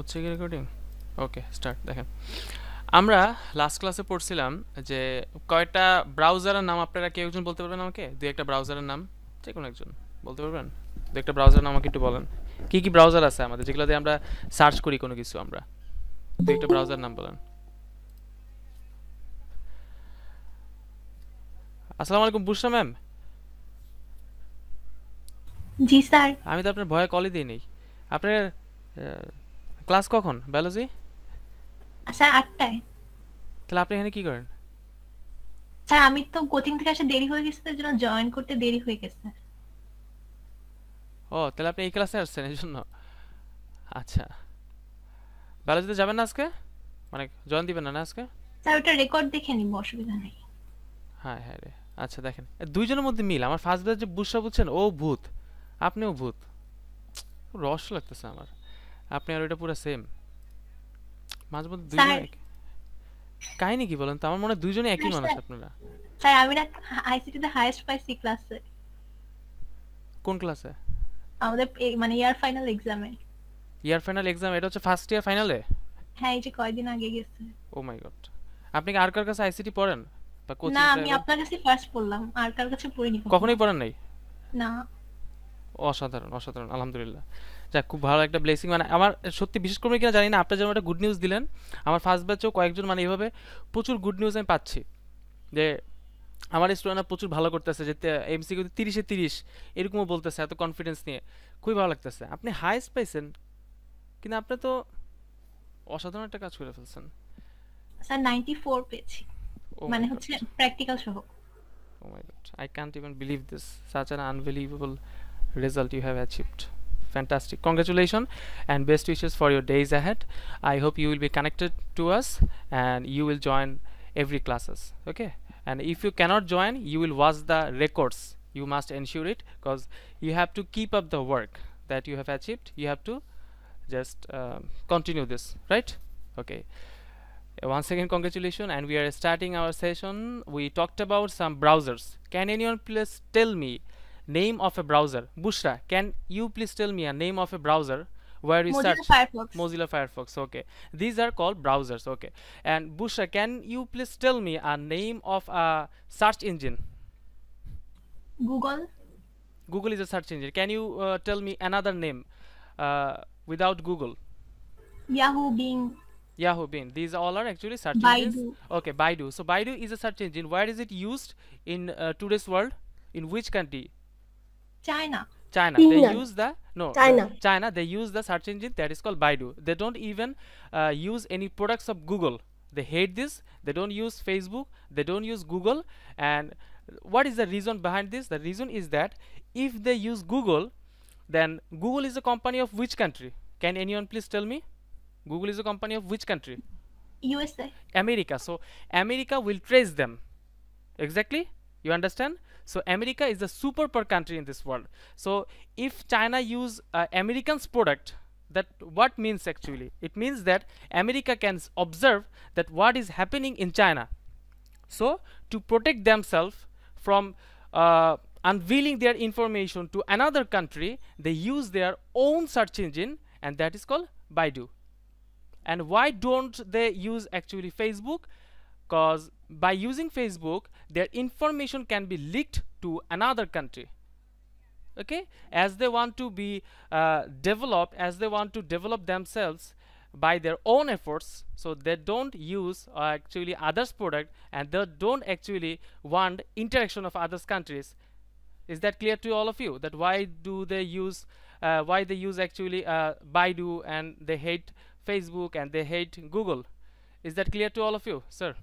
হচ্ছে কি recording okay start দেখেন আমরা লাস্ট ক্লাসে পড়ছিলাম যে কয়টা ব্রাউজারের নাম আপনারা কেউ একজন বলতে পারবেন আমাকে দুই একটা ব্রাউজারের নাম যে কোনো একজন বলতে পারবেন দু একটা ব্রাউজার নাম আমাকে একটু বলেন কী কী ব্রাউজার আছে আমাদের যেগুলো দিয়ে আমরা সার্চ করি কোনো কিছু আমরা দু একটা ব্রাউজার নাম বলেন আসসালামু আলাইকুম বুশরা ম্যাম জি স্যার আমি তো আপনার ভয়ে কলই দিই নেই আপনার ক্লাস কখন বায়োলজি আচ্ছা আটটায় তাহলে আপনি এখানে কি করেন স্যার আমি তো কোচিং থেকে এসে দেরি হয়ে গেছে তার জন্য জয়েন করতে দেরি হয়ে গেছে ও তাহলে আপনি এই ক্লাসে আসছেন এই জন্য আচ্ছা বায়োলজিতে যাবেন না আজকে মানে জয়েন দিবেন না আজকে স্যার ওটা রেকর্ড দেখে নিব অসুবিধা নেই হ্যাঁ হ্যাঁ রে আচ্ছা দেখেন দুইজনের মধ্যে মিল আমার ফার্স্ট ব্যাচ যে বুঝছা বুঝছেন ও ভূত আপনিও ভূত রস লাগতেছে আমার আপনি আর ওইটা পুরো সেম মাঝে মধ্যে দুইজন কাহিনী কি বলেন তো আমার মনে হয় দুইজনে একই মানুষ আপনারা স্যার আমি না আইসিটি তে হাইয়েস্ট পাইছি ক্লাসে কোন ক্লাসে আমাদের মানে ইয়ার ফাইনাল এক্সামে ইয়ার ফাইনাল এক্সাম এটা হচ্ছে ফার্স্ট ইয়ার ফাইনালে হ্যাঁ এই যে কয়দিন আগে গেছে ও মাই গড আপনি কি আর কার কাছে আইসিটি পড়েন না আমি আপনার কাছে ফার্স্ট পড়লাম আর কার কাছে পড়িনি কখনোই পড়েন নাই না অসাধারণ অসাধারণ আলহামদুলিল্লাহ যাক খুব ভালো একটা ব্লেসিং মানে আমার সত্যি বিশেষ করে কিনা জানি না আপনার যেমন একটা গুড নিউজ দিলেন আমার ফার্স্ট ব্যাচেও কয়েকজন মানে এইভাবে প্রচুর গুড নিউজ আমি পাচ্ছি যে আমার স্টুডেন্টরা প্রচুর ভালো করতেছে যে এমসি কিন্তু তিরিশে তিরিশ এরকমও বলতেছে এত কনফিডেন্স নিয়ে খুবই ভালো লাগতেছে আপনি হায়েস্ট পাইছেন কিন্তু আপনি তো অসাধারণ একটা কাজ করে ফেলছেন স্যার ফোর পেয়েছি oh মানে হচ্ছে প্র্যাকটিক্যাল সহ oh my god I can't even believe this such an unbelievable result you have achieved fantastic congratulations and best wishes for your days ahead i hope you will be connected to us and you will join every classes okay and if you cannot join you will watch the records you must ensure it because you have to keep up the work that you have achieved you have to just uh, continue this right okay once again congratulations and we are starting our session we talked about some browsers can anyone please tell me name of a browser. Bushra, can you please tell me a name of a browser where you Mozilla search? Firefox. Mozilla Firefox. Okay. These are called browsers. Okay. And Bushra, can you please tell me a name of a search engine? Google. Google is a search engine. Can you uh, tell me another name uh, without Google? Yahoo, Bing. Yahoo, Bing. These all are actually search Baidu. engines. Okay, Baidu. So Baidu is a search engine. Where is it used in uh, today's world? In which country? China. China. China. They use the no uh, China. China. They use the search engine that is called Baidu. They don't even uh, use any products of Google. They hate this. They don't use Facebook. They don't use Google. And what is the reason behind this? The reason is that if they use Google, then Google is a company of which country? Can anyone please tell me? Google is a company of which country? USA. America. So America will trace them. Exactly. You understand? so america is the super poor country in this world so if china use uh, americans product that what means actually it means that america can observe that what is happening in china so to protect themselves from uh, unveiling their information to another country they use their own search engine and that is called baidu and why don't they use actually facebook because by using Facebook their information can be leaked to another country okay as they want to be uh, developed as they want to develop themselves by their own efforts so they don't use uh, actually others product and they don't actually want interaction of others countries is that clear to all of you that why do they use uh, why they use actually uh, Baidu and they hate Facebook and they hate Google is that clear to all of you sir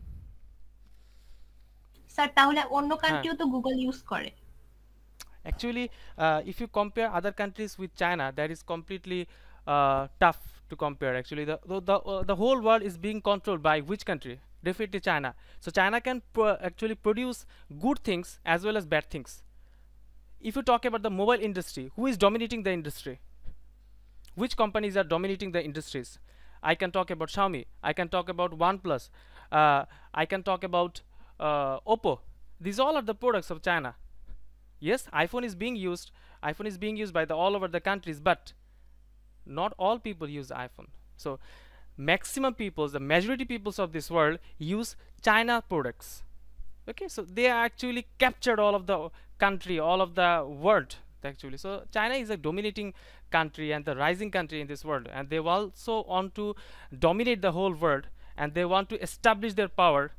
actually uh, if you compare other countries with China that is completely uh, tough to compare actually the the, uh, the, whole world is being controlled by which country definitely China so China can actually produce good things as well as bad things if you talk about the mobile industry who is dominating the industry which companies are dominating the industries I can talk about Xiaomi I can talk about OnePlus I can talk about uh, Oppo. These all are the products of China. Yes, iPhone is being used. iPhone is being used by the all over the countries, but not all people use iPhone. So maximum peoples, the majority peoples of this world use China products. Okay, so they actually captured all of the country, all of the world actually. So China is a dominating country and the rising country in this world and they also want to dominate the whole world and they want to establish their power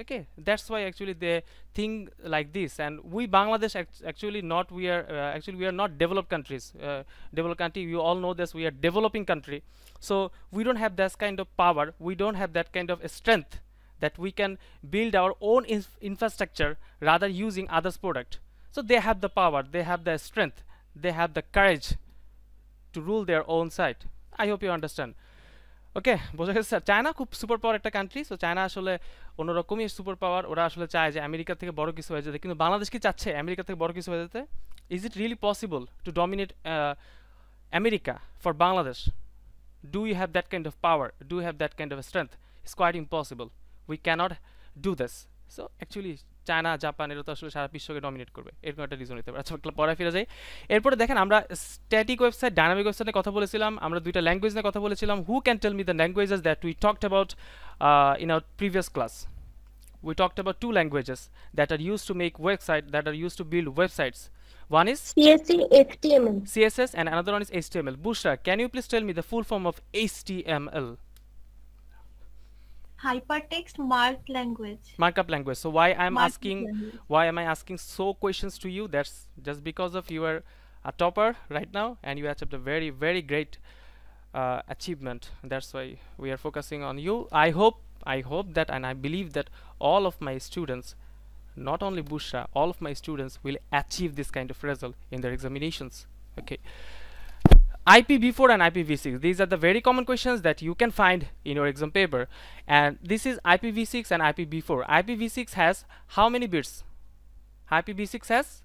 okay that's why actually they think like this and we bangladesh actually not we are uh, actually we are not developed countries uh, developed country you all know this we are developing country so we don't have this kind of power we don't have that kind of strength that we can build our own inf infrastructure rather using others product so they have the power they have the strength they have the courage to rule their own side i hope you understand okay বোঝা গেছে sir China খুব super power একটা country so China আসলে অন্যরকমই super power ওরা আসলে চায় যে America থেকে বড় কিছু হয়ে যেতে কিন্তু বাংলাদেশ কি চাচ্ছে আমেরিকা থেকে বড় কিছু হয়ে যেতে is it really possible to dominate America for Bangladesh do you have that kind of power do have that kind of strength it's quite impossible we cannot do this so actually China Japan এরা তো আসলে সারা বিশ্বকে dominate করবে এরকম একটা reason হতে পারে আচ্ছা পরে ফিরে যাই এরপরে দেখেন আমরা স্ট্যাটিক ওয়েবসাইট ডাইনামিক ওয়েবসাইটে কথা বলেছিলাম আমরা দুইটা ল্যাঙ্গুয়েজ নিয়ে কথা বলেছিলাম who can tell me the languages that we talked about in our previous class we talked about two languages that are used to make website that are used to build websites one is CSS e, HTML CSS and another one is HTML Bushra can you please tell me the full form of HTML hypertext marked language markup language so why i'm asking language. why am i asking so questions to you that's just because of you are a topper right now and you achieved a very very great uh, achievement that's why we are focusing on you i hope i hope that and i believe that all of my students not only bushra all of my students will achieve this kind of result in their examinations okay IPv4 and IPv6 these are the very common questions that you can find in your exam paper and this is IPv6 and IPv4 IPv6 has how many bits IPv6 has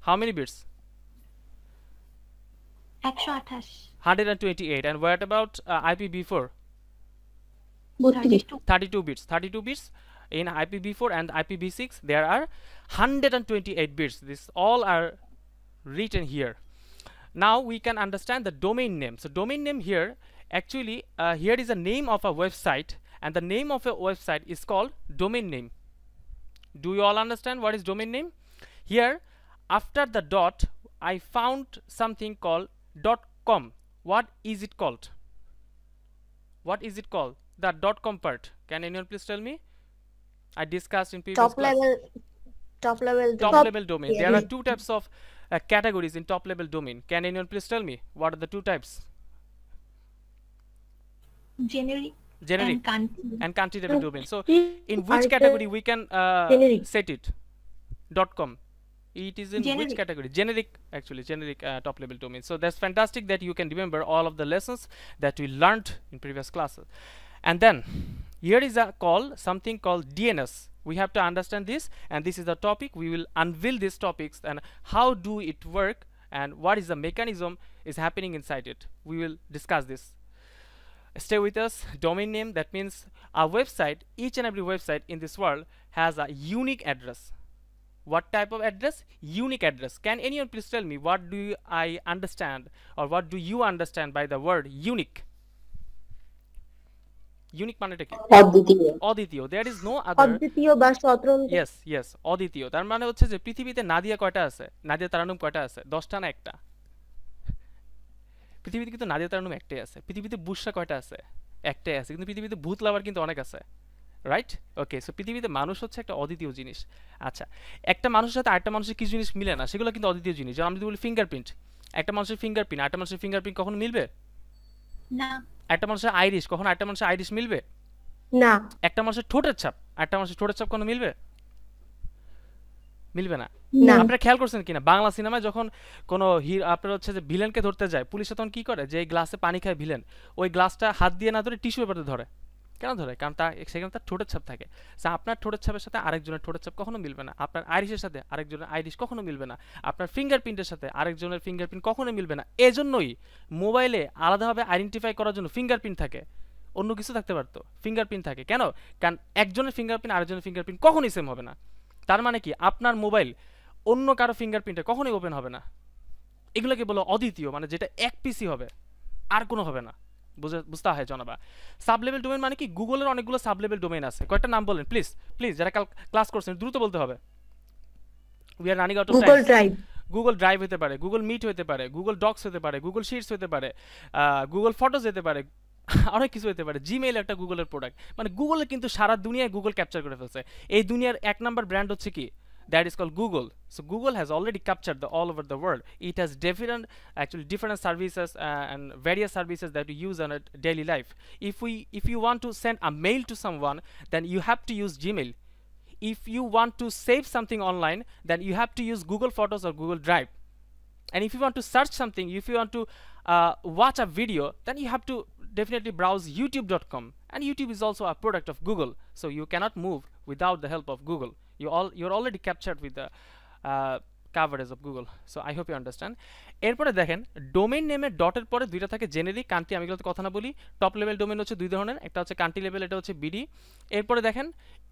how many bits 128 and what about uh, IPv4 32. 32 bits 32 bits in IPv4 and IPv6 there are 128 bits this all are written here now we can understand the domain name so domain name here actually uh, here is a name of a website and the name of a website is called domain name do you all understand what is domain name here after the dot I found something called dot com what is it called what is it called the dot com part can anyone please tell me I discussed in previous top class. level top level top, top level domain yeah. there are two types of uh, categories in top level domain. Can anyone please tell me what are the two types? Generic. Generic and country, and country level domain. So in which category we can uh, set it? Dot com. It is in generic. which category? Generic, actually, generic uh, top level domain. So that's fantastic that you can remember all of the lessons that we learned in previous classes. And then here is a call, something called DNS we have to understand this and this is the topic we will unveil these topics and how do it work and what is the mechanism is happening inside it we will discuss this stay with us domain name that means a website each and every website in this world has a unique address what type of address unique address can anyone please tell me what do i understand or what do you understand by the word unique unique মানেটা কি অদ্বিতীয় অদ্বিতীয় there is no other অদ্বিতীয় বা স্বতন্ত্র yes yes অদ্বিতীয় তার মানে হচ্ছে যে পৃথিবীতে নাদিয়া কয়টা আছে নাদিয়া তারানুম কয়টা আছে 10টা না একটা পৃথিবীতে কিন্তু নাদিয়া তারানুম একটাই আছে পৃথিবীতে বুসরা কয়টা আছে একটাই আছে কিন্তু পৃথিবীতে ভূত লাভার কিন্তু অনেক আছে রাইট ওকে সো পৃথিবীতে মানুষ হচ্ছে একটা অদ্বিতীয় জিনিস আচ্ছা একটা মানুষের সাথে আরেকটা মানুষের কিছু জিনিস মিলে না সেগুলো কিন্তু অদ্বিতীয় জিনিস যেমন আমি যদি বলি ফিঙ্গারপ্রিন্ট একটা মানুষের ফিঙ্গারপ্রিন্ট আরেকটা মানুষের ফিঙ্গারপ্রিন্ট কখনো মিলবে না একটা মানুষের আইরিশ কখন একটা মানুষের আইরিশ মিলবে না একটা মানুষের ঠোঁটের ছাপ একটা মানুষের ঠোঁটের ছাপ কোনো মিলবে মিলবে না আপনারা খেয়াল করছেন কিনা বাংলা সিনেমায় যখন কোন হিরো আপনার হচ্ছে যে ভিলেনকে ধরতে যায় পুলিশ তখন কি করে যে গ্লাসে পানি খায় ভিলেন ওই গ্লাসটা হাত দিয়ে না ধরে টিস্যু পেপারে ধরে কেন ধরে কারণ তার সেখানে তার ঠোঁটের ছাপ থাকে সে আপনার ঠোঁটের ছাপের সাথে আরেকজনের ঠোঁটের ছাপ কখনো মিলবে না আপনার আইরিশের সাথে আরেকজনের আইরিশ কখনো মিলবে না আপনার ফিঙ্গারপ্রিন্টের সাথে আরেকজনের ফিঙ্গারপ্রিন্ট কখনো মিলবে না এজন্যই মোবাইলে আলাদাভাবে আইডেন্টিফাই করার জন্য ফিঙ্গারপ্রিন্ট থাকে অন্য কিছু থাকতে পারতো ফিঙ্গারপ্রিন্ট থাকে কেন কারণ একজনের ফিঙ্গারপ্রিন্ট আরেকজনের ফিঙ্গারপ্রিন্ট কখনোই সেম হবে না তার মানে কি আপনার মোবাইল অন্য কারো ফিঙ্গারপ্রিন্টে কখনোই ওপেন হবে না এগুলোকে বলো অদ্বিতীয় মানে যেটা এক পিসি হবে আর কোনো হবে না বুঝতে হয় জনাবা লেভেল ডোমেন মানে কি গুগলের অনেকগুলো সাব লেভেল ডোমেন আছে কয়েকটা নাম বলেন প্লিজ প্লিজ যারা কাল ক্লাস করছেন দ্রুত বলতে হবে we are running out of time Google drive হতে পারে গুগল মিট হতে পারে গুগল ডক্স হতে পারে গুগল শিটস হতে পারে গুগল ফটোজ হতে পারে অনেক কিছু হতে পারে জিমেইল একটা গুগলের প্রোডাক্ট মানে গুগলে কিন্তু সারা দুনিয়ায় গুগল ক্যাপচার করে ফেলছে এই দুনিয়ার এক নাম্বার ব্র্যান্ড হচ্ছে কি that is called Google. So Google has already captured the all over the world. It has different, actually different services uh, and various services that you use on a daily life. If we, if you want to send a mail to someone, then you have to use Gmail. If you want to save something online, then you have to use Google Photos or Google Drive. And if you want to search something, if you want to uh, watch a video, then you have to definitely browse youtube.com and youtube is also a product of google so you cannot move without the help of google you all you're already captured with the uh, coverage of Google so i hope you understand এরপরে দেখেন domain নেমের ডটের পরে দুইটা থাকে generic country আমি এগুলোতে কথা না বলি টপ লেভেল ডোমেন হচ্ছে দুই ধরনের একটা হচ্ছে কান্ট্রি লেভেল এটা হচ্ছে বিডি এরপরে দেখেন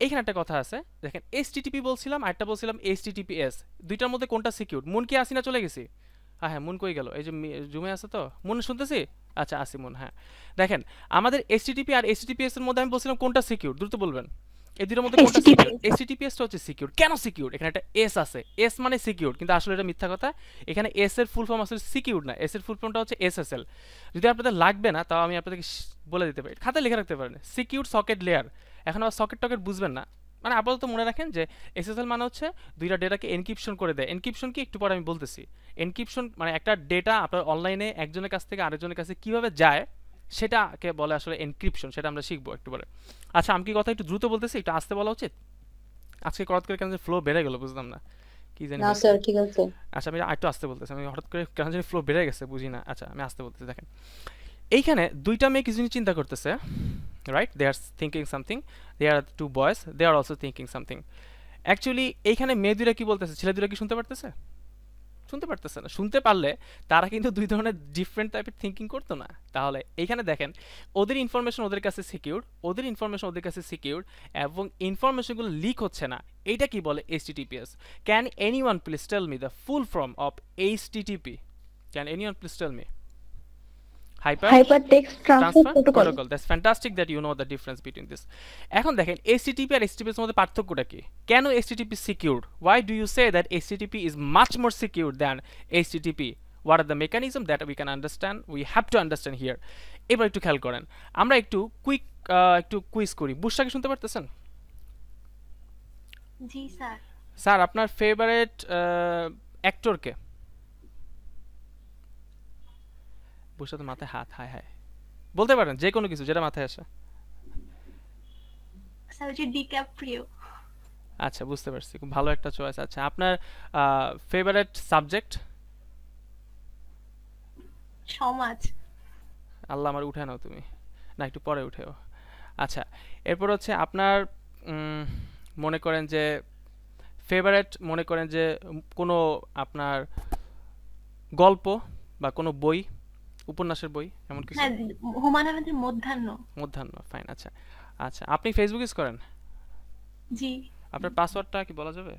এখানে একটা কথা আছে দেখেন এস টিটিপি বলছিলাম আরেকটা বলছিলাম এস টিটিপিএস দুইটার মধ্যে কোনটা সিকিউর মুন কি আসি না চলে গেছি হ্যাঁ হ্যাঁ মুন কই গেল এই যে জুমে আছে তো মুন শুনতেছি আচ্ছা আসি মুন হ্যাঁ দেখেন আমাদের এস টিটিপি আর এস টিটিপিএস এর মধ্যে আমি বলছিলাম কোনটা সিকিউর দ্রুত বলবেন এই দুটোর মধ্যে কোনটা সিকিউর হচ্ছে সিকিউর কেন সিকিউর এখানে একটা এস আছে এস মানে সিকিউর কিন্তু আসলে এটা মিথ্যা কথা এখানে এস এর ফুল ফর্ম আসলে সিকিউর না এস এর ফুল ফর্মটা হচ্ছে এসএসএল যদি আপনাদের লাগবে না তাও আমি আপনাদেরকে বলে দিতে পারি খাতায় লিখে রাখতে পারেন সিকিউর সকেট লেয়ার এখন আবার সকেট টকেট বুঝবেন না মানে আপাতত মনে রাখেন যে এসএসএল মানে হচ্ছে দুইটা ডেটাকে এনক্রিপশন করে দেয় এনক্রিপশন কি একটু পরে আমি বলতেছি এনক্রিপশন মানে একটা ডেটা আপনার অনলাইনে একজনের কাছ থেকে আরেকজনের কাছে কিভাবে যায় সেটাকে বলে আসলে এনক্রিপশন সেটা আমরা শিখবো একটু পরে আচ্ছা আমি কি কথা একটু দ্রুত বলতেছি একটু আসতে বলা উচিত আজকে করাত করে কেন ফ্লো বেড়ে গেল বুঝলাম না কি জানি না স্যার ঠিক আছে আচ্ছা আমি একটু আসতে বলতেছি আমি হঠাৎ করে কেন জানি ফ্লো বেড়ে গেছে বুঝি না আচ্ছা আমি আসতে বলতেছি দেখেন এইখানে দুইটা মেয়ে কিছু চিন্তা করতেছে right they are thinking something they are two boys they are also thinking something actually এইখানে মেয়ে দুইটা কি বলতেছে ছেলে দুইটা কি শুনতে পারতেছে শুনতে পারতেছে না শুনতে পারলে তারা কিন্তু দুই ধরনের ডিফারেন্ট টাইপের থিঙ্কিং করতো না তাহলে এইখানে দেখেন ওদের ইনফরমেশন ওদের কাছে সিকিউর ওদের ইনফরমেশন ওদের কাছে সিকিউর এবং ইনফরমেশনগুলো লিক হচ্ছে না এটা কি বলে HTTPS can any one please tell me the full form of HTTP can any one please tell me hyper hypertext transfer protocol that's fantastic that you know the difference between this এখন দেখেন এসটিটিপি আর STP এর মধ্যে পার্থক্যটা কি কেন STTP secure why do you say that STTP is much more secure than STTP what are the mechanism that we can understand we have to understand here এবার একটু খেয়াল করেন আমরা একটু কুইক একটু কুইজ করি বুশটাকে শুনতে পারতেছেন জি স্যার স্যার আপনার ফেভারিট অ্যাক্টর কে পুরুষটা মাথায় হাত হায় হায় বলতে পারেন যে কোনো কিছু যেটা মাথায় আসে আচ্ছা, আচ্ছা বুঝতে পারছি খুব ভালো একটা চয়েস আচ্ছা আপনার ফেভারিট সাবজেক্ট সমাজ আল্লাহ আমার উঠে নাও তুমি না একটু পরে উঠেও আচ্ছা এরপর হচ্ছে আপনার মনে করেন যে ফেভারেট মনে করেন যে কোনো আপনার গল্প বা কোনো বই উপন্যাসের বই এমন কিছু হ্যাঁ, হুমায়ুন আহমেদের মধ্যাহ্ন মধ্যাহ্ন ফাইন আচ্ছা আচ্ছা আপনি ফেসবুক ইউজ করেন জি আপনার পাসওয়ার্ডটা কি বলা যাবে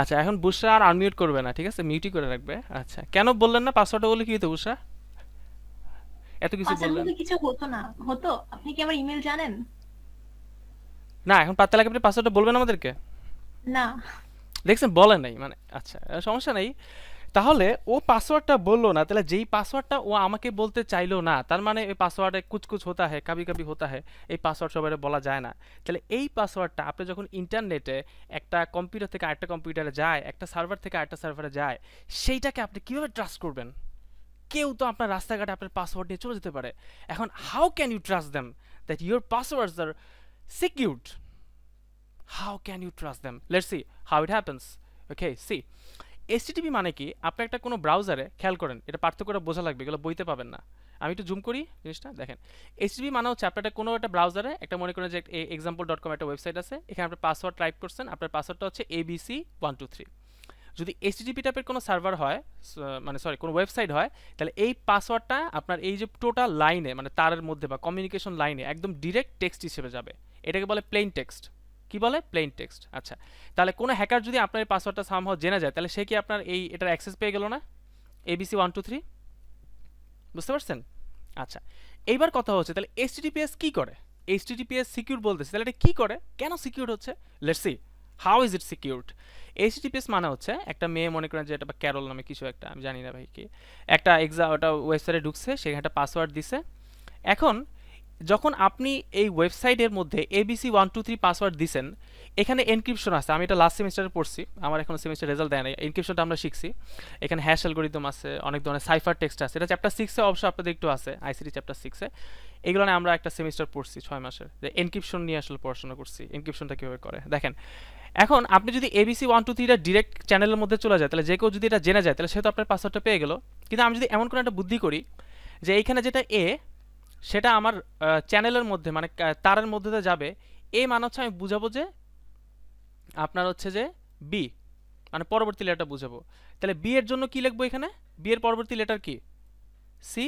আচ্ছা এখন বুসরা আর আনমিউট করবে না ঠিক আছে মিউটই করে রাখবে আচ্ছা কেন বললেন না পাসওয়ার্ডটা বলে কি হতো বুসরা এত কিছু বললেন কিছু হতো না হতো আপনি কি আমার ইমেল জানেন না এখন পাত্তা লাগে আপনি পাসওয়ার্ডটা বলবেন আমাদেরকে না দেখছেন বলে নাই মানে আচ্ছা সমস্যা নাই তাহলে ও পাসওয়ার্ডটা বললো না তাহলে যেই পাসওয়ার্ডটা ও আমাকে বলতে চাইলো না তার মানে ওই পাসওয়ার্ডে কুচকুচ হতা হয় কাবি কাবি হতা হয় এই পাসওয়ার্ড সবাই বলা যায় না তাহলে এই পাসওয়ার্ডটা আপনি যখন ইন্টারনেটে একটা কম্পিউটার থেকে আরেকটা কম্পিউটারে যায় একটা সার্ভার থেকে আরেকটা সার্ভারে যায় সেইটাকে আপনি কীভাবে ট্রাস্ট করবেন কেউ তো আপনার রাস্তাঘাটে আপনার পাসওয়ার্ড নিয়ে চলে যেতে পারে এখন how can you trust them that your passwords are secured how can you trust them let see how it happens okay see STTP মানে কি আপনি একটা কোনো ব্রাউজারে খেয়াল করেন এটা পার্থক্যটা বোঝা লাগবে এগুলো বইতে পাবেন না আমি একটু জুম করি জিনিসটা দেখেন এইচডিবি মানে হচ্ছে আপনার একটা কোনো একটা ব্রাউজারে একটা মনে করেন যে এক্সাম্পল ডট কম একটা ওয়েবসাইট আছে এখানে আপনার পাসওয়ার্ড টাইপ করছেন আপনার পাসওয়ার্ডটা হচ্ছে এবিসি ওয়ান টু থ্রি যদি এইচডিপি টাইপের কোনো সার্ভার হয় মানে সরি কোনো ওয়েবসাইট হয় তাহলে এই পাসওয়ার্ডটা আপনার এই যে টোটাল লাইনে মানে তারের মধ্যে বা কমিউনিকেশন লাইনে একদম ডিরেক্ট টেক্সট হিসেবে যাবে এটাকে বলে প্লেন টেক্সট কি বলে প্লেন টেক্সট আচ্ছা তাহলে কোনো হ্যাকার যদি আপনার পাসওয়ার্ডটা সামহাও জেনে যায় তাহলে সে কি আপনার এই এটার অ্যাক্সেস পেয়ে গেল না এবিসি ওয়ান টু থ্রি বুঝতে পারছেন আচ্ছা এইবার কথা হচ্ছে তাহলে এইচটিটিপিএস কী করে এইচটিটিপিএস সিকিউর বলতেছে তাহলে এটা কী করে কেন সিকিউর হচ্ছে let's see see how is it secured HTTPS মানে হচ্ছে একটা মেয়ে মনে করেন যে এটা বা ক্যারল নামে কিছু একটা আমি জানি না ভাই কি একটা এক্সাম ওটা ওয়েবসাইটে ঢুকছে সেখানে একটা পাসওয়ার্ড দিছে এখন যখন আপনি এই ওয়েবসাইটের মধ্যে ABC one two three password দিচ্ছেন এখানে এনক্রিপশন আছে আমি এটা লাস্ট সেমিস্টারে পড়ছি আমার এখন সেমিস্টার রেজাল্ট দেয় না এনক্রিপশনটা আমরা শিখছি এখানে হ্যাশ অ্যালগোরিদম আছে অনেক ধরনের সাইফার টেক্সট আছে এটা চ্যাপ্টার সিক্সে অবশ্য আপনাদের একটু আছে আইসিটি চ্যাপ্টার সিক্সে এগুলো নিয়ে আমরা একটা সেমিস্টার পড়ছি ছয় মাসের যে এনক্রিপশন নিয়ে আসলে পড়াশোনা করছি এনক্রিপশনটা কীভাবে করে দেখেন এখন আপনি যদি এবিসি ওয়ান টু থ্রিটা ডিরেক্ট চ্যানেলের মধ্যে চলে যায় তাহলে যে কেউ যদি এটা জেনে যায় তাহলে সে তো আপনার পাসওয়ার্ডটা পেয়ে গেল কিন্তু আমি যদি এমন কোনো একটা বুদ্ধি করি যে এইখানে যেটা এ সেটা আমার চ্যানেলের মধ্যে মানে তারের মধ্যে যাবে এই মান হচ্ছে আমি বুঝাবো যে আপনার হচ্ছে যে বি মানে পরবর্তী লেটার বুঝাবো তাহলে বি এর জন্য কি লিখবো এখানে বি এর পরবর্তী লেটার কি সি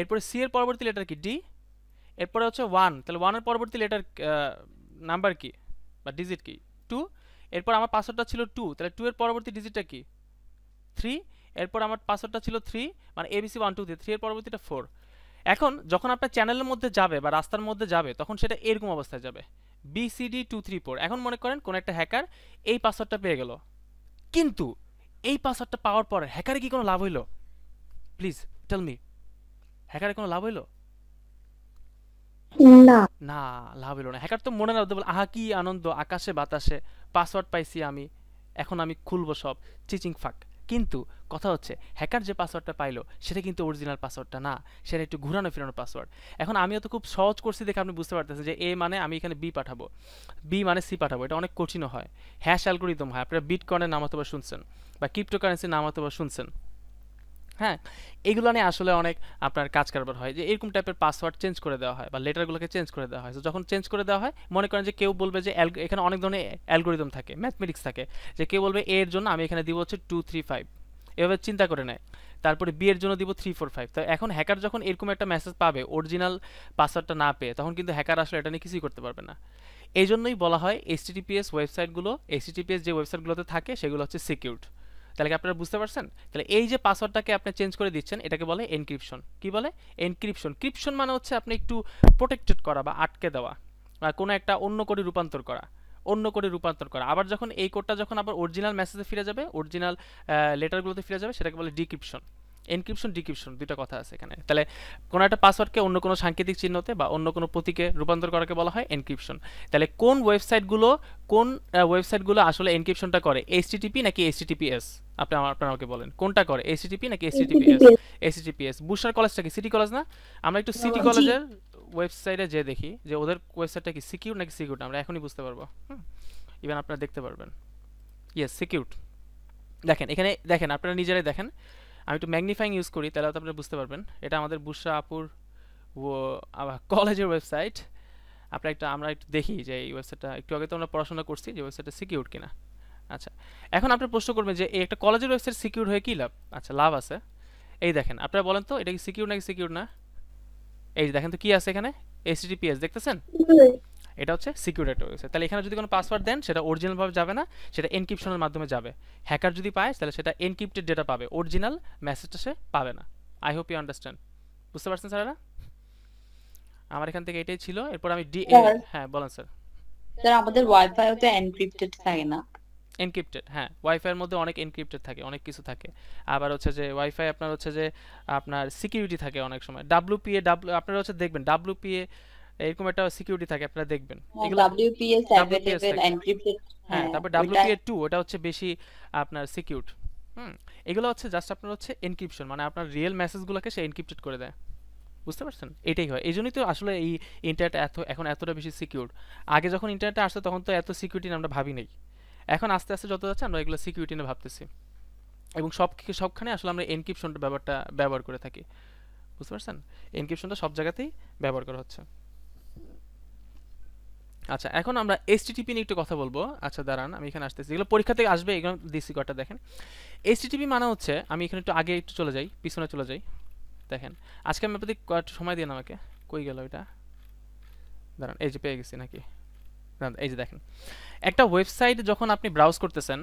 এরপরে সি এর পরবর্তী লেটার কি ডি এরপরে হচ্ছে ওয়ান তাহলে ওয়ানের পরবর্তী লেটার নাম্বার কি বা ডিজিট কি টু এরপর আমার পাসওয়ার্ডটা ছিল টু তাহলে টু এর পরবর্তী ডিজিটটা কি থ্রি এরপর আমার পাসওয়ার্ডটা ছিল থ্রি মানে এবিসি ওয়ান টু থ্রি এর পরবর্তীটা ফোর এখন যখন আপনার চ্যানেলের মধ্যে যাবে বা রাস্তার মধ্যে যাবে তখন সেটা এরকম অবস্থায় যাবে বিসিডি টু থ্রি ফোর এখন মনে করেন কোনো একটা হ্যাকার এই পাসওয়ার্ডটা পেয়ে গেল কিন্তু এই পাসওয়ার্ডটা পাওয়ার পর হ্যাকারে কি কোনো লাভ হইল প্লিজ টেল মি হ্যাকারে কোনো লাভ হইল না লাভ হইল না হ্যাকার তো মনে না বল আহা কি আনন্দ আকাশে বাতাসে পাসওয়ার্ড পাইছি আমি এখন আমি খুলবো সব চিচিং ফাঁক কিন্তু কথা হচ্ছে হ্যাকার যে পাসওয়ার্ডটা পাইলো সেটা কিন্তু অরিজিনাল পাসওয়ার্ডটা না সেটা একটু ঘুরানো ফিরানো পাসওয়ার্ড এখন আমিও তো খুব সহজ করছি দেখে আপনি বুঝতে পারতেছেন যে এ মানে আমি এখানে বি পাঠাবো বি মানে সি পাঠাবো এটা অনেক কঠিনও হয় হ্যাশ অ্যালগোরিদম হয় আপনারা বিটকয়েনের নাম অথবা শুনছেন বা ক্রিপ্টোকারেন্সির নাম অথবা শুনছেন হ্যাঁ এগুলো নিয়ে আসলে অনেক আপনার কাজ কারবার হয় যে এরকম টাইপের পাসওয়ার্ড চেঞ্জ করে দেওয়া হয় বা লেটারগুলোকে চেঞ্জ করে দেওয়া হয় তো যখন চেঞ্জ করে দেওয়া হয় মনে করেন যে কেউ বলবে যে এখানে অনেক ধরনের অ্যালগোরিদম থাকে ম্যাথমেটিক্স থাকে যে কেউ বলবে এর জন্য আমি এখানে দিব হচ্ছে টু থ্রি ফাইভ এভাবে চিন্তা করে নেয় তারপরে বিয়ের জন্য দিব থ্রি ফোর ফাইভ তো এখন হ্যাকার যখন এরকম একটা মেসেজ পাবে অরিজিনাল পাসওয়ার্ডটা না পেয়ে তখন কিন্তু হ্যাকার আসলে এটা নিয়ে কিছুই করতে পারবে না এই জন্যই বলা হয় এইচটিটিপিএস ওয়েবসাইটগুলো এইচটিটিপিএস যে ওয়েবসাইটগুলোতে থাকে সেগুলো হচ্ছে সিকিউরড তাহলে কি আপনারা বুঝতে পারছেন তাহলে এই যে পাসওয়ার্ডটাকে আপনি চেঞ্জ করে দিচ্ছেন এটাকে বলে এনক্রিপশন কি বলে এনক্রিপশন ক্রিপশন মানে হচ্ছে আপনি একটু প্রোটেক্টেড করা বা আটকে দেওয়া বা কোনো একটা অন্য কোডে রূপান্তর করা অন্য কোডে রূপান্তর করা আবার যখন এই কোডটা যখন আবার অরিজিনাল মেসেজে ফিরে যাবে অরিজিনাল লেটারগুলোতে ফিরে যাবে সেটাকে বলে ডিক্রিপশন এনক্রিপশন ডিক্রিপশন দুটো কথা আছে এখানে তাহলে কোনো একটা পাসওয়ার্ডকে অন্য কোনো সাংকেতিক চিহ্নতে বা অন্য কোনো প্রতীকে রূপান্তর করাকে বলা হয় এনক্রিপশন তাহলে কোন ওয়েবসাইটগুলো কোন ওয়েবসাইটগুলো আসলে এনক্রিপশনটা করে এইচটিটিপি নাকি এইচটিটিপিএস আপনি আমার আপনার আমাকে বলেন কোনটা করে এইচটিটিপি নাকি এইচটিটিপিএস এইচটিটিপিএস বুশার কলেজটা কি সিটি কলেজ না আমরা একটু সিটি কলেজের ওয়েবসাইটে যে দেখি যে ওদের ওয়েবসাইটটা কি সিকিউর নাকি সিকিউর আমরা এখনই বুঝতে পারবো ইভেন আপনারা দেখতে পারবেন ইয়েস সিকিউর দেখেন এখানে দেখেন আপনারা নিজেরাই দেখেন আমি একটু ম্যাগনিফাইং ইউজ করি তাহলে তো আপনারা বুঝতে পারবেন এটা আমাদের বুসরা আপুর ও কলেজের ওয়েবসাইট আপনার একটা আমরা একটু দেখি যে এই ওয়েবসাইটটা একটু আগে তো আমরা পড়াশোনা করছি যে ওয়েবসাইটটা সিকিউর কিনা আচ্ছা এখন আপনি প্রশ্ন করবেন যে একটা কলেজের ওয়েবসাইট সিকিউর হয়ে কী লাভ আচ্ছা লাভ আছে এই দেখেন আপনারা বলেন তো এটা কি সিকিউর নাকি সিকিউর না এই দেখেন তো কি আছে এখানে এইচটিটিপিএস দেখতেছেন এটা হচ্ছে সিকিউর একটা ওয়েবসাইট তাহলে এখানে যদি কোনো পাসওয়ার্ড দেন সেটা অরিজিনালভাবে যাবে না সেটা এনক্রিপশনের মাধ্যমে যাবে হ্যাকার যদি পায় তাহলে সেটা এনক্রিপ্টেড ডেটা পাবে অরিজিনাল মেসেজটা সে পাবে না আই হোপ ইউ আন্ডারস্ট্যান্ড বুঝতে পারছেন স্যার এরা আমার এখান থেকে এটাই ছিল এরপর আমি ডি হ্যাঁ বলেন স্যার স্যার আমাদের ওয়াইফাই তো এনক্রিপ্টেড থাকে না এনক্রিপ্টেড হ্যাঁ ওয়াইফাইয়ের মধ্যে অনেক এনক্রিপ্টেড থাকে অনেক কিছু থাকে আবার হচ্ছে যে ওয়াইফাই আপনার হচ্ছে যে আপনার সিকিউরিটি থাকে অনেক সময় ডাব্লুপিএ ডাব্লু আপনারা হচ্ছে দেখবেন ডাব্লুপিএ এরকম একটা সিকিউরিটি থাকে আপনারা দেখবেন হ্যাঁ, হ্যাঁ, হ্যাঁ, তারপর ডাব্লিউপিএ টু ওটা হচ্ছে বেশি আপনার সিকিউর হুম এগুলো হচ্ছে জাস্ট আপনার হচ্ছে এনক্রিপশন মানে আপনার রিয়েল মেসেজগুলোকে সে এনক্রিপ্টেড করে দেয় বুঝতে পারছেন এটাই হয় এই জন্যই তো আসলে এই ইন্টারনেট এত এখন এতটা বেশি সিকিউর আগে যখন ইন্টারনেটে আসতো তখন তো এত সিকিউরিটি আমরা ভাবি নেই এখন আস্তে আস্তে যত যাচ্ছে আমরা এগুলো সিকিউরিটি নিয়ে ভাবতেছি এবং সব সবখানে আসলে আমরা এনক্রিপশনটা ব্যাপারটা ব্যবহার করে থাকি বুঝতে পারছেন এনক্রিপশনটা সব জায়গাতেই ব্যবহার করা হচ্ছে আচ্ছা এখন আমরা এইচটিটিপি নিয়ে একটু কথা বলবো আচ্ছা দাঁড়ান আমি এখানে আসতেছি এগুলো পরীক্ষা থেকে আসবে এগুলো দিসি কটা দেখেন এইচটিটিপি মানে হচ্ছে আমি এখানে একটু আগে একটু চলে যাই পিছনে চলে যাই দেখেন আজকে আমি আপনাদের সময় দিন আমাকে কই গেল এটা দাঁড়ান এই যে পেয়ে গেছি নাকি এই যে দেখেন একটা ওয়েবসাইট যখন আপনি ব্রাউজ করতেছেন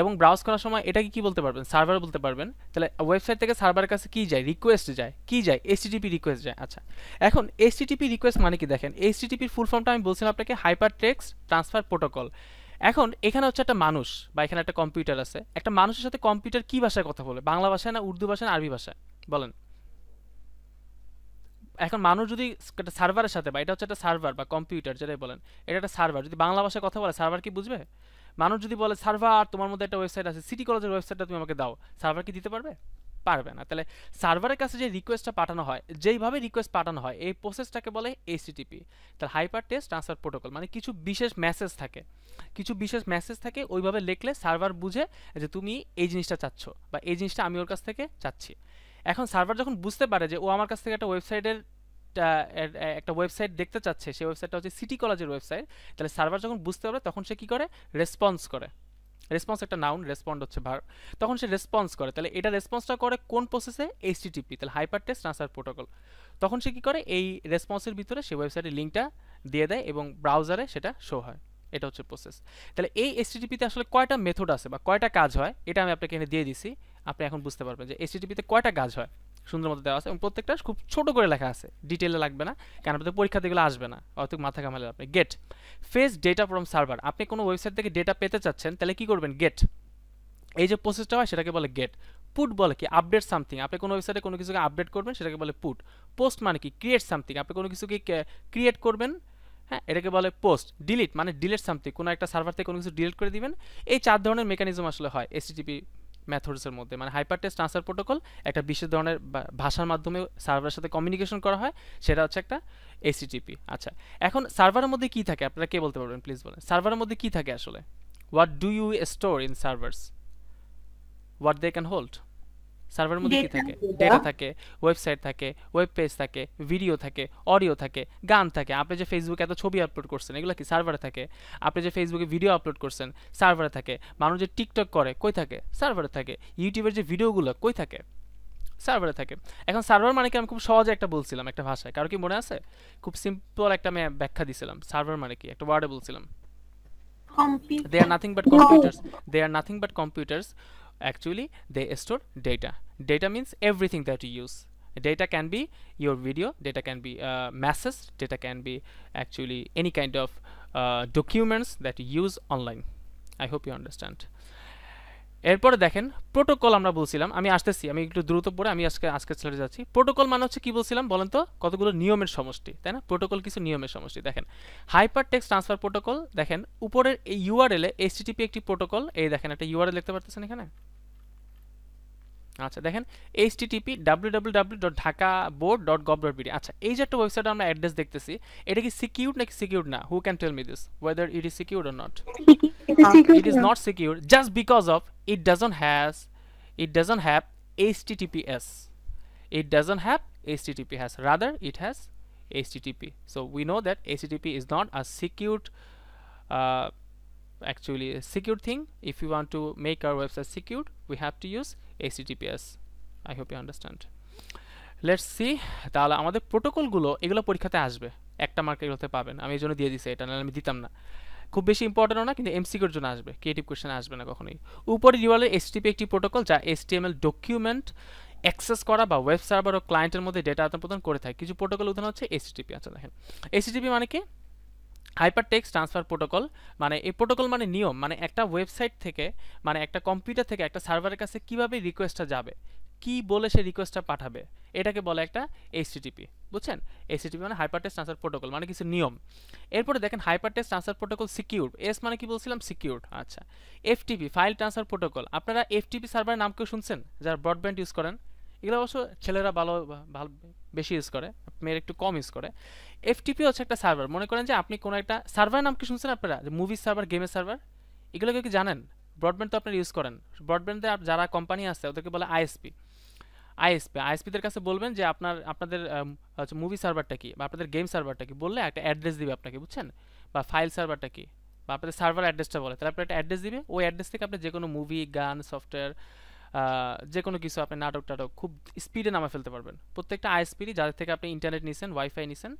এবং ব্রাউজ করার সময় এটাকে কি বলতে পারবেন সার্ভার বলতে পারবেন তাহলে ওয়েবসাইট থেকে সার্ভারের কাছে কি যায় রিকোয়েস্ট যায় কি যায় এইচটিটিপি রিকোয়েস্ট যায় আচ্ছা এখন এইচটিটিপি রিকোয়েস্ট মানে কি দেখেন এইচটিটিপির ফুল ফর্মটা আমি বলছিলাম আপনাকে হাইপার টেক্সট ট্রান্সফার প্রোটোকল এখন এখানে হচ্ছে একটা মানুষ বা এখানে একটা কম্পিউটার আছে একটা মানুষের সাথে কম্পিউটার কি ভাষায় কথা বলে বাংলা ভাষায় না উর্দু ভাষায় না আরবি ভাষায় বলেন এখন মানুষ যদি একটা সার্ভারের সাথে বা এটা হচ্ছে একটা সার্ভার বা কম্পিউটার যেটাই বলেন এটা একটা সার্ভার যদি বাংলা ভাষায় কথা বলে সার্ভার কি বুঝবে মানুষ যদি বলে সার্ভার তোমার মধ্যে একটা ওয়েবসাইট আছে সিটি কলেজের ওয়েবসাইটটা তুমি আমাকে দাও সার্ভার কি দিতে পারবে পারবে না তাহলে সার্ভারের কাছে যে রিকোয়েস্টটা পাঠানো হয় যেইভাবে রিকোয়েস্ট পাঠানো হয় এই প্রসেসটাকে বলে এসিটিপি তাহলে হাইপার টেস্ট ট্রান্সফার প্রোটোকল মানে কিছু বিশেষ মেসেজ থাকে কিছু বিশেষ মেসেজ থাকে ওইভাবে লিখলে সার্ভার বুঝে যে তুমি এই জিনিসটা চাচ্ছ বা এই জিনিসটা আমি ওর কাছ থেকে চাচ্ছি এখন সার্ভার যখন বুঝতে পারে যে ও আমার কাছ থেকে একটা ওয়েবসাইটের একটা ওয়েবসাইট দেখতে চাচ্ছে সেই ওয়েবসাইটটা হচ্ছে সিটি কলেজের ওয়েবসাইট তাহলে সার্ভার যখন বুঝতে পারে তখন সে কী করে রেসপন্স করে রেসপন্স একটা নাউন রেসপন্ড হচ্ছে ভার তখন সে রেসপন্স করে তাহলে এটা রেসপন্সটা করে কোন প্রসেসে এইচটিটিপি তাহলে হাইপার টেস্ট ট্রান্সফার প্রোটোকল তখন সে কী করে এই রেসপন্সের ভিতরে সেই ওয়েবসাইটের লিঙ্কটা দিয়ে দেয় এবং ব্রাউজারে সেটা শো হয় এটা হচ্ছে প্রসেস তাহলে এই এসটিটিপিতে আসলে কয়টা মেথড আছে বা কয়টা কাজ হয় এটা আমি আপনাকে এনে দিয়ে দিছি আপনি এখন বুঝতে পারবেন যে এইচটিটিপিতে কয়টা কাজ হয় সুন্দর মতো দেওয়া আছে এবং প্রত্যেকটা খুব ছোট করে লেখা আছে ডিটেলে লাগবে না কেন আপনাদের পরীক্ষা দিয়েগুলো আসবে না অর্থাৎ মাথা কামালে আপনি get fetch data from server আপনি কোনো ওয়েবসাইট থেকে ডেটা পেতে চাচ্ছেন তাহলে কি করবেন গেট এই যে প্রসেসটা হয় সেটাকে বলে গেট পুট বলে কি আপডেট সামথিং আপনি কোনো ওয়েবসাইটে কোনো কিছুকে আপডেট করবেন সেটাকে বলে পুট পোস্ট মানে কি ক্রিয়েট সামথিং আপনি কোনো কিছুকে ক্রিয়েট করবেন হ্যাঁ এটাকে বলে পোস্ট ডিলিট মানে ডিলিট সামথিং কোনো একটা সার্ভার থেকে কোনো কিছু ডিলিট করে দিবেন এই চার ধরনের মেকানিজম আসলে হয় এসটিটিপি মেথডসের মধ্যে মানে হাইপার টেস্ট ট্রান্সফার প্রোটোকল একটা বিশেষ ধরনের ভাষার মাধ্যমে সার্ভারের সাথে কমিউনিকেশন করা হয় সেটা হচ্ছে একটা এসিটিপি আচ্ছা এখন সার্ভারের মধ্যে কি থাকে আপনারা কে বলতে পারবেন প্লিজ বলেন সার্ভারের মধ্যে কি থাকে আসলে what do you store in servers what they can hold সার্ভারের মধ্যে কি থাকে ডেটা থাকে ওয়েবসাইট থাকে ওয়েব পেজ থাকে ভিডিও থাকে অডিও থাকে গান থাকে আপনি যে ফেসবুকে এত ছবি আপলোড করছেন এগুলো কি সার্ভারে থাকে আপনি যে ফেসবুকে ভিডিও আপলোড করছেন সার্ভারে থাকে মানুষ যে টিকটক করে কই থাকে সার্ভারে থাকে ইউটিউবের যে ভিডিওগুলো কই থাকে সার্ভারে থাকে এখন সার্ভার মানে কি আমি খুব সহজে একটা বলছিলাম একটা ভাষায় কারো কি মনে আছে খুব সিম্পল একটা আমি ব্যাখ্যা দিছিলাম সার্ভার মানে কি একটা ওয়ার্ডে বলছিলাম they are nothing but computers they are nothing but computers actually they store data data means everything that you use data can be your video data can be uh, masses data can be actually any kind of uh, documents that you use online I hope you understand এরপরে দেখেন protocol আমরা বলছিলাম আমি আসতেছি আমি একটু দ্রুত পড়ে আমি আজকে আজকে চলে যাচ্ছি প্রোটোকল মানে হচ্ছে কি বলছিলাম বলেন তো কতগুলো নিয়মের সমষ্টি তাই না প্রোটোকল কিছু নিয়মের সমষ্টি দেখেন হাইপার টেক্স ট্রান্সফার প্রোটোকল দেখেন উপরের এই ইউআরএলে এইচটিটিপি একটি প্রোটোকল এই দেখেন একটা ইউআরএল দেখতে পারতেছেন এখানে আচ্ছা দেখেন H TTP W W W dot Dhaka board dot gov dot BD আচ্ছা এই যে একটা ওয়েবসাইট আমরা অ্যাড্রেস দেখতেছি এটা কি সিকিউর নাকি সিকিউর না who can tell me this whether it is secure or not it is not secure just because of it doesn't has it doesn't have HTTPS. It doesn't have HTTP has rather it has HTTP. So we know that HTTP is not a secured uh, actually a secure thing. If you want to make our website secured, we have to use https i hope you understand let's see তাহলে আমাদের প্রোটোকলগুলো এগুলো পরীক্ষাতে আসবে একটা mark এগুলোতে পাবেন আমি এই জন্য দিয়ে দিছি এটা নাহলে আমি দিতাম না খুব বেশি ইম্পর্টেন্টও না কিন্তু এমসিকিউর জন্য আসবে ক্রিয়েটিভ কোয়েশ্চেন আসবে না কখনোই উপরে ডিওয়ালের এসটিপি একটি প্রোটোকল যা এসটিএমএল ডকুমেন্ট অ্যাক্সেস করা বা ওয়েব সার্ভার ও ক্লায়েন্টের মধ্যে ডেটা আদান প্রদান করে থাকে কিছু প্রোটোকল উদাহরণ হচ্ছে এসটিপি আচ্ছা দেখেন এসটিপি মানে কি হাইপারটেক্স ট্রান্সফার প্রোটোকল মানে এই প্রোটোকল মানে নিয়ম মানে একটা ওয়েবসাইট থেকে মানে একটা কম্পিউটার থেকে একটা সার্ভারের কাছে কিভাবে রিকোয়েস্টটা যাবে কি বলে সে রিকোয়েস্টটা পাঠাবে এটাকে বলে একটা এইচটিটিপি বুঝছেন এইচটিটিপি মানে হাইপার টেক্সট ট্রান্সফার প্রোটোকল মানে কিছু নিয়ম এরপরে দেখেন hyper text transfer protocol secure S মানে কি বলছিলাম সিকিউর আচ্ছা এফটিপি ফাইল ট্রান্সফার প্রোটোকল আপনারা এফটিপি সার্ভারের নাম কেউ শুনছেন যারা ব্রডব্যান্ড ইউজ করেন এগুলো অবশ্য ছেলেরা ভালো ভালো বেশি ইউজ করে মেয়ের একটু কম ইউজ করে এফটিপি হচ্ছে একটা সার্ভার মনে করেন যে আপনি কোনো একটা সার্ভার নাম কি শুনছেন আপনারা যে মুভি সার্ভার গেমের সার্ভার এগুলোকে কি জানেন ব্রডব্যান্ড তো আপনারা ইউজ করেন ব্রডব্যান্ডে যারা কোম্পানি আছে ওদেরকে বলে আইএসপি আইএসপি আইএসপিদের কাছে বলবেন যে আপনার আপনাদের হচ্ছে মুভি সার্ভারটা কি বা আপনাদের গেম সার্ভারটা কি বললে একটা অ্যাড্রেস দিবে আপনাকে বুঝছেন বা ফাইল সার্ভারটা কি বা আপনাদের সার্ভার অ্যাড্রেসটা বলে তাহলে আপনার একটা অ্যাড্রেস দিবে ওই অ্যাড্রেস থেকে আপনি যে কোনো মুভি গান সফটওয়্যার যে কোনো কিছু আপনি নাটক টাটক খুব স্পিডে নামা ফেলতে পারবেন প্রত্যেকটা আইএসপিরই যাদের থেকে আপনি ইন্টারনেট নিছেন ওয়াইফাই নিছেন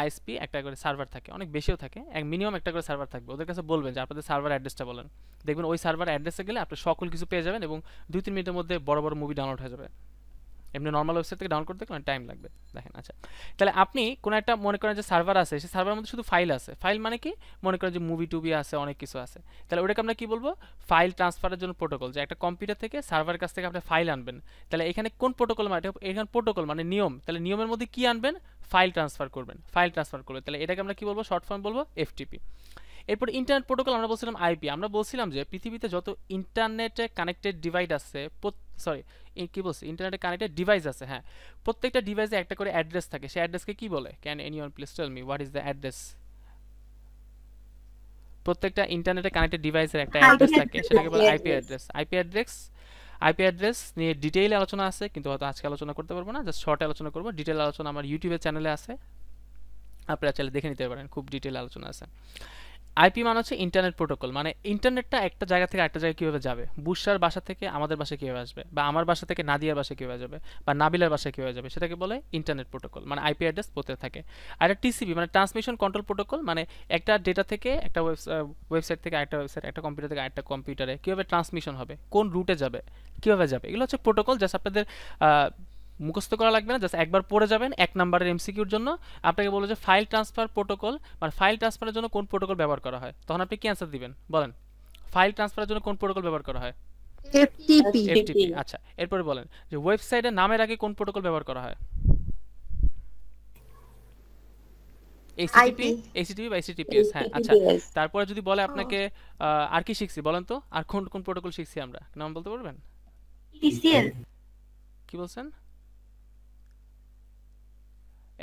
আইএসপি একটা করে সার্ভার থাকে অনেক বেশিও থাকে এক মিনিমাম একটা করে সার্ভার থাকবে ওদের কাছে বলবেন যে আপনাদের সার্ভার অ্যাড্রেসটা বলেন দেখবেন ওই সার্ভার অ্যাড্রেসে গেলে আপনি সকল কিছু পেয়ে যাবেন এবং দুই তিন মিনিটের মধ্যে বড় বড় মুভি ডাউনলোড হয়ে যাবে এমনি নর্মাল ওয়েবসাইট থেকে ডাউনলোড করতে টাইম লাগবে দেখেন আচ্ছা তাহলে আপনি কোনো একটা মনে করেন যে সার্ভার আছে সেই সার্ভারের মধ্যে শুধু ফাইল আছে ফাইল মানে কি মনে করেন যে মুভি টুবি আছে অনেক কিছু আছে তাহলে ওটাকে আমরা কি বলবো ফাইল ট্রান্সফারের জন্য প্রোটোকল যে একটা কম্পিউটার থেকে সার্ভার কাছ থেকে আপনি ফাইল আনবেন তাহলে এখানে কোন প্রোটোকল মানে এখানে প্রোটোকল মানে নিয়ম তাহলে নিয়মের মধ্যে কি আনবেন ফাইল ট্রান্সফার করবেন ফাইল ট্রান্সফার করবেন তাহলে এটাকে আমরা কি বলবো শর্ট ফর্ম বলবো এফটিপি এরপর ইন্টারনেট প্রোটোকল আমরা বলছিলাম আইপি আমরা বলছিলাম যে পৃথিবীতে যত ইন্টারনেটে কানেক্টেড ডিভাইস আছে সরি কি বলছি ইন্টারনেটে কানেক্টেড ডিভাইস আছে হ্যাঁ প্রত্যেকটা ডিভাইসে একটা করে অ্যাড্রেস থাকে সেই অ্যাড্রেসকে কি বলে can any one please tell me what is the address প্রত্যেকটা ইন্টারনেটে কানেক্টেড ডিভাইসের একটা অ্যাড্রেস থাকে সেটাকে বলে IP address IP address IP address নিয়ে ডিটেইল আলোচনা আছে কিন্তু হয়তো আজকে আলোচনা করতে পারবো না জাস্ট শর্ট আলোচনা করবো ডিটেইল আলোচনা আমার ইউটিউবের চ্যানেলে আছে আপনারা চাইলে দেখে নিতে পারেন খুব ডিটেইল আলোচনা আছে আইপি মানে হচ্ছে ইন্টারনেট প্রোটোকল মানে ইন্টারনেটটা একটা জায়গা থেকে একটা জায়গায় কীভাবে যাবে বুসার বাসা থেকে আমাদের বাসায় কীভাবে আসবে বা আমার বাসা থেকে নাদিয়ার বাসায় কীভাবে যাবে বা নাবিলার বাসায় কীভাবে যাবে সেটাকে বলে ইন্টারনেট প্রোটোকল মানে আইপি অ্যাড্রেস পড়তে থাকে আর একটা টিসিপি মানে ট্রান্সমিশন কন্ট্রোল প্রোটোকল মানে একটা ডেটা থেকে একটা ওয়েবসাইট থেকে আরেকটা ওয়েবসাইট একটা কম্পিউটার থেকে আরেকটা কম্পিউটারে কীভাবে ট্রান্সমিশন হবে কোন রুটে যাবে কীভাবে যাবে এগুলো হচ্ছে প্রোটোকল জাস্ট আপনাদের মুখস্থ করা লাগবে না জাস্ট একবার পড়ে যাবেন এক নাম্বারের এমসিকিউর জন্য আপনাকে বলবো যে ফাইল ট্রান্সফার প্রোটোকল মানে ফাইল ট্রান্সফারের জন্য কোন প্রোটোকল ব্যবহার করা হয় তখন আপনি কি অ্যান্সার দিবেন বলেন ফাইল ট্রান্সফারের জন্য কোন প্রোটোকল ব্যবহার করা হয় এফটিপি এফটিপি আচ্ছা এরপরে বলেন যে ওয়েবসাইটের নামের আগে কোন প্রোটোকল ব্যবহার করা হয় এইচটিটিপি এইচটিটিপি বা এইচটিটিপিএস হ্যাঁ আচ্ছা তারপরে যদি বলে আপনাকে আর কি শিখছি বলেন তো আর কোন কোন প্রোটোকল শিখছি আমরা নাম বলতে পারবেন টিসিএল কি বলছেন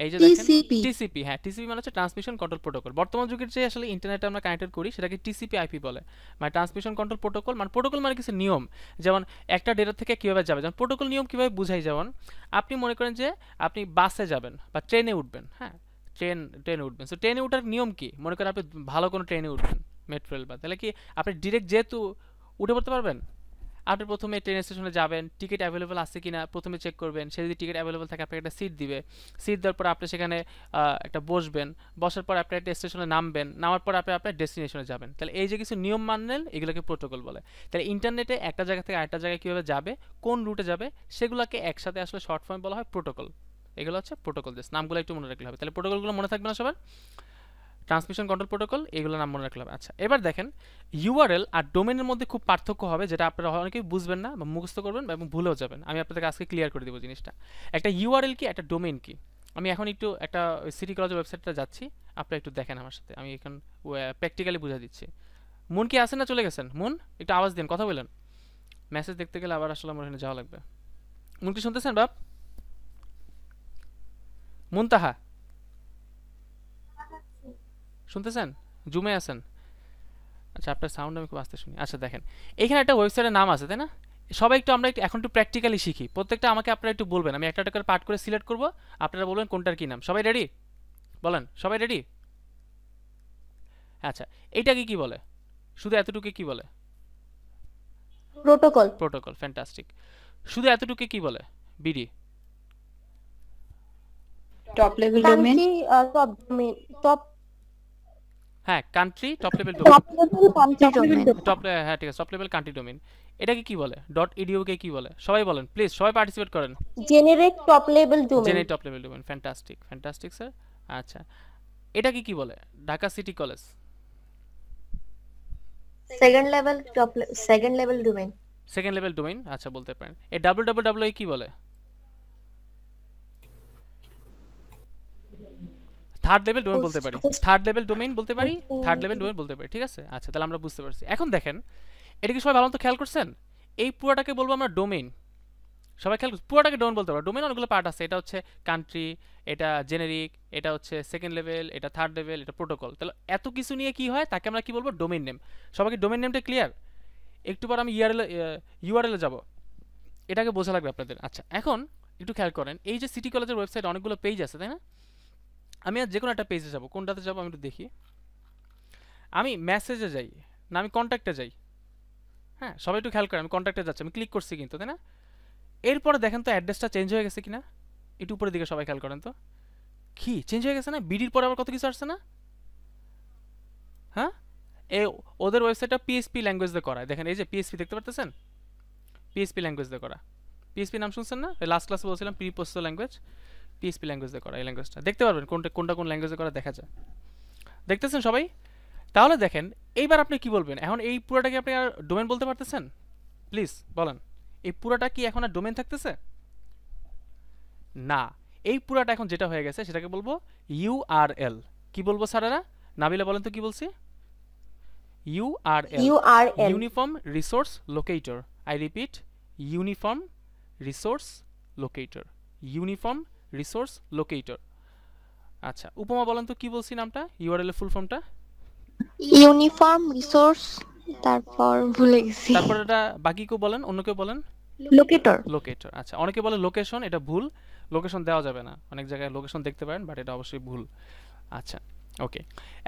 এই যে দেখেন টিসিপি হ্যাঁ টিসিপি মানে হচ্ছে ট্রান্সমিশন কন্ট্রোল প্রোটোকল বর্তমান যুগের যে আসলে ইন্টারনেটে আমরা কানেক্টেড করি সেটাকে টিসিপি আইপি বলে মানে ট্রান্সমিশন কন্ট্রোল প্রোটোকল মানে প্রোটোকল মানে কিছু নিয়ম যেমন একটা ডেটা থেকে কীভাবে যাবে যেমন প্রোটোকল নিয়ম কীভাবে বুঝাই যেমন আপনি মনে করেন যে আপনি বাসে যাবেন বা ট্রেনে উঠবেন হ্যাঁ ট্রেন ট্রেনে উঠবেন সো ট্রেনে ওঠার নিয়ম কি মনে করেন আপনি ভালো কোনো ট্রেনে উঠবেন মেট্রো রেল বা তাহলে কি আপনি ডিরেক্ট যেহেতু উঠে পড়তে পারবেন আপনি প্রথমে ট্রেন স্টেশনে যাবেন টিকিট অ্যাভেলেবল আছে কিনা প্রথমে চেক করবেন সে যদি টিকিট অ্যাভেলেবল থাকে আপনাকে একটা সিট দিবে সিট দেওয়ার পর আপনি সেখানে একটা বসবেন বসার পর আপনি একটা স্টেশনে নামবেন নামার পর আপনি আপনার ডেস্টিনেশনে যাবেন তাহলে এই যে কিছু নিয়ম মানলেন এগুলোকে প্রোটোকল বলে তাহলে ইন্টারনেটে একটা জায়গা থেকে আরেকটা জায়গায় কীভাবে যাবে কোন রুটে যাবে সেগুলোকে একসাথে আসলে শর্ট ফর্মে বলা হয় প্রোটোকল এগুলো হচ্ছে প্রোটোকল দেশ নামগুলো একটু মনে রাখলে হবে তাহলে প্রোটোকলগুলো মনে থাকবে না সবার ট্রান্সমিশন কন্ট্রোল প্রোটোকল এগুলো নাম মনে রাখলাম আচ্ছা এবার দেখেন ইউআরএল আর ডোমেনের মধ্যে খুব পার্থক্য হবে যেটা আপনারা অনেকেই বুঝবেন না বা মুখস্থ করবেন এবং ভুলেও যাবেন আমি আপনাদেরকে আজকে ক্লিয়ার করে দেবো জিনিসটা একটা ইউআরএল কি একটা ডোমেন কি আমি এখন একটু একটা সিটি কলেজের ওয়েবসাইটটা যাচ্ছি আপনারা একটু দেখেন আমার সাথে আমি এখন প্র্যাকটিক্যালি বুঝা দিচ্ছি মন কি আসেন না চলে গেছেন মন একটু আওয়াজ দিন কথা বলেন মেসেজ দেখতে গেলে আবার আসলে আমার এখানে যাওয়া লাগবে মন কি শুনতেছেন বাপ তাহা শুনতেছেন জুমে আছেন আচ্ছা আপনার সাউন্ড আমি খুব আসতে শুনি আচ্ছা দেখেন এখানে একটা ওয়েবসাইটের নাম আছে তাই না সবাই একটু আমরা একটু এখন একটু প্র্যাকটিক্যালি শিখি প্রত্যেকটা আমাকে আপনারা একটু বলবেন আমি একটা একটা করে পার্ট করে সিলেক্ট করবো আপনারা বলবেন কোনটার কী নাম সবাই রেডি বলেন সবাই রেডি আচ্ছা এইটাকে কি বলে শুধু এতটুকু কি বলে প্রোটোকল প্রোটোকল ফ্যান্টাস্টিক শুধু এতটুকু কি বলে BD top level domain top domain top হ্যাঁ country top level domain top হ্যাঁ ঠিক আছে টপ লেভেল কান্ট্রি ডোমেইন এটাকে কি বলে ডট ইডিও কে কি বলে সবাই বলেন প্লিজ সবাই পার্টিসিপেট করেন generate top level domain generate top level domain fantastic fantastic sir আচ্ছা এটাকে কি বলে Dhaka city college second level top second level domain second level domain আচ্ছা বলতে পারেন এ ডাব্লিউ ডাব্লিউ কি বলে থার্ড লেভেল ডোমেন বলতে পারি থার্ড লেভেল ডোমেইন বলতে পারি থার্ড লেভেল ডোমেন বলতে পারি ঠিক আছে আচ্ছা তাহলে আমরা বুঝতে পারছি এখন দেখেন এটা কি সবাই ভালো মতো খেয়াল করছেন এই পুরোটাকে বলবো আমরা ডোমেইন সবাই খেয়াল পুরোটাকে ডোমেন বলতে পারবো ডোমেন অনেকগুলো পার্ট আছে এটা হচ্ছে কান্ট্রি এটা জেনেরিক এটা হচ্ছে সেকেন্ড লেভেল এটা থার্ড লেভেল এটা প্রোটোকল তাহলে এত কিছু নিয়ে কি হয় তাকে আমরা কি বলবো ডোমেন নেম সবাইকে ডোমেন নেমটা ক্লিয়ার একটু পর আমি ইউআরএল ইউআরএলে যাব এটাকে বোঝা লাগবে আপনাদের আচ্ছা এখন একটু খেয়াল করেন এই যে সিটি কলেজের ওয়েবসাইট অনেকগুলো পেজ আছে তাই না আমি আর যে কোনো একটা পেজে যাব কোনটাতে যাবো আমি একটু দেখি আমি মেসেজে যাই না আমি কন্ট্যাক্টে যাই হ্যাঁ সবাই একটু খেয়াল করে আমি কন্ট্যাক্টে যাচ্ছি আমি ক্লিক করছি কিন্তু তাই না এরপরে দেখেন তো অ্যাড্রেসটা চেঞ্জ হয়ে গেছে কিনা একটু উপরের দিকে সবাই খেয়াল করেন তো কি চেঞ্জ হয়ে গেছে না বিডির পরে আবার কত কিছু আসছে না হ্যাঁ এ ওদের ওয়েবসাইটটা পিএসপি ল্যাঙ্গুয়েজ দিয়ে করা দেখেন এই যে পিএসপি দেখতে পারতেছেন পিএসপি ল্যাঙ্গুয়েজ দিয়ে করা পিএসপি নাম শুনছেন না লাস্ট ক্লাসে বলছিলাম প্রি পোস্ট ল্যাঙ্গুয়েজ পিএসপি ল্যাঙ্গুয়েজে করা এই ল্যাঙ্গুয়েজটা দেখতে পারবেন কোনটা কোনটা কোন ল্যাঙ্গুয়েজে করা দেখা যায় দেখতেছেন সবাই তাহলে দেখেন এইবার আপনি কি বলবেন এখন এই পুরোটাকে আপনি আর ডোমেন বলতে পারতেছেন প্লিজ বলেন এই পুরাটা কি এখন আর ডোমেন থাকতেছে না এই পুরাটা এখন যেটা হয়ে গেছে সেটাকে বলবো ইউ আর এল কি বলবো স্যারেরা নাবিলা বলেন তো কি বলছি U R L URL URL uniform resource locator I repeat uniform resource locator uniform resource locator আচ্ছা উপমা বলেন তো কি বলছি নামটা ইউআরএল এর ফুল ফর্মটা ইউনিফর্ম রিসোর্স তারপর ভুলে গেছি তারপর এটা বাকি কেউ বলেন অন্য কেউ বলেন লোকেটর লোকেটর আচ্ছা অনেকে বলে লোকেশন এটা ভুল লোকেশন দেওয়া যাবে না অনেক জায়গায় লোকেশন দেখতে পারেন বাট এটা অবশ্যই ভুল আচ্ছা ওকে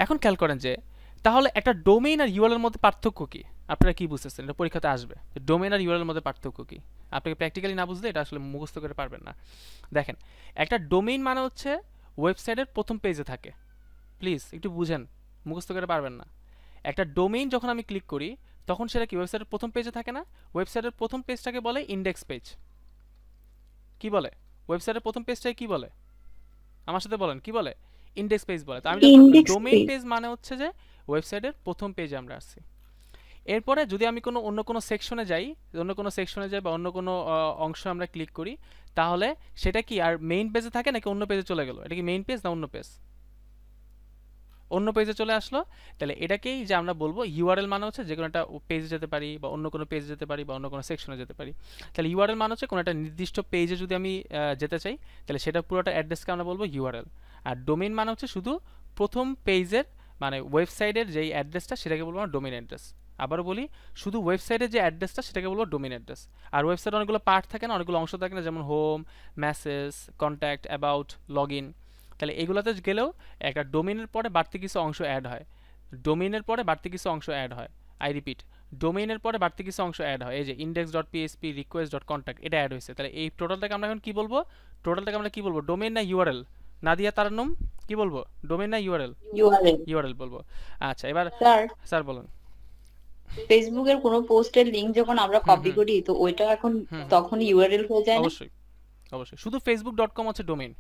এখন খেয়াল করেন যে তাহলে একটা ডোমেইন আর ইউএলের মধ্যে পার্থক্য কি আপনারা কি বুঝতেছেন এটা পরীক্ষাতে আসবে ডোমেইন আর ইউআরের মধ্যে পার্থক্য কি আপনাকে প্র্যাকটিক্যালি না বুঝলে এটা আসলে মুখস্থ করে পারবেন না দেখেন একটা ডোমেইন মানে হচ্ছে ওয়েবসাইটের প্রথম পেজে থাকে প্লিজ একটু বুঝেন মুখস্থ করে পারবেন না একটা ডোমেইন যখন আমি ক্লিক করি তখন সেটা কি ওয়েবসাইটের প্রথম পেজে থাকে না ওয়েবসাইটের প্রথম পেজটাকে বলে ইন্ডেক্স পেজ কি বলে ওয়েবসাইটের প্রথম পেজটাকে কি বলে আমার সাথে বলেন কি বলে ইন্ডেক্স পেজ বলে তো আমি ডোমেইন পেজ মানে হচ্ছে যে ওয়েবসাইটের প্রথম পেজে আমরা আসছি এরপরে যদি আমি কোনো অন্য কোনো সেকশনে যাই অন্য কোনো সেকশনে যাই বা অন্য কোনো অংশ আমরা ক্লিক করি তাহলে সেটা কি আর মেইন পেজে থাকে নাকি অন্য পেজে চলে গেল এটা কি মেইন পেজ না অন্য পেজ অন্য পেজে চলে আসলো তাহলে এটাকেই যে আমরা বলবো ইউআরএল মানে হচ্ছে যে কোনো একটা পেজে যেতে পারি বা অন্য কোনো পেজে যেতে পারি বা অন্য কোনো সেকশনে যেতে পারি তাহলে ইউআরএল মানে হচ্ছে কোনো একটা নির্দিষ্ট পেজে যদি আমি যেতে চাই তাহলে সেটা পুরোটা অ্যাড্রেসকে আমরা বলবো ইউআরএল আর ডোমেইন মানে হচ্ছে শুধু প্রথম পেজের মানে ওয়েবসাইটের যেই অ্যাড্রেসটা সেটাকে বলবো আমরা ডোমিন অ্যাড্রেস আবারও বলি শুধু ওয়েবসাইটের যে অ্যাড্রেসটা সেটাকে বলবো ডোমিন অ্যাড্রেস আর ওয়েবসাইটে অনেকগুলো পার্ট থাকে না অনেকগুলো অংশ থাকে না যেমন home message contact about log in তাহলে এগুলোতে গেলেও একটা ডোমিনের পরে বাড়তি কিছু অংশ অ্যাড হয় ডোমিনের পরে বাড়তি কিছু অংশ অ্যাড হয় আই রিপিট ডোমেনের পরে বাড়তি কিছু অংশ অ্যাড হয় এই যে index dot PSP request dot contact এটা অ্যাড হয়েছে তাহলে এই টোটালটাকে আমরা এখন কী বলবো টোটালটাকে আমরা কী বলবো ডোমেন না ইউআরএল নাদিয়া তারান্নুম কি বলবো ডোমেইন না ইউআরএল ইউআরএল ইউআরএল বলবো আচ্ছা এবার স্যার স্যার বলুন ফেসবুকের কোন পোস্টের লিংক যখন আমরা কপি করি তো ওইটা এখন তখন ইউআরএল হয়ে যায় অবশ্যই অবশ্যই শুধু facebook.com হচ্ছে ডোমেইন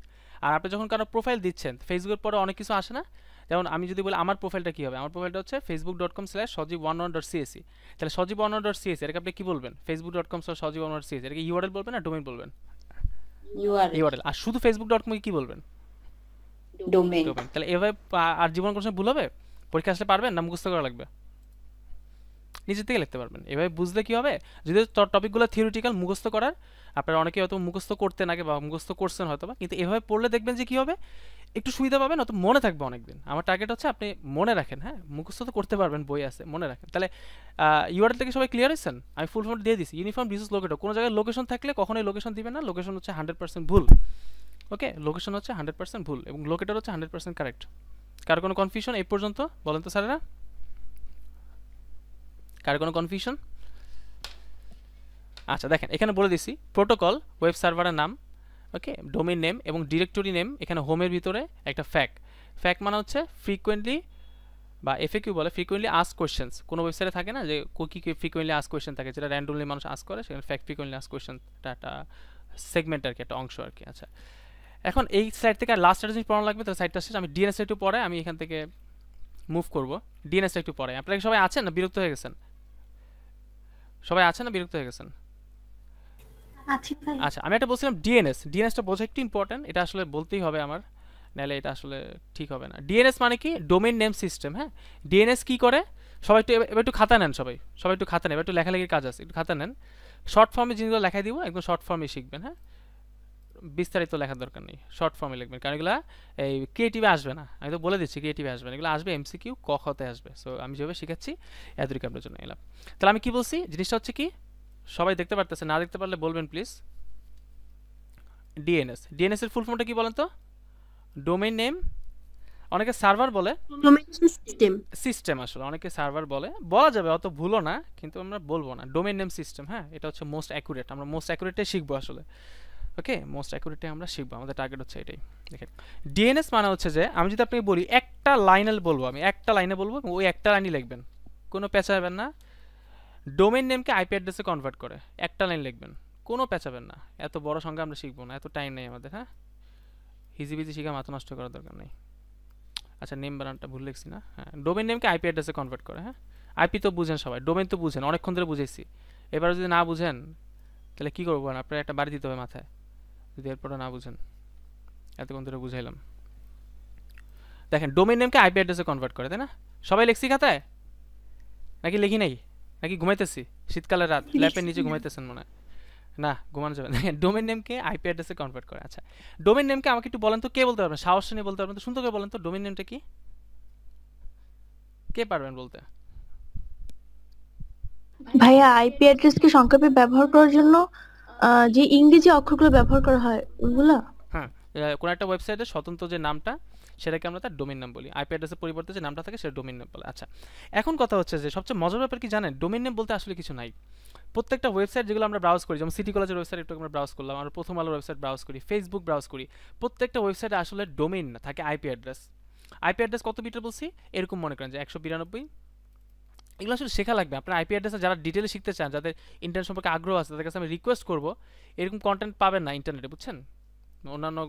আর আপনি যখন কারো প্রোফাইল দিচ্ছেন ফেসবুকের পরে অনেক কিছু আসে না যেমন আমি যদি বলি আমার প্রোফাইলটা কী হবে আমার প্রোফাইলটা হচ্ছে Facebook dot com slash Sajib one one dot CAC তাহলে Sajib one one dot CAC এটাকে আপনি কী বলবেন Facebook dot com slash Sajib one dot CAC এটাকে ইউআরএল বলবেন না ডোমেইন বলবেন ইউআরএল আর শুধু ফেসবুক ডট কমকে কী বলবেন ডোমেইন তাহলে এভাবে আর জীবন কোনো ভুল হবে পরীক্ষা আসলে পারবেন না মুখস্থ করা লাগবে নিজে থেকে লিখতে পারবেন এভাবে বুঝলে কি হবে যদি টপিকগুলো থিওরিটিক্যাল মুখস্থ করার আপনারা অনেকে হয়তো মুখস্থ করতেন আগে বা মুখস্থ করছেন হয়তো বা কিন্তু এভাবে পড়লে দেখবেন যে কি হবে একটু সুবিধা পাবেন অত মনে থাকবে অনেকদিন আমার টার্গেট হচ্ছে আপনি মনে রাখেন হ্যাঁ মুখস্থ তো করতে পারবেন বই আছে মনে রাখেন তাহলে ইউআরএল থেকে সবাই ক্লিয়ার হয়েছেন আমি ফুল ফর্ম দিয়ে দিছি ইউনিফর্ম রিসোর্স লোকেটও কোনো জায়গায় লোকেশন থাকলে কখনোই লোকেশন দিবেন না লোকেশন হচ্ছে হান্ড্রেড পার্সেন্ট ভুল ওকে লোকেশন হচ্ছে হান্ড্রেড পার্সেন্ট ভুল এবং লোকেটার হচ্ছে হান্ড্রেড পার্সেন্ট কারেক্ট কার কোনো কনফিউশন এই পর্যন্ত বলেন তো স্যারেরা কার কোনো কনফিউশন আচ্ছা দেখেন এখানে বলে দিছি প্রোটোকল ওয়েব সার্ভারের নাম ওকে ডোমেন নেম এবং ডিরেক্টরি নেম এখানে হোমের ভিতরে একটা ফ্যাক ফ্যাক মানে হচ্ছে ফ্রিকোয়েন্টলি বা এফে কিউ বলে ফ্রিকুয়েন্টলি আস কোয়েশ্চেন্স কোনো ওয়েবসাইটে থাকে না যে কি ফ্রিকুয়েন্টলি আস কোয়েশ্চেন থাকে যেটা র্যান্ডমলি মানুষ আস করে সেখানে ফ্যাক ফ্রিকুয়েন্টলি আস কোয়েশ্চেনটা একটা সেগমেন্ট আর কি একটা অংশ আর কি আচ্ছা এখন এই সাইড থেকে লাস্ট একটা জিনিস পড়ানো লাগবে তো সাইডটা শেষ আমি ডিএনএস একটু পরে আমি এখান থেকে মুভ করব ডিএনএসটা একটু পরে আপনারা সবাই আছেন না বিরক্ত হয়ে গেছেন সবাই আছেন না বিরক্ত হয়ে গেছেন আচ্ছা আমি একটা বলছিলাম ডিএনএস ডিএনএসটা বোঝা একটু ইম্পর্টেন্ট এটা আসলে বলতেই হবে আমার নাহলে এটা আসলে ঠিক হবে না ডিএনএস মানে কি ডোমেন নেম সিস্টেম হ্যাঁ ডিএনএস কী করে সবাই একটু এবার একটু খাতা নেন সবাই সবাই একটু খাতা নেন এবার একটু লেখালেখির কাজ আছে একটু খাতা নেন শর্ট ফর্মে জিনিসগুলো লেখাই দিব একদম শর্ট ফর্মে শিখবেন হ্যাঁ বিস্তারিত লেখার দরকার নেই শর্ট ফর্মে লিখবেন কারণ এগুলো এই ক্রিয়েটিভে আসবে না আমি তো বলে দিচ্ছি ক্রিয়েটিভে আসবে না এগুলো আসবে এমসি কিউ কখতে আসবে সো আমি যেভাবে শিখাচ্ছি এতটুকু আপনার জন্য এলাম তাহলে আমি কি বলছি জিনিসটা হচ্ছে কি সবাই দেখতে পারতেছে না দেখতে পারলে বলবেন প্লিজ ডিএনএস ডিএনএস এর ফুল ফর্মটা কি বলেন তো ডোমেইন নেম অনেকে সার্ভার বলে সিস্টেম সিস্টেম আসলে অনেকে সার্ভার বলে বলা যাবে অত ভুলো না কিন্তু আমরা বলবো না ডোমেইন নেম সিস্টেম হ্যাঁ এটা হচ্ছে মোস্ট অ্যাকুরেট আমরা মোস্ট অ্যাকুরেটটাই শিখবো আসলে ওকে মোস্ট অ্যাকুরেটে আমরা শিখব আমাদের টার্গেট হচ্ছে এটাই দেখেন ডিএনএস মানে হচ্ছে যে আমি যদি আপনাকে বলি একটা লাইনে বলবো আমি একটা লাইনে বলবো ওই একটা লাইনই লিখবেন কোনো পেঁচাবেন না ডোমেন নেমকে আইপি অ্যাড্রেসে কনভার্ট করে একটা লাইন লিখবেন কোনো পেঁচাবেন না এত বড় সংখ্যা আমরা শিখবো না এত টাইম নেই আমাদের হ্যাঁ হিজিবিজি শিখে মাথা নষ্ট করার দরকার নেই আচ্ছা নেম বানানটা ভুল লিখছি না হ্যাঁ ডোমেন নেমকে আইপি অ্যাড্রেসে কনভার্ট করে হ্যাঁ আইপি তো বুঝেন সবাই ডোমেন তো বুঝেন অনেকক্ষণ ধরে বুঝেছি এবার যদি না বুঝেন তাহলে কী করবো আপনার একটা বাড়ি দিতে হবে মাথায় যদি এরপরে না বুঝেন এতক্ষণ ধরে বুঝাইলাম দেখেন ডোমেন নেমকে আইপি অ্যাড্রেসে কনভার্ট করে তাই না সবাই লেখছি খাতায় নাকি লেখি নাই নাকি ঘুমাইতেছি শীতকালের রাত ল্যাপের নিচে ঘুমাইতেছেন মনে না ঘুমানো যাবে না ডোমেন নেমকে আইপি অ্যাড্রেসে কনভার্ট করে আচ্ছা ডোমেন নেমকে আমাকে একটু বলেন তো কে বলতে পারবেন সাহস নিয়ে বলতে পারবেন তো সুন্দর করে বলেন তো ডোমেন নেমটা কি কে পারবেন বলতে ভাইয়া আইপি অ্যাড্রেসকে সংক্ষেপে ব্যবহার করার জন্য যে ইংরেজি অক্ষরগুলো ব্যবহার করা হয় ওগুলো হ্যাঁ কোন একটা ওয়েবসাইটের স্বতন্ত্র যে নামটা সেটাকে আমরা তার ডোমেন নাম বলি আইপি অ্যাড্রেসের পরিবর্তে যে নামটা থাকে সেটা ডোমেন নাম বলে আচ্ছা এখন কথা হচ্ছে যে সবচেয়ে মজার ব্যাপার কি জানেন ডোমেন নেম বলতে আসলে কিছু নাই প্রত্যেকটা ওয়েবসাইট যেগুলো আমরা ব্রাউজ করি যেমন সিটি কলেজের ওয়েবসাইট একটু আমরা ব্রাউজ করলাম আমরা প্রথম আলো ওয়েবসাইট ব্রাউজ করি ফেসবুক ব্রাউজ করি প্রত্যেকটা ওয়েবসাইটে আসলে ডোমেন না থাকে আইপি অ্যাড্রেস আইপি অ্যাড্রেস কত বিটার বলছি এরকম মনে করেন যে একশো বিরানব্বই এগুলো আসলে শেখা লাগবে আপনার আইপি অ্যাড্রেসে যারা ডিটেলে শিখতে চান যাদের ইন্টারনেট সম্পর্কে আগ্রহ আছে তাদের কাছে আমি রিকোয়েস্ট করবো এরকম কন্টেন্ট পাবেন না ইন্টারনেটে বুঝছেন অন্যান্য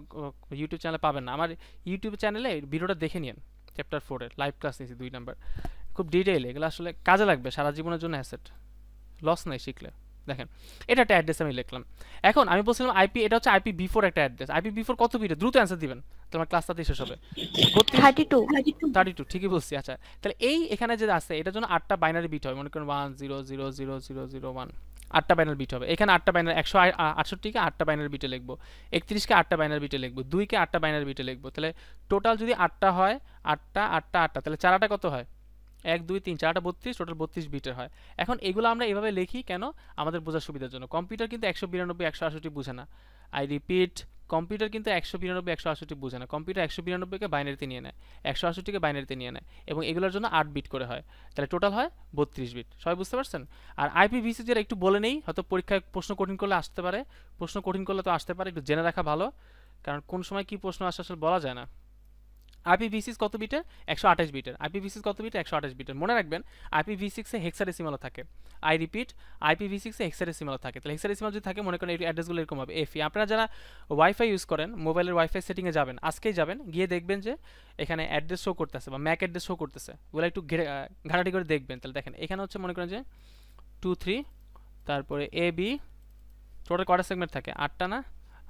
ইউটিউব চ্যানেলে পাবেন না আমার ইউটিউব চ্যানেলে ভিডিওটা দেখে নিন চ্যাপ্টার ফোরের লাইভ ক্লাস নিয়েছি দুই নাম্বার খুব ডিটেইল এগুলো আসলে কাজে লাগবে সারা জীবনের জন্য অ্যাসেট লস নাই শিখলে দেখেন এটা একটা অ্যাড্রেস আমি লিখলাম এখন আমি বলছিলাম আইপি এটা হচ্ছে আইপি বিফোর একটা অ্যাড্রেস আইপি বিফোর কত বিটে দ্রুত অ্যান্সার দিবেন তোমার ক্লাস তাতে শেষ হবে থার্টি টু ঠিকই বলছি আচ্ছা তাহলে এই এখানে যে আছে এটার জন্য আটটা বাইনারি বিট হবে মনে করুন one zero zero zero zero zero one আটটা বাইনারি বিট হবে এখানে আটটা বাইনারি একশো আটষট্টিকে আটটা বাইনারি বিটে লিখবো একত্রিশকে আটটা বাইনারি বিটে লিখবো দুইকে আটটা বাইনারি বিটে লিখব তাহলে টোটাল যদি আটটা হয় আটটা আটটা আটটা তাহলে চারাটা কত হয় এক দুই তিন চারটা বত্রিশ টোটাল বত্রিশ বিটের হয় এখন এগুলো আমরা এভাবে লিখি কেন আমাদের বোঝার সুবিধার জন্য কম্পিউটার কিন্তু একশো বিরানব্বই একশো আষট্টি বুঝে না আই রিপিট কম্পিউটার কিন্তু একশো বিরানব্বই একশো আষট্টি বুঝে না কম্পিউটার একশো বিরানব্বইকে বাইনারিতে নিয়ে নেয় একশো আষট্টিকে বাইনারিতে নিয়ে নেয় এবং এগুলোর জন্য আট বিট করে হয় তাহলে টোটাল হয় বত্রিশ বিট সবাই বুঝতে পারছেন আর আইপিভিসি যেটা একটু বলে নেই হয়তো পরীক্ষায় প্রশ্ন কঠিন করলে আসতে পারে প্রশ্ন কঠিন করলে তো আসতে পারে একটু জেনে রাখা ভালো কারণ কোন সময় কি প্রশ্ন আসে আসলে বলা যায় না আইপিভি6 কত বিটের আঠাশ বিটের আইপিভি6 কত বিটের আঠাশ বিটের মনে রাখবেন আইপিভি6 এ সিমালো থাকে আই রিপিট আইপিভি আইপিভি6 এ হেক্সাডেসিমাল থাকে তাহলে হেক্সাডেসিমাল যদি থাকে মনে করেন এই অ্যাড্রেসগুলো এরকম হবে এফ আপনারা যারা ওয়াইফাই ইউজ করেন মোবাইলের ওয়াইফাই সেটিংয়ে যাবেন আজকেই যাবেন গিয়ে দেখবেন যে এখানে অ্যাড্রেস শো করতেছে বা ম্যাক অ্যাড্রেস শো করতেছে ওগুলো একটু ঘাটাটি করে দেখবেন তাহলে দেখেন এখানে হচ্ছে মনে করেন যে টু থ্রি তারপরে এ বি টোটাল কটা সেগমেন্ট থাকে আটটা না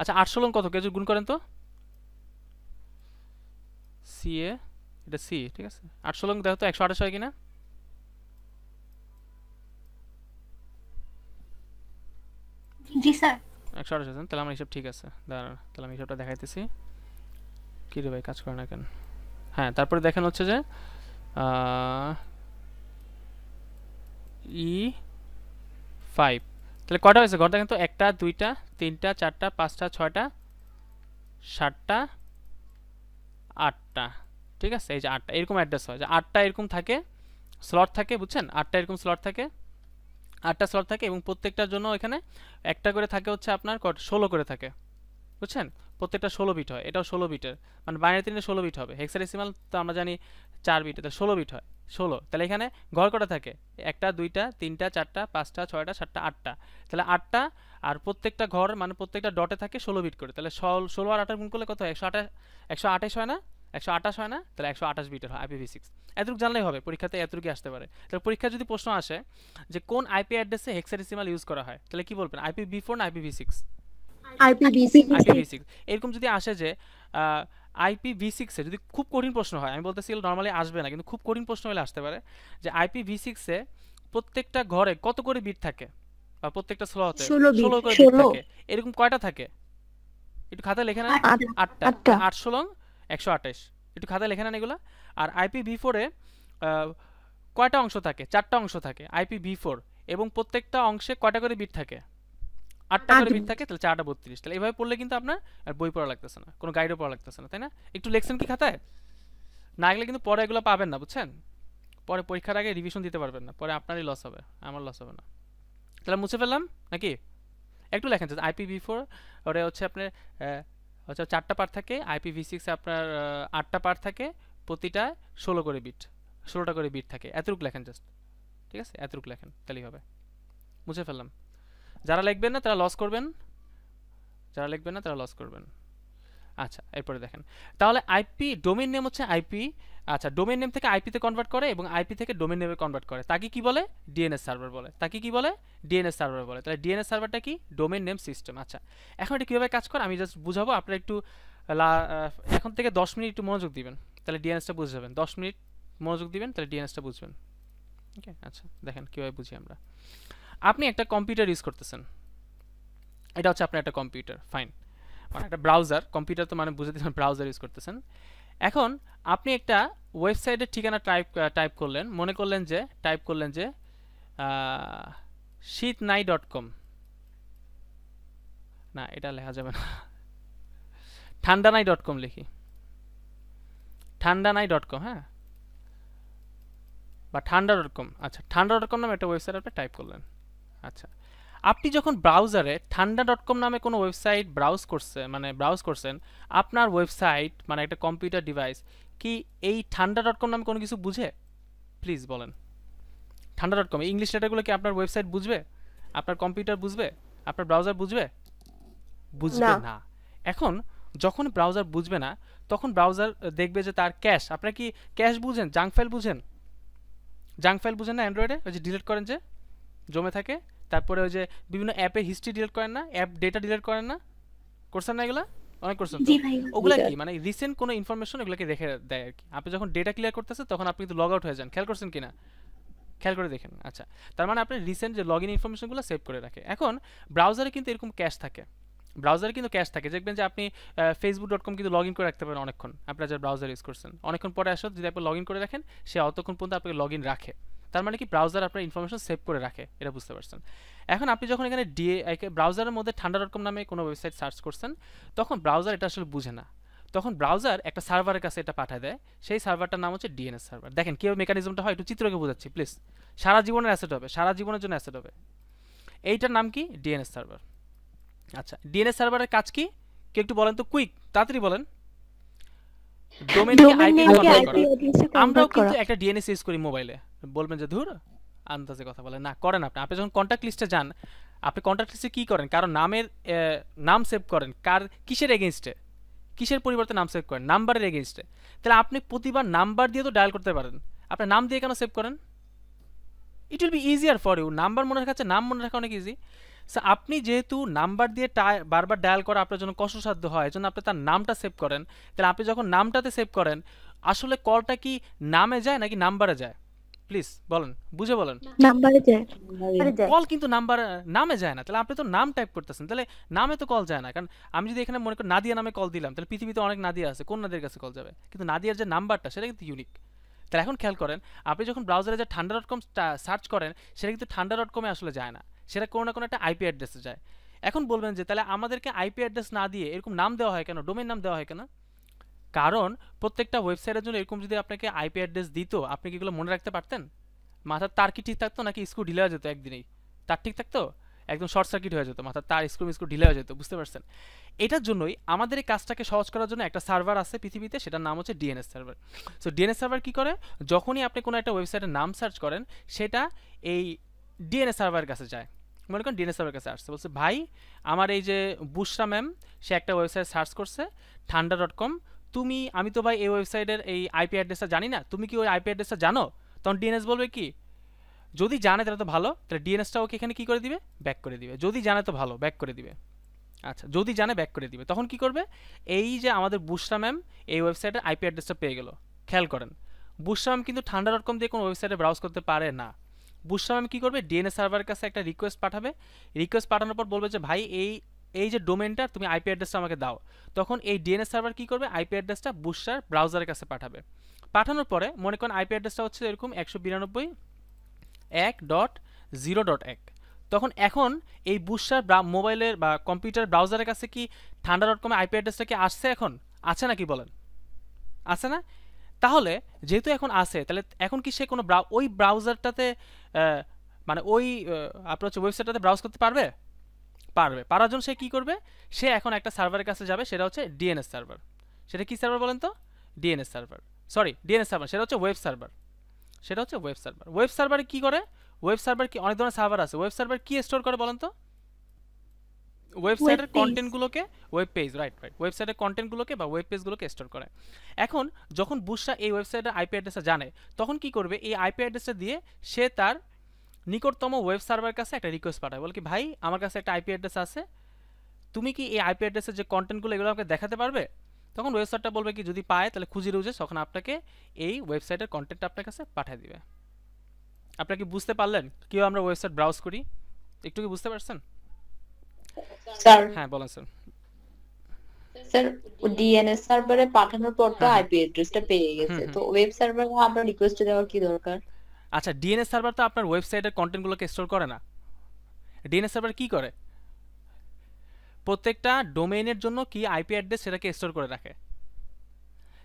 আচ্ছা আটশো লং কত কেজি গুণ করেন তো সি এ এটা সি ঠিক আছে আটশো লং দেখো তো একশো আঠাশ হয় কিনা একশো আঠাশ আছেন তাহলে আমার হিসাব ঠিক আছে দাঁড়ান তাহলে আমি হিসাবটা দেখাইতেছি কী রে ভাই কাজ করে না কেন হ্যাঁ তারপরে দেখেন হচ্ছে যে ই ফাইভ তাহলে কটা হয়েছে ঘর দেখেন তো একটা দুইটা তিনটা চারটা পাঁচটা ছয়টা সাতটা আটটা ঠিক আছে এই যে আটটা এরকম অ্যাড্রেস হয় যে আটটা এরকম থাকে স্লট থাকে বুঝছেন আটটা এরকম স্লট থাকে আটটা স্লট থাকে এবং প্রত্যেকটার জন্য এখানে একটা করে থাকে হচ্ছে আপনার কট ষোলো করে থাকে বুঝছেন প্রত্যেকটা ষোলো বিট হয় এটাও ষোলো বিটের মানে বাইরে তিনটে ষোলো বিট হবে হেক্সাডেসিমাল তো আমরা জানি চার বিট এটা ষোলো বিট হয় ষোলো তাহলে এখানে ঘর কটা থাকে একটা দুইটা তিনটা চারটা পাঁচটা ছয়টা সাতটা আটটা তাহলে আটটা আর প্রত্যেকটা ঘর মানে প্রত্যেকটা ডটে থাকে ষোলো বিট করে তাহলে ষোলো আর আটার গুণ করলে কত হয় একশো আঠাশ একশো আঠাশ হয় না একশো আঠাশ হয় না তাহলে একশো আঠাশ বিটের হয় আইপিভি সিক্স এতটুকু জানলেই হবে পরীক্ষাতে এতটুকু আসতে পারে তাহলে পরীক্ষায় যদি প্রশ্ন আসে যে কোন আইপি অ্যাড্রেসে হেক্সারিসিমাল ইউজ করা হয় তাহলে কি বলবেন আইপি বি ফোর না আইপিভি সিক্স আইপিভি সিক্স এরকম যদি আসে যে আইপি ভি সিক্সে যদি খুব কঠিন প্রশ্ন হয় আমি বলতেছি নর্মালি আসবে না কিন্তু খুব কঠিন প্রশ্ন হলে আসতে পারে যে আইপি ভি সিক্সে প্রত্যেকটা ঘরে কত করে বিট থাকে বা প্রত্যেকটা হতে ষোলো করে বিট থাকে এরকম কয়টা থাকে একটু খাতায় লেখে নেন আটটা আটশো লং একশো আঠাশ একটু খাতায় লেখে নেন এগুলো আর আইপি ভি ফোরে কয়টা অংশ থাকে চারটা অংশ থাকে আইপি ভি ফোর এবং প্রত্যেকটা অংশে কয়টা করে বিট থাকে আটটা করে বিন থাকে তাহলে চারটা বত্রিশ তাহলে এভাবে পড়লে কিন্তু আপনার আর বই পড়া লাগতেছে না কোনো গাইডও পড়া লাগতেছে না তাই না একটু লেখছেন কি খাতায় না গেলে কিন্তু পরে এগুলো পাবেন না বুঝছেন পরে পরীক্ষার আগে রিভিশন দিতে পারবেন না পরে আপনারই লস হবে আমার লস হবে না তাহলে মুছে ফেললাম নাকি একটু লেখেন আইপি ভি ফোর ওরে হচ্ছে আপনার হচ্ছে চারটা পার্ট থাকে আইপি ভি সিক্স আপনার আটটা পার্ট থাকে প্রতিটা ষোলো করে বিট ষোলোটা করে বিট থাকে এতটুকু লেখেন জাস্ট ঠিক আছে এতটুকু লেখেন তাহলেই হবে মুছে ফেললাম যারা লিখবেন না তারা লস করবেন যারা লিখবেন না তারা লস করবেন আচ্ছা এরপরে দেখেন তাহলে আইপি ডোমেন নেম হচ্ছে আইপি আচ্ছা ডোমেন নেম থেকে আইপিতে কনভার্ট করে এবং আইপি থেকে ডোমেন নেমে কনভার্ট করে তাকে কি বলে ডিএনএস সার্ভার বলে তাকে কি বলে ডিএনএস সার্ভার বলে তাহলে ডিএনএস সার্ভারটা কি ডোমেন নেম সিস্টেম আচ্ছা এখন এটা কীভাবে কাজ করে আমি জাস্ট বুঝাবো আপনারা একটু এখন থেকে দশ মিনিট একটু মনোযোগ দিবেন তাহলে ডিএনএসটা বুঝে যাবেন দশ মিনিট মনোযোগ দিবেন তাহলে ডিএনএসটা বুঝবেন ওকে আচ্ছা দেখেন কীভাবে বুঝি আমরা আপনি একটা কম্পিউটার ইউজ করতেছেন এটা হচ্ছে আপনার একটা কম্পিউটার ফাইন মানে একটা ব্রাউজার কম্পিউটার তো মানে বুঝাতে ব্রাউজার ইউজ করতেছেন এখন আপনি একটা ওয়েবসাইটের ঠিকানা টাইপ টাইপ করলেন মনে করলেন যে টাইপ করলেন যে শীত নাই ডট কম না এটা লেখা যাবে না ঠান্ডা নাই ডট কম লিখি ঠান্ডা নাই ডট কম হ্যাঁ বা ঠান্ডা ডট কম আচ্ছা ঠান্ডা ডট কম নামে একটা ওয়েবসাইট আপনি টাইপ করলেন আচ্ছা আপনি যখন ব্রাউজারে ঠান্ডা ডট কম নামে কোনো ওয়েবসাইট ব্রাউজ করছে মানে ব্রাউজ করছেন আপনার ওয়েবসাইট মানে একটা কম্পিউটার ডিভাইস কি এই ঠান্ডা ডট কম নামে কোনো কিছু বুঝে প্লিজ বলেন ঠান্ডা ডট কম ইংলিশ লেটারগুলো কি আপনার ওয়েবসাইট বুঝবে আপনার কম্পিউটার বুঝবে আপনার ব্রাউজার বুঝবে বুঝবে না এখন যখন ব্রাউজার বুঝবে না তখন ব্রাউজার দেখবে যে তার ক্যাশ আপনারা কি ক্যাশ বুঝেন জাঙ্ক ফাইল বুঝেন জাঙ্ক ফাইল বুঝেন না অ্যান্ড্রয়েডে ওই যে ডিলিট করেন যে জমে থাকে তারপরে ওই যে বিভিন্ন অ্যাপে হিস্ট্রি ডিলিট করেন না অ্যাপ ডেটা ডিলিট করেন না করছেন না এগুলা অনেক করছেন ওগুলা কি মানে রিসেন্ট কোনো ইনফরমেশন ওগুলাকে রেখে দেয় আর কি আপনি যখন ডেটা ক্লিয়ার করতেছে তখন আপনি কিন্তু লগ আউট হয়ে যান খেয়াল করছেন কিনা খেয়াল করে দেখেন আচ্ছা তার মানে আপনি রিসেন্ট যে লগ ইন ইনফরমেশনগুলো সেভ করে রাখে এখন ব্রাউজারে কিন্তু এরকম ক্যাশ থাকে ব্রাউজারে কিন্তু ক্যাশ থাকে দেখবেন যে আপনি ফেসবুক ডট কম কিন্তু লগ ইন করে রাখতে পারেন অনেকক্ষণ আপনারা যারা ব্রাউজার ইউজ করছেন অনেকক্ষণ পরে আসো যদি আপনি লগ ইন করে রাখেন সে অতক্ষণ পর্যন্ত আপনাকে লগ ইন রাখে তার মানে কি ব্রাউজার আপনার ইনফরমেশন সেভ করে রাখে এটা বুঝতে পারছেন এখন আপনি যখন এখানে ডিএ ব্রাউজারের মধ্যে ঠান্ডা ডট কম নামে কোনো ওয়েবসাইট সার্চ করছেন তখন ব্রাউজার এটা আসলে বুঝে না তখন ব্রাউজার একটা সার্ভারের কাছে এটা পাঠায় দেয় সেই সার্ভারটার নাম হচ্ছে ডিএনএস সার্ভার দেখেন কীভাবে মেকানিজমটা হয় একটু চিত্রকে বোঝাচ্ছি প্লিজ সারা জীবনের অ্যাসেট হবে সারা জীবনের জন্য অ্যাসেট হবে এইটার নাম কি ডিএনএস সার্ভার আচ্ছা ডিএনএস সার্ভারের কাজ কি কেউ একটু বলেন তো কুইক তাড়াতাড়ি বলেন আপনি কার কিসের কিসের পরিবর্তে নাম সেভ করেন নাম্বারের তাহলে আপনি প্রতিবার নাম্বার দিয়ে তো ডায়াল করতে পারেন আপনার নাম দিয়ে কেন সেভ করেন it will be easier for you number মনে রাখা নাম মনে রাখা অনেক ইজি সো আপনি যেহেতু নাম্বার দিয়ে বারবার ডায়াল করা আপনার জন্য কষ্টসাধ্য হয় এজন্য আপনি তার নামটা সেভ করেন তাহলে আপনি যখন নামটাতে সেভ করেন আসলে কলটা কি নামে যায় নাকি নাম্বারে যায় প্লিজ বলেন বুঝে বলেন নাম্বারে যায় কল কিন্তু নাম্বার নামে যায় না তাহলে আপনি তো নাম টাইপ করতেছেন তাহলে নামে তো কল যায় না কারণ আমি যদি এখানে মনে করি নাদিয়া নামে কল দিলাম তাহলে পৃথিবীতে অনেক নাদিয়া আছে কোন নাদিয়ার কাছে কল যাবে কিন্তু নাদিয়ার যে নাম্বারটা সেটা কিন্তু ইউনিক তাহলে এখন খেয়াল করেন আপনি যখন ব্রাউজারে যে ঠান্ডা ডট কম সার্চ করেন সেটা কিন্তু ঠান্ডা ডট কমে আসলে যায় না সেটা কোনো না কোনো একটা আইপি অ্যাড্রেসে যায় এখন বলবেন যে তাহলে আমাদেরকে আইপি অ্যাড্রেস না দিয়ে এরকম নাম দেওয়া হয় কেন ডোমেন নাম দেওয়া হয় কেন কারণ প্রত্যেকটা ওয়েবসাইটের জন্য এরকম যদি আপনাকে আইপি অ্যাড্রেস দিত আপনি কি এগুলো মনে রাখতে পারতেন মাথার তার কি ঠিক থাকতো নাকি স্ক্রু ঢিলে হয়ে যেত একদিনেই তার ঠিক থাকতো একদম শর্ট সার্কিট হয়ে যেত মাথার তার স্ক্রু স্ক্রু ঢিলে হয়ে যেত বুঝতে পারছেন এটার জন্যই আমাদের এই কাজটাকে সহজ করার জন্য একটা সার্ভার আছে পৃথিবীতে সেটার নাম হচ্ছে DNS server so DNS server কী করে যখনই আপনি কোনো একটা ওয়েবসাইটের নাম সার্চ করেন সেটা এই ডিএনএ সার্ভারের কাছে যায় মনে করেন ডিএনএস সার্ভারের কাছে আসছে বলছে ভাই আমার এই যে বুসরা ম্যাম সে একটা ওয়েবসাইট সার্চ করছে ঠান্ডা ডট কম তুমি আমি তো ভাই এই ওয়েবসাইটের এই আইপি অ্যাড্রেসটা জানি না তুমি কি ওই আইপি অ্যাড্রেসটা জানো তখন ডিএনএস বলবে কি যদি জানে তাহলে তো ভালো তাহলে ডিএনএসটা ওকে এখানে কী করে দিবে ব্যাক করে দিবে যদি জানে তো ভালো ব্যাক করে দিবে আচ্ছা যদি জানে ব্যাক করে দিবে তখন কি করবে এই যে আমাদের বুসরা ম্যাম এই ওয়েবসাইটের আইপি অ্যাড্রেসটা পেয়ে গেল খেয়াল করেন বুসরা ম্যাম কিন্তু ঠান্ডা ডট কম দিয়ে কোনো ওয়েবসাইটে ব্রাউজ করতে পারে না বুশরা আমি কী করবে ডিএনএ সার্ভারের কাছে একটা রিকোয়েস্ট পাঠাবে রিকোয়েস্ট পাঠানোর পর বলবে যে ভাই এই এই যে ডোমেনটা তুমি আইপি অ্যাড্রেসটা আমাকে দাও তখন এই ডিএনএস সার্ভার কী করবে আইপি অ্যাড্রেসটা বুশার ব্রাউজারের কাছে পাঠাবে পাঠানোর পরে মনে করেন আইপি অ্যাড্রেসটা হচ্ছে এরকম একশো বিরানব্বই এক ডট জিরো ডট এক তখন এখন এই বুশার মোবাইলের বা কম্পিউটার ব্রাউজারের কাছে কি ঠান্ডা ডট কমে আইপি অ্যাড্রেসটা কি আসছে এখন আছে নাকি বলেন আছে না তাহলে যেহেতু এখন আছে তাহলে এখন কি সে কোনো ওই ব্রাউজারটাতে মানে ওই আপনার হচ্ছে ওয়েবসাইটটাতে ব্রাউজ করতে পারবে পারবে পারার জন্য সে কী করবে সে এখন একটা সার্ভারের কাছে যাবে সেটা হচ্ছে ডিএনএস সার্ভার সেটা কী সার্ভার বলেন তো DNS server sorry DNS server সেটা হচ্ছে ওয়েব সার্ভার সেটা হচ্ছে ওয়েব সার্ভার ওয়েব সার্ভারে কী করে ওয়েব সার্ভার কি অনেক ধরনের সার্ভার আছে ওয়েব সার্ভার কী স্টোর করে বলেন তো ওয়েবসাইটের কন্টেন্টগুলোকে ওয়েব পেজ রাইট রাইট ওয়েবসাইটের কন্টেন্টগুলোকে বা ওয়েব পেজগুলোকে স্টোর করে এখন যখন বুসরা এই ওয়েবসাইটের আইপি অ্যাড্রেসটা জানে তখন কি করবে এই আইপি অ্যাড্রেসটা দিয়ে সে তার নিকটতম ওয়েব সার্ভারের কাছে একটা রিকোয়েস্ট পাঠায় বলে কি ভাই আমার কাছে একটা আইপি অ্যাড্রেস আছে তুমি কি এই আইপি অ্যাড্রেসের যে কন্টেন্টগুলো এগুলো আমাকে দেখাতে পারবে তখন ওয়েবসাইটটা বলবে কি যদি পায় তাহলে খুঁজে রুজে তখন আপনাকে এই ওয়েবসাইটের কন্টেন্টটা আপনার কাছে পাঠিয়ে দিবে আপনার কি বুঝতে পারলেন কেউ আমরা ওয়েবসাইট ব্রাউজ করি একটু কি বুঝতে পারছেন স্যার হ্যাঁ বলেন স্যার স্যার ডিএনএস সার্ভারে পাঠানোর পর তো আইপি অ্যাড্রেসটা হ্যাঁ। পেয়ে গেছে তো ওয়েব সার্ভারে আমরা রিকোয়েস্ট দেওয়ার কি দরকার আচ্ছা ডিএনএস সার্ভার তো আপনার ওয়েবসাইটের কন্টেন্টগুলোকে স্টোর করে না ডিএনএস সার্ভার কি করে প্রত্যেকটা ডোমেইনের জন্য কি আইপি অ্যাড্রেস সেটাকে স্টোর করে রাখে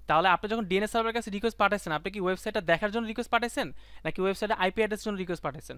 তাহলে আপনি যখন ডিএনএস সার্ভারের কাছে রিকোয়েস্ট পাঠাচ্ছেন আপনি কি ওয়েবসাইটটা দেখার জন্য রিকোয়েস্ট পাঠাইছেন নাকি ওয়েবসাইটে আইপি অ্যাড্রেসের জন্য রিকোয়েস্ট পাঠাইছেন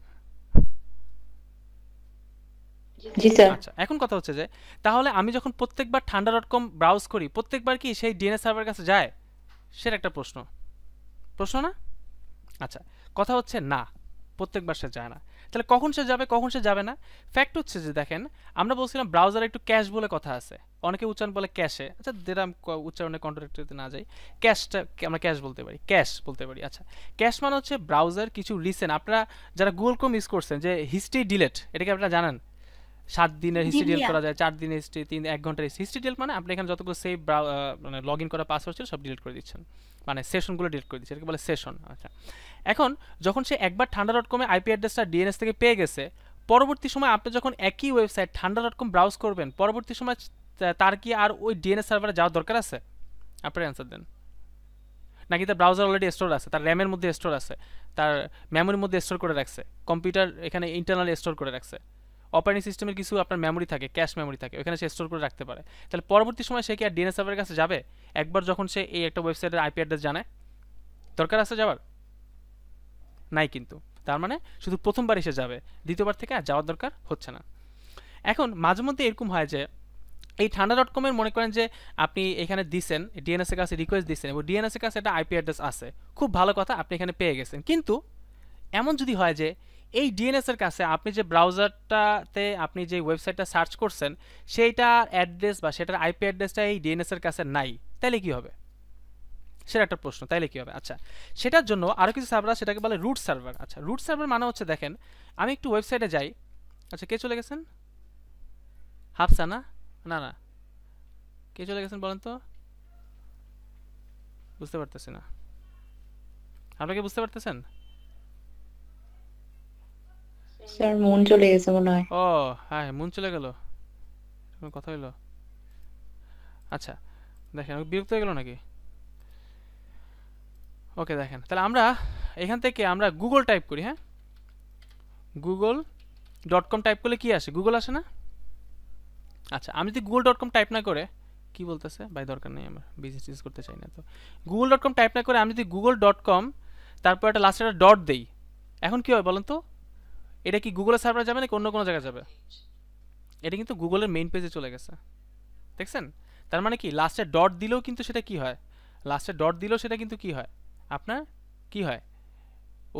জি স্যার আচ্ছা এখন কথা হচ্ছে যে তাহলে আমি যখন প্রত্যেকবার ঠান্ডা ডট কম ব্রাউজ করি প্রত্যেকবার কি সেই ডিএনএস সার্ভার কাছে যায় সেটা একটা প্রশ্ন প্রশ্ন না আচ্ছা কথা হচ্ছে না প্রত্যেকবার সে যায় না তাহলে কখন সে যাবে কখন সে যাবে না ফ্যাক্ট হচ্ছে যে দেখেন আমরা বলছিলাম ব্রাউজার একটু ক্যাশ বলে কথা আছে অনেকে উচ্চারণ বলে ক্যাশে আচ্ছা দেরাম উচ্চারণে কন্ট্রাক্টরিতে না যাই ক্যাশটা আমরা ক্যাশ বলতে পারি ক্যাশ বলতে পারি আচ্ছা ক্যাশ মানে হচ্ছে ব্রাউজার কিছু রিসেন্ট আপনারা যারা গুগল ক্রোম ইউজ করছেন যে হিস্ট্রি ডিলেট এটাকে আপনারা জানেন সাত দিনের হিস্ট্রি ডিল করা যায় চার দিনের হিস্ট্রি তিন এক ঘন্টার হিস্ট্রি ডিল মানে আপনি এখানে যতগুলো সেভ মানে লগ ইন করা পাসওয়ার্ড ছিল সব ডিলিট করে দিচ্ছেন মানে সেশনগুলো ডিলিট করে দিচ্ছে এটাকে বলে সেশন আচ্ছা এখন যখন সে একবার ঠান্ডা ডট কমে আইপি অ্যাড্রেসটা ডিএনএস থেকে পেয়ে গেছে পরবর্তী সময় আপনি যখন একই ওয়েবসাইট ঠান্ডা ডট কম ব্রাউজ করবেন পরবর্তী সময় তার কি আর ওই ডিএনএস সার্ভারে যাওয়ার দরকার আছে আপনার অ্যান্সার দেন নাকি তার ব্রাউজার অলরেডি স্টোর আছে তার র্যামের মধ্যে স্টোর আছে তার মেমোরির মধ্যে স্টোর করে রাখছে কম্পিউটার এখানে ইন্টারনাল স্টোর করে রাখছে অপারেটিং সিস্টেমের কিছু আপনার মেমোরি থাকে ক্যাশ মেমোরি থাকে ওখানে সে স্টোর করে রাখতে পারে তাহলে পরবর্তী সময় সে কি আর ডিএনএস সার্ভারের কাছে যাবে একবার যখন সে এই একটা ওয়েবসাইটের আইপি অ্যাড্রেস জানে দরকার আছে যাওয়ার নাই কিন্তু তার মানে শুধু প্রথমবার এসে যাবে দ্বিতীয়বার থেকে আর যাওয়ার দরকার হচ্ছে না এখন মাঝে মধ্যে এরকম হয় যে এই ঠান্ডা ডট কমের মনে করেন যে আপনি এখানে দিছেন ডিএনএসের কাছে রিকোয়েস্ট দিচ্ছেন এবং ডিএনএসের কাছে একটা আইপি অ্যাড্রেস আছে খুব ভালো কথা আপনি এখানে পেয়ে গেছেন কিন্তু এমন যদি হয় যে এই ডিএনএস এর কাছে আপনি যে ব্রাউজারটাতে আপনি যে ওয়েবসাইটটা সার্চ করছেন সেইটার অ্যাড্রেস বা সেটার আইপি অ্যাড্রেসটা এই ডিএনএস এর কাছে নাই তাহলে কি হবে সেটা একটা প্রশ্ন তাইলে কি হবে আচ্ছা সেটার জন্য আরও কিছু সার্ভার সেটাকে বলে রুট সার্ভার আচ্ছা রুট সার্ভার মানে হচ্ছে দেখেন আমি একটু ওয়েবসাইটে যাই আচ্ছা কে চলে গেছেন হাফসা না না না কে চলে গেছেন বলেন তো বুঝতে পারতেছি না আপনাকে বুঝতে পারতেছেন স্যার আচ্ছা, মন চলে গেছে মনে হয় ও হ্যাঁ মন চলে গেল কথা হইলো আচ্ছা দেখেন বিরক্ত হয়ে গেল নাকি ওকে দেখেন তাহলে আমরা এখান থেকে আমরা গুগল টাইপ করি হ্যাঁ গুগল ডট কম টাইপ করলে কি আসে গুগল আসে না আচ্ছা আমি যদি গুগল ডট কম টাইপ না করে কি বলতেছে ভাই দরকার নেই আমার বিজনেস ইউজ করতে চাই না তো গুগল ডট কম টাইপ না করে আমি যদি গুগল ডট কম তারপর একটা লাস্টে একটা ডট দেই এখন কী হয় বলুন তো এটা কি গুগলে সার্ভারে যাবে নাকি অন্য কোনো জায়গায় যাবে এটা কিন্তু গুগলের মেইন পেজে চলে গেছে দেখছেন তার মানে কি লাস্টে ডট দিলেও কিন্তু সেটা কি হয় লাস্টে ডট দিলেও সেটা কিন্তু কি হয় আপনার কি হয়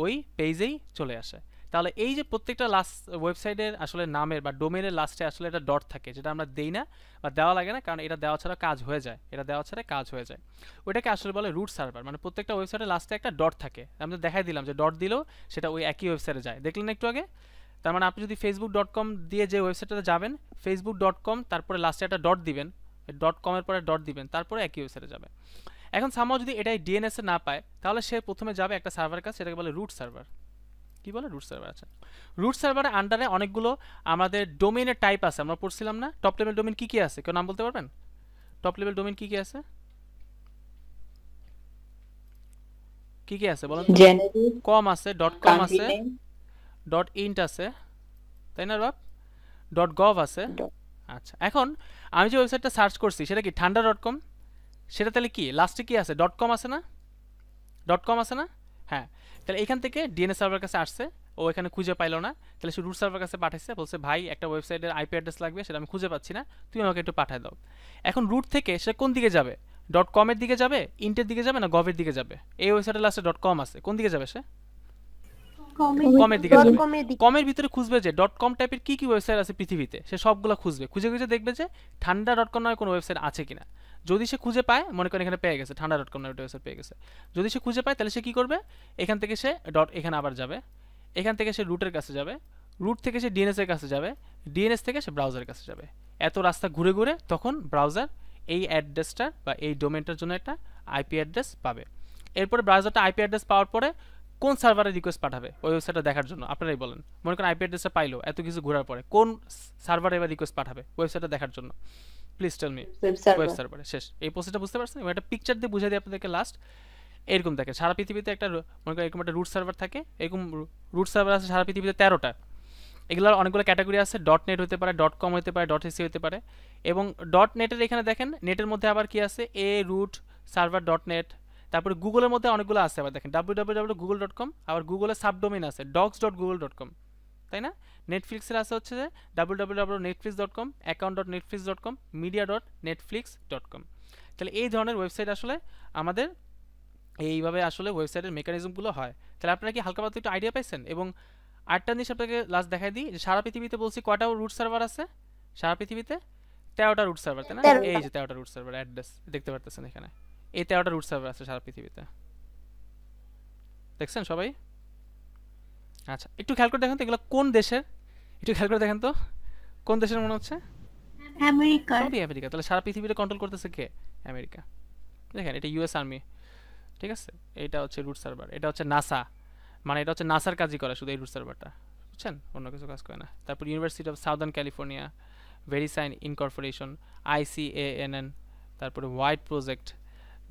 ওই পেজেই চলে আসে তাহলে এই যে প্রত্যেকটা লাস্ট ওয়েবসাইটের আসলে নামের বা ডোমেনের লাস্টে আসলে এটা ডট থাকে যেটা আমরা দেই না বা দেওয়া লাগে না কারণ এটা দেওয়া ছাড়া কাজ হয়ে যায় এটা দেওয়া ছাড়া কাজ হয়ে যায় ওইটাকে আসলে বলে রুট সার্ভার মানে প্রত্যেকটা ওয়েবসাইটের লাস্টে একটা ডট থাকে আমি তো দেখাই দিলাম যে ডট দিলেও সেটা ওই একই ওয়েবসাইটে যায় দেখলেন একটু আগে তার মানে আপনি যদি ফেসবুক ডট কম দিয়ে যে ওয়েবসাইটটাতে যাবেন ফেসবুক ডট কম তারপরে লাস্টে একটা ডট দিবেন ডট কমের পরে ডট দিবেন তারপরে একই ওয়েবসাইটে যাবে এখন সামাও যদি এটাই ডিএনএসে না পায় তাহলে সে প্রথমে যাবে একটা সার্ভার কাজ সেটাকে বলে রুট সার্ভার কি বলে রুট সার্ভার আছে রুট সার্ভারের আন্ডারে অনেকগুলো আমাদের ডোমেনের টাইপ আছে আমরা পড়ছিলাম না টপ লেভেল ডোমেন কী কী আছে কেউ নাম বলতে পারবেন টপ লেভেল ডোমেন কী কী আছে কি কি আছে বলেন কম আছে ডট কম আছে ডট ইন্ট আছে তাই না রব ডট গভ আছে আচ্ছা এখন আমি যে ওয়েবসাইটটা সার্চ করছি সেটা কি ঠান্ডা ডট কম সেটা তাহলে কি লাস্টে কি আছে ডট কম আছে না ডট কম আছে না হ্যাঁ তাহলে এখান থেকে ডিএনএস সার্ভার কাছে আসছে ও এখানে খুঁজে পাইলো না তাহলে সে রুট সার্ভার কাছে পাঠাইছে বলছে ভাই একটা ওয়েবসাইটের আইপি অ্যাড্রেস লাগবে সেটা আমি খুঁজে পাচ্ছি না তুমি আমাকে একটু পাঠায় দাও এখন রুট থেকে সে কোন দিকে যাবে ডট কমের দিকে যাবে ইন্টের দিকে যাবে না গভের দিকে যাবে এই ওয়েবসাইটের লাস্টে ডট কম আছে কোন দিকে যাবে সে কমের ভিতরে খুঁজবে যে ডট কম টাইপের কি কি ওয়েবসাইট আছে পৃথিবীতে সে সবগুলো খুঁজবে খুঁজে খুঁজে দেখবে যে ঠান্ডা ডট কম নয় কোনো ওয়েবসাইট আছে কিনা যদি সে খুঁজে পায় মনে করেন এখানে পেয়ে গেছে ঠান্ডা ডট কম নয় ওয়েবসাইট পেয়ে গেছে যদি সে খুঁজে পায় তাহলে সে করবে এখান থেকে সে ডট এখানে আবার যাবে এখান থেকে সে রুটের কাছে যাবে রুট থেকে সে ডিএনএসের কাছে যাবে ডিএনএস থেকে সে ব্রাউজারের কাছে যাবে এত রাস্তা ঘুরে ঘুরে তখন ব্রাউজার এই অ্যাড্রেসটার বা এই ডোমেনটার জন্য একটা আইপি অ্যাড্রেস পাবে এরপরে ব্রাউজারটা আইপি অ্যাড্রেস পাওয়ার পরে কোন সার্ভারে রিকোয়েস্ট পাঠাবে ওই ওয়েবসাইটটা দেখার জন্য আপনারাই বলেন মনে করেন আইপি অ্যাড্রেসটা পাইলো এত কিছু ঘোরার পরে কোন সার্ভারে এবার রিকোয়েস্ট পাঠাবে ওয়েবসাইটটা দেখার জন্য প্লিজ টেল মি ওয়েব সার্ভারে শেষ এই প্রসেসটা বুঝতে পারছেন একটা পিকচার দিয়ে বুঝিয়ে দিই আপনাদেরকে লাস্ট এরকম থাকে সারা পৃথিবীতে একটা মনে করেন এরকম একটা রুট সার্ভার থাকে এরকম রুট সার্ভার আছে সারা পৃথিবীতে তেরোটা এগুলোর অনেকগুলো ক্যাটাগরি আছে ডট নেট হতে পারে ডট কম হতে পারে ডট এসি e হতে পারে এবং ডট নেটের এখানে দেখেন নেটের মধ্যে আবার কি আছে A root server dot net তারপরে গুগলের মধ্যে অনেকগুলো আছে আবার দেখেন W W W Google dot com আবার গুগলের সাবডোমিন আছে docs dot Google dot com তাই না নেটফ্লিক্সের আছে হচ্ছে যে W W W Netflix dot com account dot Netflix dot com media dot Netflix dot com তাহলে এই ধরনের ওয়েবসাইট আসলে আমাদের এইভাবে আসলে ওয়েবসাইটের মেকানিজমগুলো হয় তাহলে আপনারা কি হালকা পাতলা একটু আইডিয়া পাইছেন এবং আটটা জিনিস আপনাকে লাস্ট দেখাই দিই যে সারা পৃথিবীতে বলছি কটা রুট সার্ভার আছে সারা পৃথিবীতে তেরোটা রুট সার্ভার তাই না এই যে তেরোটা রুট সার্ভার অ্যাড্রেস দেখতে পারতেছেন এখানে এই তেরোটা রুট সার্ভার আছে সারা পৃথিবীতে দেখছেন সবাই আচ্ছা একটু খেয়াল করে দেখেন তো এগুলো কোন দেশের একটু খেয়াল করে দেখেন তো কোন দেশের মনে হচ্ছে আমেরিকা তাহলে সারা পৃথিবীটা কন্ট্রোল করতেছে কে আমেরিকা দেখেন এটা ইউএস আর্মি ঠিক আছে এটা হচ্ছে রুট সার্ভার এটা হচ্ছে নাসা মানে এটা হচ্ছে নাসার কাজই করে শুধু এই রুট সার্ভারটা বুঝছেন অন্য কিছু কাজ করে না তারপর University of Southern California VeriSign incorporation ICANN তারপরে white project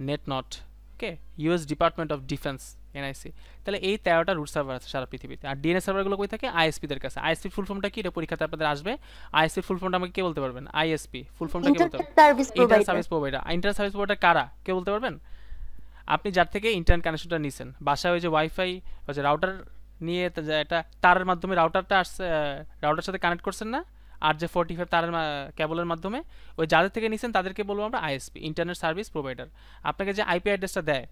net not okay US Department of Defense NIC তাহলে এই তেরোটা রুট সার্ভার আছে সারা পৃথিবীতে আর ডিএনএস সার্ভারগুলো কই থাকে আইএসপিদের কাছে আইএসপি ফুল ফর্মটা কি এটা পরীক্ষাতে আপনাদের আসবে আইএসপি ফুল ফর্মটা আমাকে কে বলতে পারবেন আইএসপি ফুল ফর্মটা কে বলতে পারবেন inter service provider inter service provider কারা কে বলতে পারবেন আপনি যার থেকে ইন্টারনেট কানেকশনটা নিছেন বাসায় ওই যে ওয়াইফাই ওই যে রাউটার নিয়ে এটা তারের মাধ্যমে রাউটারটা আসছে রাউটার সাথে কানেক্ট করছেন না আর যে ফোরটি ফাইভ তার কেবলের মাধ্যমে ওই যাদের থেকে নিয়েছেন তাদেরকে বলবো আমরা আইএসপি ইন্টারনেট সার্ভিস প্রোভাইডার আপনাকে যে আইপি অ্যাড্রেসটা দেয়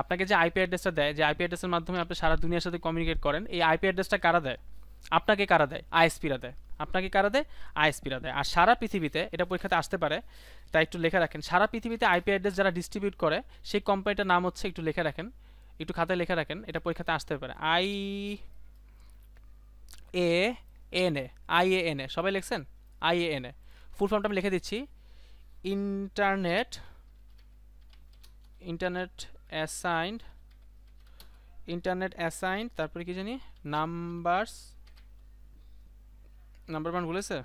আপনাকে যে আইপি অ্যাড্রেসটা দেয় যে আইপি অ্যাড্রেসের মাধ্যমে আপনি সারা দুনিয়ার সাথে কমিউনিকেট করেন এই আইপি অ্যাড্রেসটা কারা দেয় আপনাকে কারা দেয় আইএসপিরা দেয় আপনাকে কারা দেয় আইএসপিরা দেয় আর সারা পৃথিবীতে এটা পরীক্ষাতে আসতে পারে তাই একটু লেখা রাখেন সারা পৃথিবীতে আইপি অ্যাড্রেস যারা ডিস্ট্রিবিউট করে সেই কোম্পানিটার নাম হচ্ছে একটু লেখা রাখেন একটু খাতায় লেখা রাখেন এটা পরীক্ষাতে আসতে পারে I A N A I A N A সবাই লিখছেন আই এ এন এ ফুল ফর্মটা আমি লিখে দিচ্ছি internet internet assigned internet assigned তারপরে কি জানি নাম্বারস নাম্বার ওয়ান বলেছে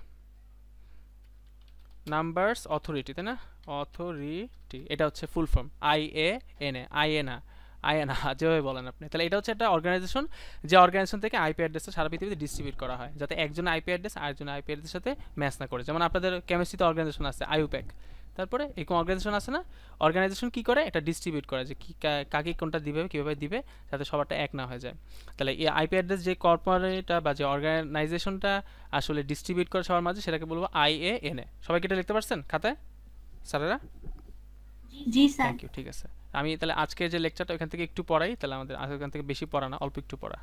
নাম্বারস অথরিটি তাই না অথরিটি এটা হচ্ছে full form I A N A I N আ আয়ানা যেভাবে বলেন আপনি তাহলে এটা হচ্ছে একটা অর্গানাইজেশন যে অর্গানাইজেশন থেকে আইপি অ্যাড্রেসটা সারা পৃথিবীতে ডিস্ট্রিবিউট করা হয় যাতে একজন আইপি অ্যাড্রেস আরেকজন আইপি অ্যাড্রেসের সাথে ম্যাচ না করে যেমন আপনাদের কেমিস্ট্রিতে অর্গানাইজেশন আছে আইউপ্যাক তারপরে এরকম অর্গানাইজেশন আছে না অর্গানাইজেশন কী করে এটা ডিস্ট্রিবিউট করে যে কাকে কোনটা দিবে কীভাবে দিবে যাতে সবারটা এক না হয়ে যায় তাহলে এই আইপি অ্যাড্রেস যে কর্পোরেটটা বা যে অর্গানাইজেশনটা আসলে ডিস্ট্রিবিউট করে সবার মাঝে সেটাকে বলবো আই এ আইএএনএ সবাইকে এটা লিখতে পারছেন খাতায় স্যারেরা জি স্যার থ্যাংক ইউ ঠিক আছে আমি তাহলে আজকের যে লেকচারটা ওখান থেকে একটু পড়াই তাহলে আমাদের ওখান থেকে বেশি পড়া না অল্প একটু পড়া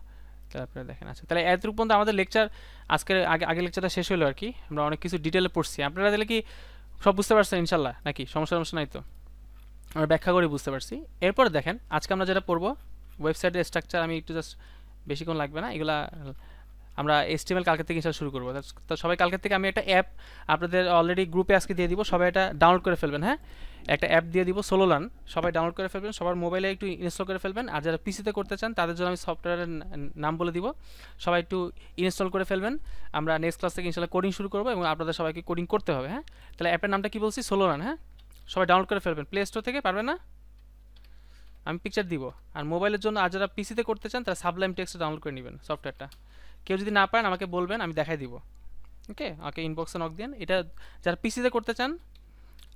তাহলে আপনারা দেখেন আচ্ছা তাহলে এতটুকু পর্যন্ত আমাদের লেকচার আজকের আগে আগে লেকচারটা শেষ হলো আর কি আমরা অনেক কিছু ডিটেলে পড়ছি আপনারা তাহলে কি সব বুঝতে পারছেন ইনশাল্লাহ নাকি সমস্যা সমস্যা নাই তো আমরা ব্যাখ্যা করে বুঝতে পারছি এরপর দেখেন আজকে আমরা যেটা পড়বো ওয়েবসাইটের স্ট্রাকচার আমি একটু জাস্ট বেশিক্ষণ লাগবে না এগুলা আমরা এস্টিমেল কালকে থেকে ইনশাল শুরু করবো তো সবাই কালকে থেকে আমি একটা অ্যাপ আপনাদের অলরেডি গ্রুপে আজকে দিয়ে দিব সবাই এটা ডাউনলোড করে ফেলবেন হ্যাঁ একটা অ্যাপ দিয়ে দিব সোলোলান সবাই ডাউনলোড করে ফেলবেন সবার মোবাইলে একটু ইনস্টল করে ফেলবেন আর যারা পিসিতে করতে চান তাদের জন্য আমি সফটওয়্যারের নাম বলে দিব সবাই একটু ইনস্টল করে ফেলবেন আমরা নেক্সট ক্লাস থেকে ইনশাল্লাহ কোডিং শুরু করবো এবং আপনাদের সবাইকে কোডিং করতে হবে হ্যাঁ তাহলে অ্যাপের নামটা কি বলছি সোলোলান হ্যাঁ সবাই ডাউনলোড করে ফেলবেন প্লে স্টোর থেকে পারবেন না আমি পিকচার দিব আর মোবাইলের জন্য আর যারা পিসিতে করতে চান তারা সাবলাইম টেক্সট ডাউনলোড করে নেবেন সফটওয়্যারটা কেউ যদি না পারেন আমাকে বলবেন আমি দেখাই দিব ওকে আমাকে ইনবক্সে নক দিন এটা যারা পিসিতে করতে চান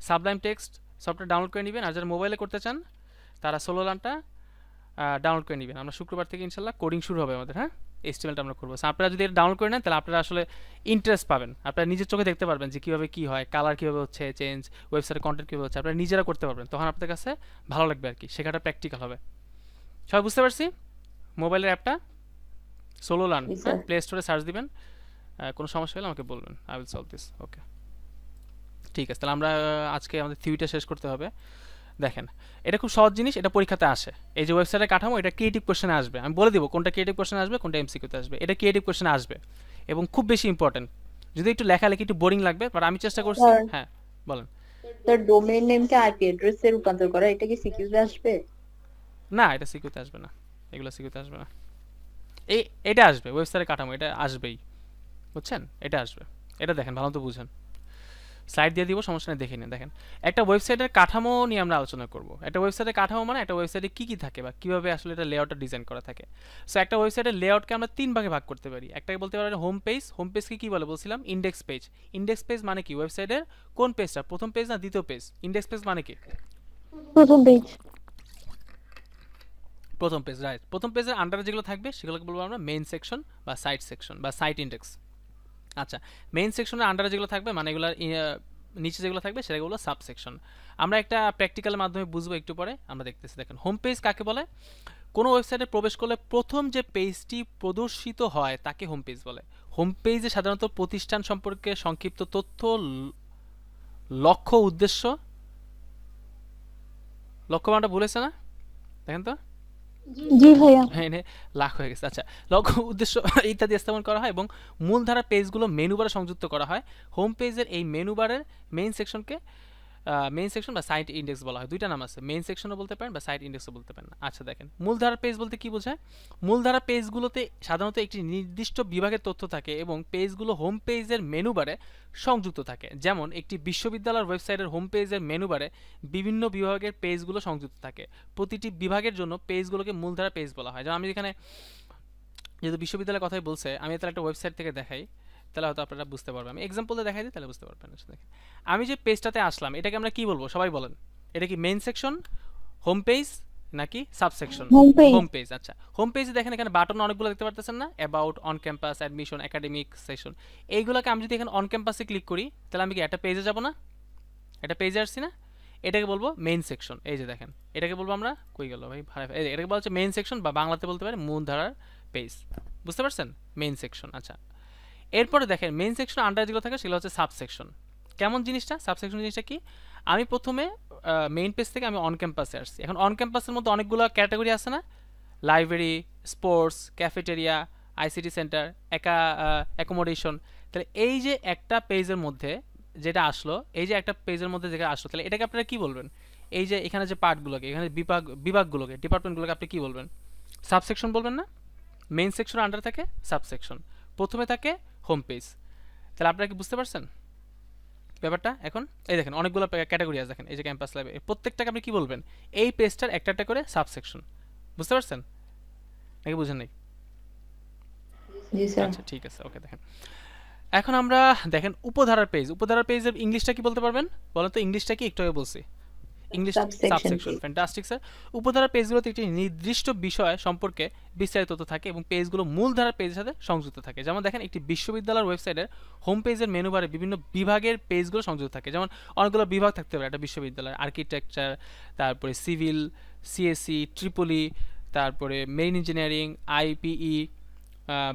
সাবলাইম টেক্সট সফটওয়্যার ডাউনলোড করে নেবেন আর যারা মোবাইলে করতে চান তারা সোলো লানটা ডাউনলোড করে নেবেন আমরা শুক্রবার থেকে ইনশাল্লাহ কোডিং শুরু হবে আমাদের হ্যাঁ এস্টিমেলটা আমরা করবো আপনারা যদি ডাউনলোড করে নেন তাহলে আপনারা আসলে ইন্টারেস্ট পাবেন আপনারা নিজের চোখে দেখতে পারবেন যে কীভাবে কী হয় কালার কীভাবে হচ্ছে চেঞ্জ ওয়েবসাইটের কন্টেন্ট কীভাবে হচ্ছে আপনারা নিজেরা করতে পারবেন তখন আপনাদের কাছে ভালো লাগবে আর কি শেখাটা প্র্যাকটিক্যাল হবে সবাই বুঝতে পারছি মোবাইলের অ্যাপটা সোলো লান প্লে স্টোরে সার্চ দিবেন কোনো সমস্যা হলে আমাকে বলবেন I will solve this okay ঠিক আছে তাহলে আমরা আজকে আমাদের থিওরিটা শেষ করতে হবে দেখেন এটা খুব সহজ জিনিস এটা পরীক্ষাতে আসে এই যে ওয়েবসাইটের কাঠামো এটা ক্রিয়েটিভ কোশ্চেনে আসবে আমি বলে দিব কোনটা ক্রিয়েটিভ কোশ্চেনে আসবে কোনটা এমসিকিউতে আসবে এটা ক্রিয়েটিভ কোশ্চেনে আসবে এবং খুব বেশি ইম্পর্টেন্ট যদি একটু লেখা লেখি একটু বোরিং লাগবে বাট আমি চেষ্টা করছি হ্যাঁ, হ্যাঁ বলেন স্যার ডোমেইন নেমকে আইপি অ্যাড্রেসে রূপান্তর করা এটা কি সিকিউতে আসবে না এটা সিকিউতে আসবে না এগুলো সিকিউতে আসবে না এই এটা আসবে ওয়েবসাইটের কাঠামো এটা আসবেই বুঝছেন এটা আসবে এটা দেখেন ভালো তো বুঝেন স্লাইড দিয়ে দিব সমস্যা নেই দেখে নিন দেখেন একটা ওয়েবসাইটের কাঠামো নিয়ে আমরা আলোচনা করব একটা ওয়েবসাইটের কাঠামো মানে একটা ওয়েবসাইটে কী কী থাকে বা কীভাবে আসলে এটা লেআউটটা ডিজাইন করা থাকে সো একটা ওয়েবসাইটের লেআউটকে আমরা তিন ভাগে ভাগ করতে পারি একটাকে বলতে পারি হোম পেজ হোম পেজকে কী বলে বলছিলাম ইন্ডেক্স পেজ ইন্ডেক্স পেজ মানে কি ওয়েবসাইটের কোন পেজটা প্রথম পেজ না দ্বিতীয় পেজ ইন্ডেক্স পেজ মানে কি প্রথম পেজ প্রথম পেজ রাইট প্রথম পেজের আন্ডারে যেগুলো থাকবে সেগুলোকে বলবো আমরা মেইন সেকশন বা সাইট সেকশন বা সাইট ইন্ডেক্স আচ্ছা মেইন সেকশনের আন্ডারে যেগুলো থাকবে মানে এগুলো নিচে যেগুলো থাকবে সেগুলো সাবসেকশন আমরা একটা প্র্যাকটিক্যালের মাধ্যমে বুঝবো একটু পরে আমরা দেখতেছি দেখেন হোম পেজ কাকে বলে কোনো ওয়েবসাইটে প্রবেশ করলে প্রথম যে পেজটি প্রদর্শিত হয় তাকে হোম পেজ বলে হোম পেজে সাধারণত প্রতিষ্ঠান সম্পর্কে সংক্ষিপ্ত তথ্য লক্ষ্য উদ্দেশ্য লক্ষ্য মানটা ভুলেছে না দেখেন তো জি ভাইয়া হ্যাঁ, এনে লাখ হয়ে গেছে আচ্ছা লক্ষ্য উদ্দেশ্য ইত্যাদি স্থাপন করা হয় এবং মূলধারা পেজগুলো মেনু বারে সংযুক্ত করা হয় হোম পেজের এই মেনু বারের মেইন সেকশনকে মেইন সেকশন বা সাইট ইন্ডেক্স বলা হয় দুইটা নাম আছে মেইন সেকশনও বলতে পারেন বা সাইট ইন্ডেক্সও বলতে পারেন আচ্ছা দেখেন মূলধারা পেজ বলতে কি বোঝায় মূলধারা পেজগুলোতে সাধারণত একটি নির্দিষ্ট বিভাগের তথ্য থাকে এবং পেজগুলো হোম পেজের মেনু বারে সংযুক্ত থাকে যেমন একটি বিশ্ববিদ্যালয়ের ওয়েবসাইটের হোম পেজের মেনু বারে বিভিন্ন বিভাগের পেজগুলো সংযুক্ত থাকে প্রতিটি বিভাগের জন্য পেজগুলোকে মূলধারা পেজ বলা হয় যেমন আমি এখানে যেহেতু বিশ্ববিদ্যালয়ের কথাই বলছে আমি তাহলে একটা ওয়েবসাইট থেকে দেখাই তাহলে হয়তো আপনারা বুঝতে পারবেন আমি এক্সাম্পলে দেখাই দিই তাহলে বুঝতে পারবেন দেখেন আমি যে পেজটাতে আসলাম এটাকে আমরা কি বলবো সবাই বলেন এটা কি মেইন সেকশন হোম পেজ নাকি সাবসেকশন হোম পেজ আচ্ছা হোম পেজে দেখেন এখানে বাটন অনেকগুলো দেখতে পারতেছেন না about on campus admission academic session এইগুলোকে আমি যদি এখানে অন ক্যাম্পাসে ক্লিক করি তাহলে আমি কি একটা পেজে যাব না একটা পেজে আসছি না এটাকে বলবো মেইন সেকশন এই যে দেখেন এটাকে বলবো আমরা কই গেল ভাই ভাড়া এটাকে বলছে মেইন সেকশন বা বাংলাতে বলতে পারি ধারার পেজ বুঝতে পারছেন মেইন সেকশন আচ্ছা এরপরে দেখেন মেন সেকশন আন্ডার যেগুলো থাকে সেগুলো হচ্ছে সাবসেকশন কেমন জিনিসটা সাবসেকশন জিনিসটা কি আমি প্রথমে মেইন পেজ থেকে আমি অন ক্যাম্পাসে আসছি এখন অন ক্যাম্পাসের মধ্যে অনেকগুলো ক্যাটাগরি আছে না library sports cafeteria ICT centre একা অ্যাকোমোডেশন তাহলে এই যে একটা পেজের মধ্যে যেটা আসলো এই যে একটা পেজের মধ্যে যেটা আসলো তাহলে এটাকে আপনারা কী বলবেন এই যে এখানে যে পার্টগুলোকে এখানে বিভাগ বিভাগগুলোকে ডিপার্টমেন্টগুলোকে আপনি কী বলবেন সাবসেকশন বলবেন না মেইন সেকশন আন্ডার থাকে সাবসেকশন প্রথমে থাকে হোম পেজ তাহলে আপনারা কি বুঝতে পারছেন ব্যাপারটা এখন এই দেখেন অনেকগুলো ক্যাটাগরি আছে দেখেন এই যে ক্যাম্পাস ল্যাবে প্রত্যেকটাকে আপনি কি বলবেন এই পেজটার একটা একটা করে সাবসেকশন বুঝতে পারছেন নাকি বুঝেন নাই আচ্ছা ঠিক আছে ওকে দেখেন এখন আমরা দেখেন উপধারার পেজ উপধারার পেজের ইংলিশটা কি বলতে পারবেন বলেন তো ইংলিশটা কি একটু আগে বলছি ইংলিশ সাবসেকশন ফ্যান্টাস্টিক স্যার উপধারা পেজগুলোতে একটি নির্দিষ্ট বিষয় সম্পর্কে বিস্তারিত তথ্য থাকে এবং পেজগুলো মূলধারার পেজের সাথে সংযুক্ত থাকে যেমন দেখেন একটি বিশ্ববিদ্যালয়ের ওয়েবসাইটের হোম পেজের মেনু বারে বিভিন্ন বিভাগের পেজগুলো সংযুক্ত থাকে যেমন অনেকগুলো বিভাগ থাকতে পারে একটা বিশ্ববিদ্যালয় আর্কিটেকচার তারপরে সিভিল সিএসসি ট্রিপলি তারপরে marine engineering IPE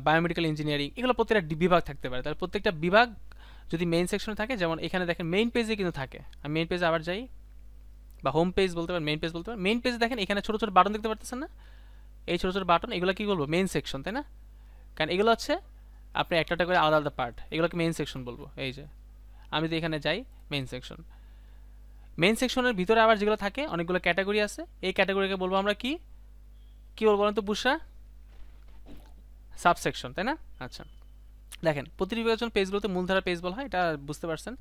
biomedical engineering এগুলো প্রত্যেকটা বিভাগ থাকতে পারে তার প্রত্যেকটা বিভাগ যদি মেইন সেকশনে থাকে যেমন এখানে দেখেন মেইন পেজে কিন্তু থাকে আমি মেইন পেজে আবার যাই বা হোম পেজ বলতে পারেন মেন পেজ বলতে পারেন মেইন পেজ দেখেন এখানে ছোটো ছোটো বাটন দেখতে পারতেছেন না এই ছোটো ছোটো বাটন এগুলো কী বলবো মেইন সেকশন তাই না কারণ এগুলো হচ্ছে আপনি একটা করে আলাদা আলাদা পার্ট এগুলোকে মেন সেকশন বলবো এই যে আমি যদি এখানে যাই মেইন সেকশন মেন সেকশনের ভিতরে আবার যেগুলো থাকে অনেকগুলো ক্যাটাগরি আছে এই ক্যাটাগরিকে বলবো আমরা কি কি বলবো বলেন তো বুসা সাবসেকশন তাই না আচ্ছা দেখেন প্রতিটি বিভাজন পেজগুলোতে মূলধারা পেজ বলা হয় এটা বুঝতে পারছেন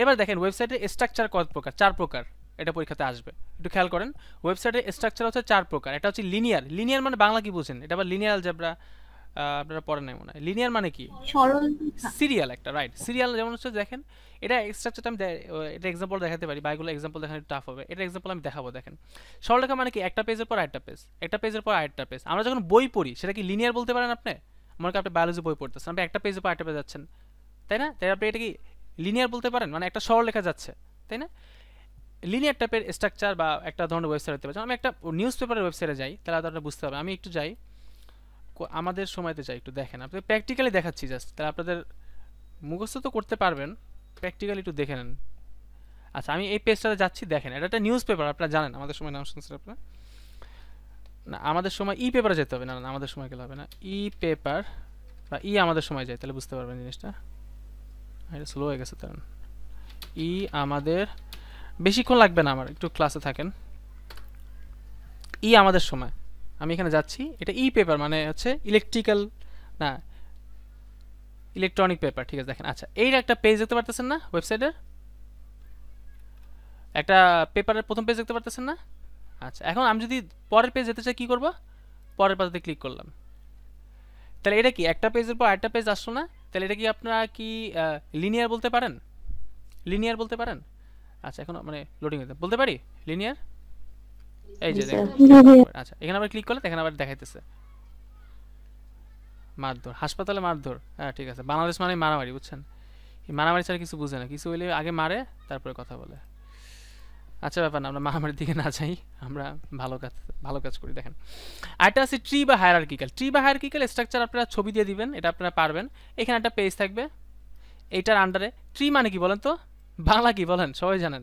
এবার দেখেন ওয়েবসাইটের স্ট্রাকচার কত প্রকার চার প্রকার এটা পরীক্ষাতে আসবে একটু খেয়াল করেন ওয়েবসাইটের স্ট্রাকচার হচ্ছে চার প্রকার এটা হচ্ছে লিনিয়ার লিনিয়ার মানে বাংলা কি বুঝেন এটা আবার লিনিয়ার জেব্রা আপনারা পড়েন নাই মনে হয় লিনিয়ার মানে কি সিরিয়াল একটা রাইট সিরিয়াল যেমন হচ্ছে দেখেন এটা স্ট্রাকচারটা আমি এটা এক্সাম্পল দেখাতে পারি বাইগুলো এক্সাম্পল দেখানো একটু টাফ হবে এটা এক্সাম্পল আমি দেখাবো দেখেন সরলরেখা মানে কি একটা পেজের পর আরেকটা পেজ একটা পেজের পর আরেকটা পেজ আমরা যখন বই পড়ি সেটা কি লিনিয়ার বলতে পারেন আপনি মনে করেন আপনি বায়োলজি বই পড়তেছেন আপনি একটা পেজের পর আরেকটা পেজ যাচ্ছেন তাই না তাই আপনি এটা কি লিনিয়ার বলতে পারেন মানে একটা সরলরেখা যাচ্ছে তাই না লিনিয়ার টাইপের স্ট্রাকচার বা একটা ধরনের ওয়েবসাইট দেখতে পাচ্ছি আমি একটা নিউজ পেপারের ওয়েবসাইটে যাই তাহলে আপনারা বুঝতে পারবেন আমি একটু যাই আমাদের সময়তে যাই একটু দেখেন আপনাদের প্র্যাকটিক্যালি দেখাচ্ছি জাস্ট তাহলে আপনাদের মুখস্থ তো করতে পারবেন প্র্যাকটিক্যালি একটু দেখে নেন আচ্ছা আমি এই পেজটাতে যাচ্ছি দেখেন এটা একটা নিউজ পেপার আপনারা জানেন আমাদের সময় নাম শুনছেন আপনারা না আমাদের সময় ই পেপারে যেতে হবে না না আমাদের সময় গেলে হবে না ই পেপার বা ই e আমাদের সময় যায় তাহলে বুঝতে পারবেন জিনিসটা এটা স্লো হয়ে গেছে তার ই e আমাদের বেশিক্ষণ লাগবে না আমার একটু ক্লাসে থাকেন ই আমাদের সময় আমি এখানে যাচ্ছি এটা ই পেপার মানে হচ্ছে ইলেকট্রিক্যাল না ইলেকট্রনিক পেপার ঠিক আছে দেখেন আচ্ছা এই একটা পেজ দেখতে পারতেছেন না ওয়েবসাইটের একটা পেপারের প্রথম পেজ দেখতে পারতেছেন না আচ্ছা এখন আমি যদি পরের পেজ যেতে চাই কী করবো পরের পাতাতে ক্লিক করলাম তাহলে এটা কি একটা পেজের পর আরেকটা পেজ আসলো না তাহলে এটা কি আপনারা কি লিনিয়ার বলতে পারেন লিনিয়ার বলতে পারেন আচ্ছা এখন মানে লোডিং হতে বলতে পারি লিনিয়ার এই যে আচ্ছা এখানে আবার ক্লিক করলে এখানে আবার দেখাইতেছে মারধর হাসপাতালে মারধর হ্যাঁ ঠিক আছে বাংলাদেশ মানে মারামারি বুঝছেন মারামারি ছাড়া কিছু বুঝে না কিছু হইলে আগে মারে তারপরে কথা বলে আচ্ছা ব্যাপার না আমরা মারামারির দিকে না যাই আমরা ভালো কাজ ভালো কাজ করি দেখেন আরেকটা আছে ট্রি বা হায়ারার্কিক্যাল ট্রি বা হায়ারার্কিক্যাল স্ট্রাকচার আপনারা ছবি দিয়ে দিবেন এটা আপনারা পারবেন এখানে একটা পেজ থাকবে এটার আন্ডারে ট্রি মানে কি বলেন তো বাংলা কি বলেন সবাই জানেন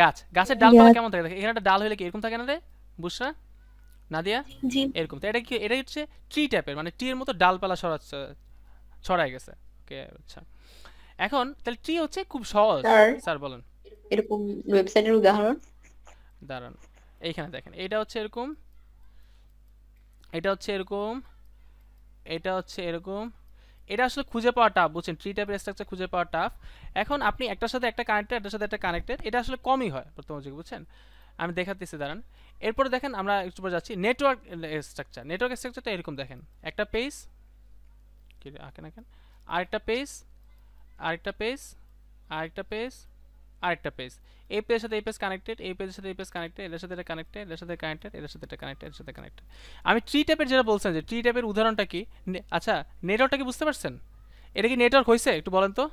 গাছ গাছের ডাল ডালপালা কেমন থাকে এখানে একটা ডাল হলে কি এরকম থাকে না রে বুঝছা নাদিয়া এরকম তো এটা কি এটা হচ্ছে ট্রি টাইপের মানে ট্রি এর মতো ডালপালা ছড়াচ্ছে ছড়ায় গেছে ওকে আচ্ছা এখন তাহলে ট্রি হচ্ছে খুব সহজ স্যার বলেন এরকম ওয়েবসাইটের উদাহরণ দাঁড়ান এইখানে দেখেন এটা হচ্ছে এরকম এটা হচ্ছে এরকম এটা হচ্ছে এরকম এটা আসলে খুঁজে পাওয়া টাফ বুঝছেন ট্রি টাইপের স্ট্রাকচার খুঁজে পাওয়া টাফ এখন আপনি একটার সাথে একটা কানেক্টেড একটার সাথে একটা কানেক্টেড এটা আসলে কমই হয় প্রথম যুগে বুঝছেন আমি দেখাতেছি দাঁড়ান এরপরে দেখেন আমরা একটু পর যাচ্ছি নেটওয়ার্ক স্ট্রাকচার নেটওয়ার্ক স্ট্রাকচারটা এরকম দেখেন একটা পেজ আঁকেন আঁকেন আরেকটা পেজ আরেকটা পেজ আরেকটা পেজ আরেকটা পেজ এই পেজের সাথে এই পেজ কানেক্টেড এই পেজের সাথে এই পেজ কানেক্টেড এদের সাথে এটা কানেক্টেড এদের সাথে কানেক্টেড এদের সাথে এটা কানেক্টেড এর সাথে কানেক্টেড আমি ট্রি টাইপের যেটা বলছেন যে ট্রি টাইপের উদাহরণটা কি আচ্ছা নেটওয়ার্কটা কি বুঝতে পারছেন এটা কি নেটওয়ার্ক হয়েছে একটু বলেন তো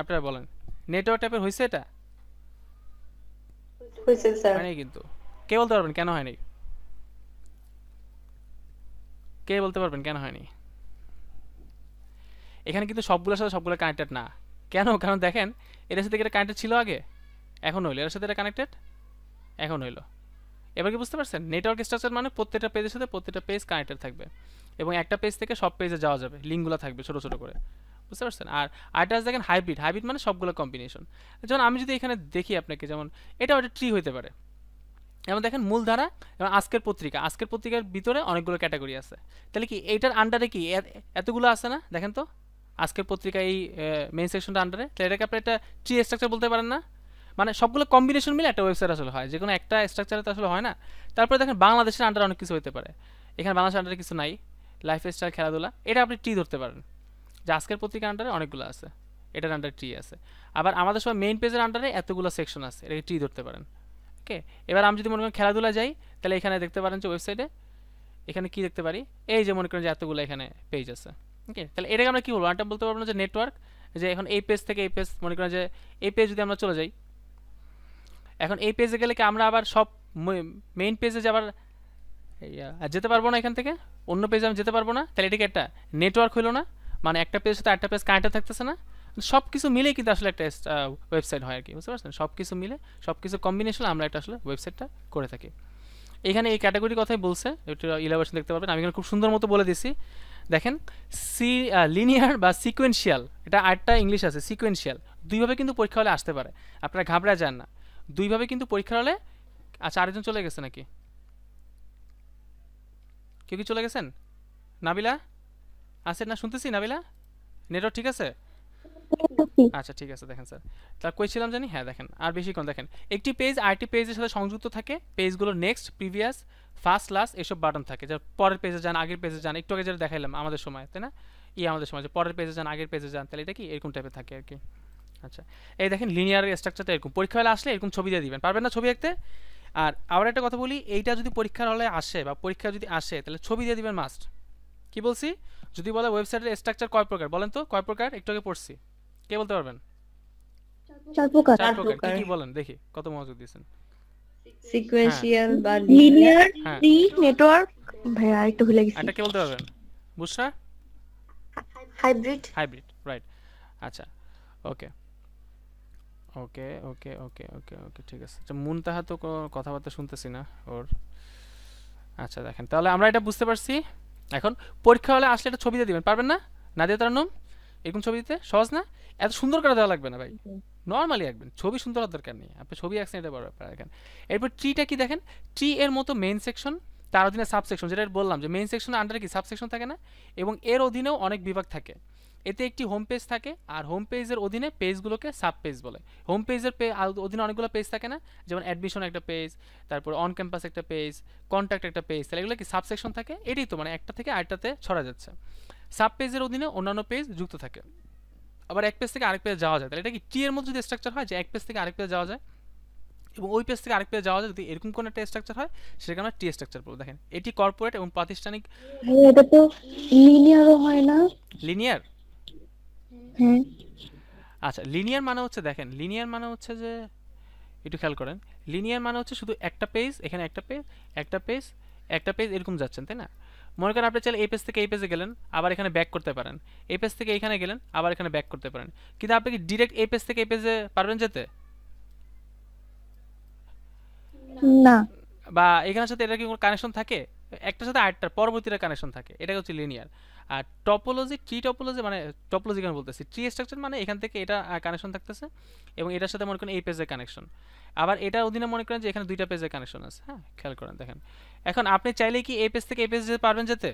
আপনারা বলেন নেটওয়ার্ক টাইপের হয়েছে এটা হয়নি কিন্তু কে বলতে পারবেন কেন হয়নি কে বলতে পারবেন কেন হয়নি এখানে কিন্তু সবগুলোর সাথে সবগুলো কানেক্টেড না কেন কারণ দেখেন এটার সাথে এটা কানেক্টেড ছিল আগে এখন হইলো এটার সাথে এটা কানেক্টেড এখন হইলো এবার কি বুঝতে পারছেন নেটওয়ার্ক স্ট্রাকচার মানে প্রত্যেকটা পেজের সাথে প্রত্যেকটা পেজ কানেক্টেড থাকবে এবং একটা পেজ থেকে সব পেজে যাওয়া যাবে লিঙ্কগুলো থাকবে ছোটো ছোটো করে বুঝতে পারছেন আর আরেকটা দেখেন হাইব্রিড হাইব্রিড মানে সবগুলো কম্বিনেশন যেমন আমি যদি এখানে দেখি আপনাকে যেমন এটা একটা ট্রি হতে পারে যেমন দেখেন মূলধারা এবং আজকের পত্রিকা আজকের পত্রিকার ভিতরে অনেকগুলো ক্যাটাগরি আছে তাহলে কি এইটার আন্ডারে কি এতগুলো আছে না দেখেন তো আজকের পত্রিকা এই মেন সেকশনটা আন্ডারে তাহলে এটাকে আপনি একটা ট্রি স্ট্রাকচার বলতে পারেন না মানে সবগুলো কম্বিনেশন মিলে একটা ওয়েবসাইট আসলে হয় যে কোনো একটা স্ট্রাকচারে তো আসলে হয় না তারপরে দেখেন বাংলাদেশের আন্ডারে অনেক কিছু হতে পারে এখানে বাংলাদেশের আন্ডারে কিছু নাই লাইফ স্টাইল খেলাধুলা এটা আপনি টি ধরতে পারেন যে আজকের পত্রিকা আন্ডারে অনেকগুলো আছে এটার আন্ডারে টি আছে আবার আমাদের সবাই মেইন পেজের আন্ডারে এতগুলো সেকশন আছে এটাকে টি ধরতে পারেন ওকে এবার আমি যদি মনে করেন খেলাধুলা যাই তাহলে এখানে দেখতে পারেন যে ওয়েবসাইটে এখানে কি দেখতে পারি এই যে মনে করেন যে এতগুলো এখানে পেজ আছে ওকে তাহলে এটাকে আমরা কী বলবো আমরা বলতে পারবো না যে নেটওয়ার্ক যে এখন এই পেজ থেকে এই পেজ মনে করেন যে এই পেজ যদি আমরা চলে যাই এখন এই পেজে গেলে কি আমরা আবার সব মেইন পেজে যাবার যেতে পারবো না এখান থেকে অন্য পেজে আমি যেতে পারবো না তাহলে এটাকে একটা নেটওয়ার্ক হলো না মানে একটা পেজ সাথে একটা পেজ কানেক্টে থাকতেছে না সব কিছু মিলে কিন্তু আসলে একটা ওয়েবসাইট হয় আর কি বুঝতে পারছেন সব কিছু মিলে সব কিছু কম্বিনেশন আমরা একটা আসলে ওয়েবসাইটটা করে থাকি এখানে এই ক্যাটাগরির কথাই বলছে একটু দেখতে পাবেন আমি এখানে খুব সুন্দর মতো বলে দিছি দেখেন সি লিনিয়ার বা সিকোয়েন্সিয়াল এটা আটটা ইংলিশ আছে সিকোয়েন্সিয়াল দুইভাবে কিন্তু পরীক্ষা হলে আসতে পারে আপনারা ঘাবড়া যান না দুইভাবে কিন্তু পরীক্ষা হলে আচ্ছা আরেকজন চলে গেছে নাকি কেউ কি চলে গেছেন নাবিলা আছেন না শুনতেছি নাবিলা নেটওয়ার্ক ঠিক আছে পারছি আচ্ছা ঠিক আছে দেখেন স্যার তার কইছিলাম জানি হ্যাঁ দেখেন আর বেশিক্ষণ দেখেন একটি পেজ আরেকটি পেজের সাথে সংযুক্ত থাকে পেজগুলো নেক্সট প্রিভিয়াস ফার্স্ট লাস্ট এসব বাটন থাকে যা পরের পেজে যান আগের পেজে যান একটু আগে যেটা দেখাইলাম আমাদের সময় তাই না ই আমাদের সময় যে পরের পেজে যান আগের পেজে যান তাহলে এটা কি এরকম টাইপের থাকে আর কি আচ্ছা এই দেখেন লিনিয়ার স্ট্রাকচারটা এরকম পরীক্ষা হলে আসলে এরকম ছবি দিয়ে দিবেন পারবেন না ছবি আঁকতে আর আবার একটা কথা বলি এইটা যদি পরীক্ষার হলে আসে বা পরীক্ষা যদি আসে তাহলে ছবি দিয়ে দিবেন মাস্ট কি বলছি যদি বলে ওয়েবসাইটের স্ট্রাকচার কয় প্রকার বলেন তো কয় প্রকার একটু আগে পড়ছি কে বলতে পারবেন কি বলেন দেখি কত মনোযোগ দিয়েছেন সিকোয়েন্সিয়াল হ্যাঁ। বা লিনিয়ার হ্যাঁ। নেটওয়ার্ক ভাইয়া একটু ভুলে গেছি এটা কে বলতে পারবেন হাইব্রিড হাইব্রিড রাইট আচ্ছা ওকে ওকে ওকে ওকে ওকে ওকে ঠিক আছে আচ্ছা মুনতাহা তো কথাবার্তা শুনতেছি না ওর আচ্ছা দেখেন তাহলে আমরা এটা বুঝতে পারছি এখন পরীক্ষা হলে আসলে এটা ছবিতে দিবেন পারবেন না নাদিয়া তারানুম এরকম ছবি দিতে সহজ না এত সুন্দর করে দেওয়া লাগবে না ভাই নর্মালি আঁকবেন ছবি সুন্দর দরকার নেই আপনি ছবি আঁকছেন এটা বড় ব্যাপার আঁকেন এরপর ট্রিটা কি দেখেন ট্রি এর মতো মেন সেকশন তার অধীনে সাবসেকশন যেটা বললাম যে মেন সেকশন আন্ডারে কি সাবসেকশন থাকে না এবং এর অধীনেও অনেক বিভাগ থাকে এতে একটি হোম পেজ থাকে আর হোম পেজের অধীনে পেজগুলোকে সাব পেজ বলে হোম পেজের অধীনে অনেকগুলো পেজ থাকে না যেমন অ্যাডমিশন একটা পেজ তারপর অন ক্যাম্পাস একটা পেজ কন্ট্যাক্ট একটা পেজ তাহলে এগুলো কি সাবসেকশন থাকে এটাই তো মানে একটা থেকে আটটাতে ছড়া যাচ্ছে সাব পেজের অধীনে অন্যান্য পেজ যুক্ত থাকে আবার এক পেজ থেকে আরেক পেজ যাওয়া যায় তাহলে এটা কি ট্রি এর মতো যদি স্ট্রাকচার হয় যে এক পেজ থেকে আরেক পেজ যাওয়া যায় এবং ওই পেজ থেকে আরেক পেজ যাওয়া যায় যদি এরকম কোনো একটা স্ট্রাকচার হয় সেটাকে আমরা টি স্ট্রাকচার বলবো দেখেন এটি কর্পোরেট এবং প্রাতিষ্ঠানিক এটা তো লিনিয়ারও হয় না লিনিয়ার হুম আচ্ছা লিনিয়ার মানে হচ্ছে দেখেন লিনিয়ার মানে হচ্ছে যে একটু খেয়াল করেন লিনিয়ার মানে হচ্ছে শুধু একটা পেজ এখানে একটা পেজ একটা পেজ একটা পেজ এরকম যাচ্ছেন তাই না মনে করেন আপনি চাইলে এই পেজ থেকে এই পেজে গেলেন আবার এখানে ব্যাক করতে পারেন এই পেজ থেকে এখানে গেলেন আবার এখানে ব্যাক করতে পারেন কিন্তু আপনি কি ডিরেক্ট এই পেজ থেকে এই পেজে পারবেন যেতে না বা এখানের সাথে এটা কি কোনো কানেকশন থাকে একটার সাথে আটটার পরবর্তীতে কানেকশন থাকে এটা হচ্ছে লিনিয়ার আর টপোলজি ট্রি টপোলজি মানে টপোলজি কেন বলতেছি ট্রি স্ট্রাকচার মানে এখান থেকে এটা কানেকশন থাকতেছে এবং এটার সাথে মনে করেন এই পেজের কানেকশন আবার এটার অধীনে মনে করেন যে এখানে দুইটা পেজের কানেকশন আছে হ্যাঁ খেয়াল করেন দেখেন এখন আপনি চাইলে কি এই পেজ থেকে এই পেজ যেতে পারবেন যেতে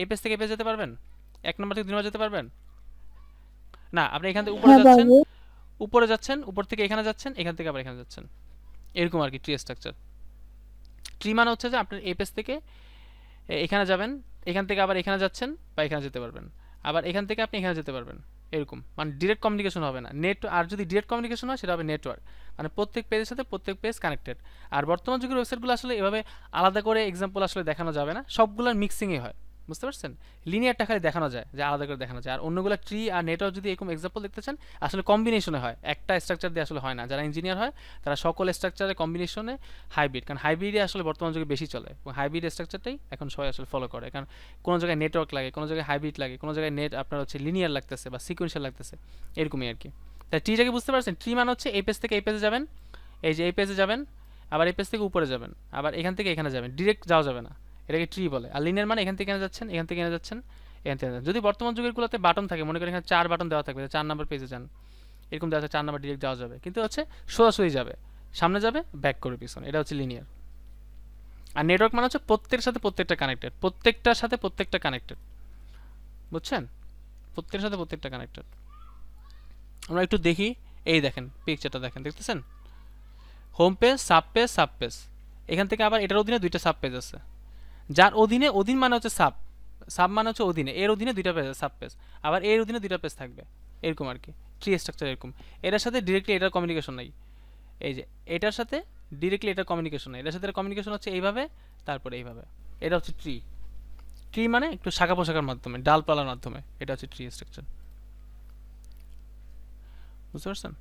এই পেজ থেকে এই পেজ যেতে পারবেন এক নম্বর থেকে দুই নম্বর যেতে পারবেন না আপনি এখান থেকে উপরে হ্যাঁ, যাচ্ছেন উপরে যাচ্ছেন উপর থেকে এখানে যাচ্ছেন এখান থেকে আবার এখানে যাচ্ছেন এরকম আর কি ট্রি স্ট্রাকচার ট্রি মানে হচ্ছে যে আপনার এই পেজ থেকে এখানে যাবেন এখান থেকে আবার এখানে যাচ্ছেন বা এখানে যেতে পারবেন আবার এখান থেকে আপনি এখানে যেতে পারবেন এরকম মানে ডিরেক্ট কমিউনিকেশন হবে না নেট আর যদি ডিরেক্ট কমিউনিকেশন হয় সেটা হবে নেটওয়ার্ক মানে প্রত্যেক পেজের সাথে প্রত্যেক পেজ কানেক্টেড আর বর্তমান যুগের ওয়েবসাইটগুলো আসলে এভাবে আলাদা করে এক্সাম্পল আসলে দেখানো যাবে না সবগুলোর মিক্সিংই হয় বুঝতে পারছেন লিনিয়ারটা খালি দেখানো যায় যে আলাদা করে দেখানো যায় আর অন্যগুলো ট্রি আর নেটওয়ার্ক যদি এরকম এক্সাম্পল দেখতে চান আসলে কম্বিনেশনে হয় একটা স্ট্রাকচার দিয়ে আসলে হয় না যারা ইঞ্জিনিয়ার হয় তারা সকল স্ট্রাকচারের কম্বিনেশনে হাইব্রিড কারণ হাইব্রিডে আসলে বর্তমান যুগে বেশি চলে এবং হাইব্রিড স্ট্রাকচারটাই এখন সবাই আসলে ফলো করে কারণ কোনো জায়গায় নেটওয়ার্ক লাগে কোনো জায়গায় হাইব্রিড লাগে কোনো জায়গায় নেট আপনার হচ্ছে লিনিয়ার লাগতেছে বা সিকুয়েন্সিয়াল লাগতেছে এরকমই আর কি তাই ট্রিটাকে বুঝতে পারছেন ট্রি মানে হচ্ছে এই পেজ থেকে এই পেজে যাবেন এই যে এই পেজে যাবেন আবার এই পেজ থেকে উপরে যাবেন আবার এখান থেকে এখানে যাবেন ডিরেক্ট যাওয়া যাবে না এটাকে ট্রি বলে আর লিনের মানে এখান থেকে এনে যাচ্ছেন এখান থেকে এনে যাচ্ছেন এখান থেকে যদি বর্তমান যুগের গুলোতে বাটন থাকে মনে করেন এখানে চার বাটন দেওয়া থাকবে চার নাম্বার পেজে যান এরকম দেওয়া চার নাম্বার ডিরেক্ট যাওয়া যাবে কিন্তু হচ্ছে সোজাসুজি যাবে সামনে যাবে ব্যাক করে পিছনে এটা হচ্ছে লিনিয়ার আর নেটওয়ার্ক মানে হচ্ছে প্রত্যেকের সাথে প্রত্যেকটা কানেক্টেড প্রত্যেকটার সাথে প্রত্যেকটা কানেক্টেড বুঝছেন প্রত্যেকের সাথে প্রত্যেকটা কানেক্টেড আমরা একটু দেখি এই দেখেন পিকচারটা দেখেন দেখতেছেন home page sub page sub page এখান থেকে আবার এটার অধীনে দুইটা সাব পেজ আছে যার অধীনে অধীন মানে হচ্ছে সাব সাব মানে হচ্ছে অধীনে এর অধীনে দুইটা পেজ সাব পেজ আবার এর অধীনে দুইটা পেজ থাকবে এরকম আর কি ট্রি স্ট্রাকচার এরকম এটার সাথে ডিরেক্টলি এটার কমিউনিকেশন নাই এই যে এটার সাথে ডিরেক্টলি এটার কমিউনিকেশন নাই এটার সাথে কমিউনিকেশন হচ্ছে এইভাবে তারপরে এইভাবে এটা হচ্ছে ট্রি ট্রি মানে একটু শাখা পোশাকার মাধ্যমে ডালপালার মাধ্যমে এটা হচ্ছে ট্রি স্ট্রাকচার বুঝতে পারছেন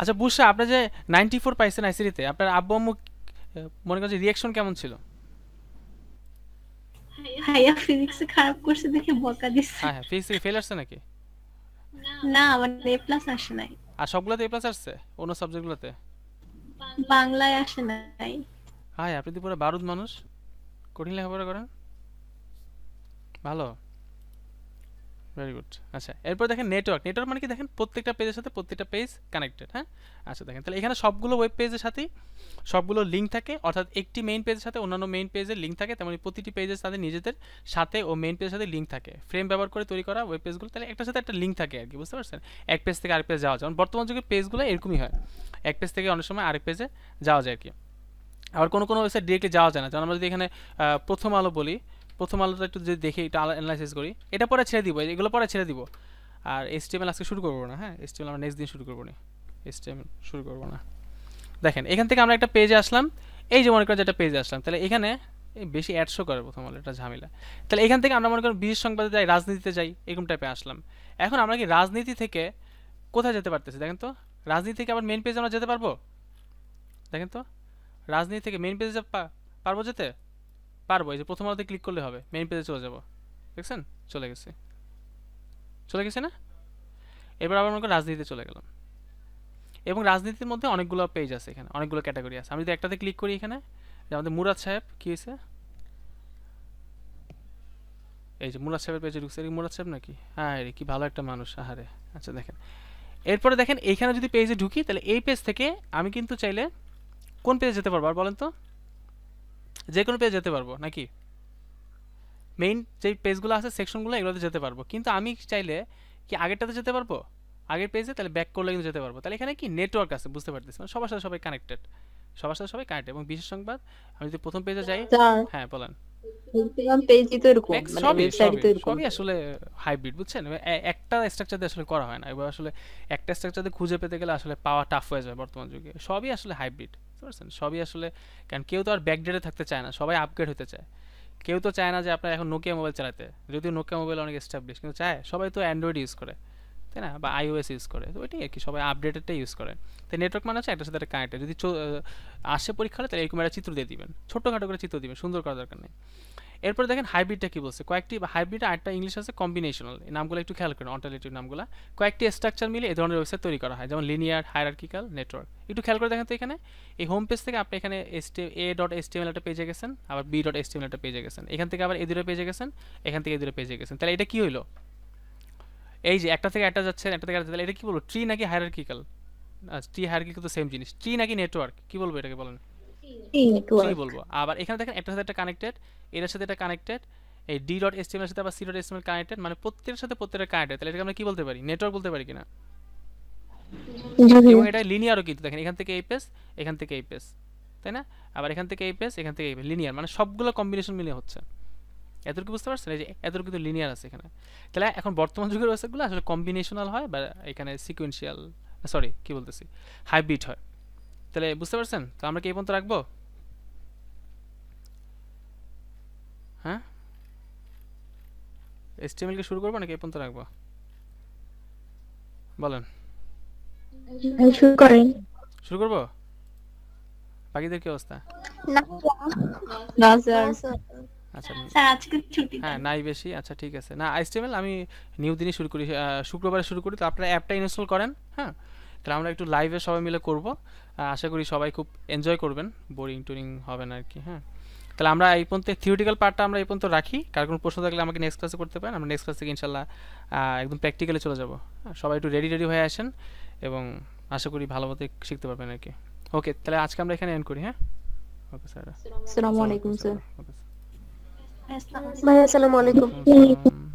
আচ্ছা বুঝছে আপনার যে নাইনটি ফোর পাইছেন আইসিডিতে আপনার আব্বু আম্মু মনে করছে রিয়াকশন কেমন ছিল হাইয়া ফিজিক্স খারাপ করছে দেখে বকা দিছে হ্যাঁ হ্যাঁ ফিজিক্সে ফেল আসছে নাকি না মানে এ প্লাস আসে নাই আর সবগুলোতে এ প্লাস আসছে অন্য সাবজেক্টগুলোতে বাংলায় আসে নাই হাই আপনি তো পুরো বারুদ মানুষ কঠিন লেখাপড়া করেন ভালো ভেরি গুড আচ্ছা এরপর দেখেন নেটওয়ার্ক নেটওয়ার্ক মানে কি দেখেন প্রত্যেকটা পেজের সাথে প্রত্যেকটা পেজ কানেক্টেড হ্যাঁ আচ্ছা দেখেন তাহলে এখানে সবগুলো ওয়েব পেজের সাথেই সবগুলো লিঙ্ক থাকে অর্থাৎ একটি মেইন পেজের সাথে অন্যান্য মেইন পেজের লিঙ্ক থাকে তেমনি প্রতিটি পেজের সাথে নিজেদের সাথে ও মেইন পেজের সাথে লিঙ্ক থাকে ফ্রেম ব্যবহার করে তৈরি করা ওয়েব পেজগুলো তাহলে একটা সাথে একটা লিঙ্ক থাকে আর কি বুঝতে পারছেন এক পেজ থেকে আরেক পেজ যাওয়া যায় বর্তমান যুগে পেজগুলো এরকমই হয় এক পেজ থেকে অনেক সময় আরেক পেজে যাওয়া যায় আর কি আবার কোনো কোনো ওয়েবসাইট ডিরেক্টলি যাওয়া যায় না যেমন আমরা যদি এখানে প্রথম আলো বলি প্রথম আলোটা একটু যদি দেখি একটু অ্যানালাইসিস করি এটা পরে ছেড়ে দিব এগুলো পরে ছেড়ে দিব আর এসটিএমএল আজকে শুরু করবো না হ্যাঁ এসটিএমএল আমরা নেক্সট দিন শুরু করবো না এসটিএমএল শুরু করবো না দেখেন এখান থেকে আমরা একটা পেজে আসলাম এই যে মনে করেন একটা পেজে আসলাম তাহলে এখানে বেশি অ্যাডশো করে প্রথম আলো এটা ঝামেলা তাহলে এখান থেকে আমরা মনে করেন বিশেষ সংবাদে যাই রাজনীতিতে যাই এরকম টাইপে আসলাম এখন আমরা কি রাজনীতি থেকে কোথায় যেতে পারতেছি দেখেন তো রাজনীতি থেকে আবার মেন পেজে আমরা যেতে পারবো দেখেন তো রাজনীতি থেকে মেন পেজে পারবো যেতে পারবো এই যে প্রথম আলোতে ক্লিক করলে হবে মেইন পেজে চলে যাব দেখছেন চলে গেছে চলে গেছে না এবার আবার মনে করি রাজনীতিতে চলে গেলাম এবং রাজনীতির মধ্যে অনেকগুলো পেজ আছে এখানে অনেকগুলো ক্যাটাগরি আছে আমি যদি একটাতে ক্লিক করি এখানে যে আমাদের মুরাদ সাহেব কি হয়েছে এই যে মুরাদ সাহেবের পেজে ঢুকছে মুরাদ সাহেব নাকি হ্যাঁ রে কি ভালো একটা মানুষ আহারে আচ্ছা দেখেন এরপরে দেখেন এইখানে যদি পেজে ঢুকি তাহলে এই পেজ থেকে আমি কিন্তু চাইলে কোন পেজে যেতে পারবো আর বলেন তো যে কোনো পেজ যেতে পারবো নাকি মেইন যে পেজগুলো আছে সেকশনগুলো এগুলোতে যেতে পারবো কিন্তু আমি চাইলে কি আগেরটাতে যেতে পারবো আগের পেজে তাহলে ব্যাক করলে কিন্তু যেতে পারবো তাহলে এখানে কি নেটওয়ার্ক আছে বুঝতে পারতেছি মানে সবার সাথে সবাই কানেক্টেড সবার সাথে সবাই কানেক্টেড এবং বিশেষ সংবাদ আমি যদি প্রথম পেজে যাই হ্যাঁ বলেন একটা একটা স্ট্রাকচার দিয়ে খুঁজে পেতে গেলে আসলে পাওয়া টাফ হয়ে যায় বর্তমান যুগে সবই আসলে হাইব্রিড বুঝতে পারছেন সবই আসলে কারণ কেউ তো আর ব্যাকডেটে থাকতে চায় না সবাই আপগ্রেড হতে চায় কেউ তো চায় না যে আপনার এখন নোকিয়া মোবাইল চালাতে যদিও নোকিয়া মোবাইল অনেক এস্টাবলিশ কিন্তু চায় সবাই তো অ্যান্ড্রয়েড ইউজ করে তাই না বা আইওএস ইউজ করে তো ওইটাই আর কি সবাই আপডেটেডটাই ইউজ করে তো নেটওয়ার্ক মানে হচ্ছে একটা সাথে একটা কানেক্টেড যদি আসে পরীক্ষা হলে তাহলে এরকম একটা চিত্র দিয়ে দিবেন ছোটোখাটো করে চিত্র দিবেন সুন্দর করার দরকার নেই এরপর দেখেন হাইব্রিডটা কি বলছে কয়েকটি হাইব্রিড আরেকটা ইংলিশ আছে কম্বিনেশনাল এই নামগুলো একটু খেয়াল করেন অল্টারনেটিভ নামগুলো কয়েকটি স্ট্রাকচার মিলে এই ধরনের ওয়েবসাইট তৈরি করা হয় যেমন লিনিয়ার হায়ারার্কিক্যাল নেটওয়ার্ক একটু খেয়াল করে দেখেন তো এখানে এই হোম পেজ থেকে আপনি এখানে এ ডট এস টিএমএল একটা পেজে গেছেন আবার বি ডট এস টিএমএল একটা পেজে গেছেন এখান থেকে আবার এ দূরে পেজে গেছেন এখান থেকে এ দূরে পেজে গেছেন তাহলে এটা কি হলো এই যে একটা থেকে একটা যাচ্ছেন একটা থেকে একটা তাহলে এটা কি বলবো ট্রি নাকি হায়ারার্কিক্যাল ট্রি হায়ারার্কিক্যাল তো সেম জিনিস ট্রি নাকি নেটওয়ার্ক কি বলবো এটাকে বলেন ঠিক বলবো আবার এখানে দেখেন একটার সাথে একটা কানেক্টেড এটার সাথে এটা কানেক্টেড এই ডি ডট এস এসটিএমএল সাথে আবার C dot S HTML connected মানে প্রত্যেকের সাথে প্রত্যেকের কানেক্টেড তাহলে এটাকে আমরা কি বলতে পারি নেটওয়ার্ক বলতে পারি কিনা এবং এটা লিনিয়ারও কিন্তু দেখেন এখান থেকে এই পেস এখান থেকে এই পেস তাই না আবার এখান থেকে এই পেস এখান থেকে এই পেস লিনিয়ার মানে সবগুলো কম্বিনেশন মিলে হচ্ছে এতটুকু বুঝতে পারছেন এই যে এতটুকু কিন্তু লিনিয়ার আছে এখানে তাহলে এখন বর্তমান যুগের ওয়েবসাইটগুলো আসলে কম্বিনেশনাল হয় বা এখানে সিকুয়েন্সিয়াল সরি কি বলতেছি হাইব্রিড হয় তাহলে বুঝতে পারছেন তো আমরা কি এই পর্যন্ত রাখবো হ্যাঁ শুরু করবো নাকি এই পর্যন্ত রাখবো বলেন শুরু করবো বাকিদের কি অবস্থা আচ্ছা হ্যাঁ নাই বেশি আচ্ছা ঠিক আছে না এসটিএমএল আমি নিউ দিনই শুরু করি শুক্রবারে শুরু করি তো আপনারা অ্যাপটা ইনস্টল করেন হ্যাঁ তাহলে আমরা একটু লাইভে সবাই মিলে করবো আশা করি সবাই খুব এনজয় করবেন বোরিং টুরিং হবে না আর কি হ্যাঁ তাহলে আমরা এই পর্যন্ত থিওরিটিক্যাল পার্টটা আমরা এই পর্যন্ত রাখি কার কোনো প্রশ্ন থাকলে আমাকে নেক্সট ক্লাসে করতে পারেন আমরা নেক্সট ক্লাস থেকে ইনশাল্লাহ একদম প্র্যাকটিক্যালে চলে যাব সবাই একটু রেডি রেডি হয়ে আসেন এবং আশা করি ভালো মতো শিখতে পারবেন আর কি ওকে তাহলে আজকে আমরা এখানে এন্ড করি হ্যাঁ ওকে স্যার আসসালামু আলাইকুম স্যার ওকে স্যার ভাই আসসালামু আলাইকুম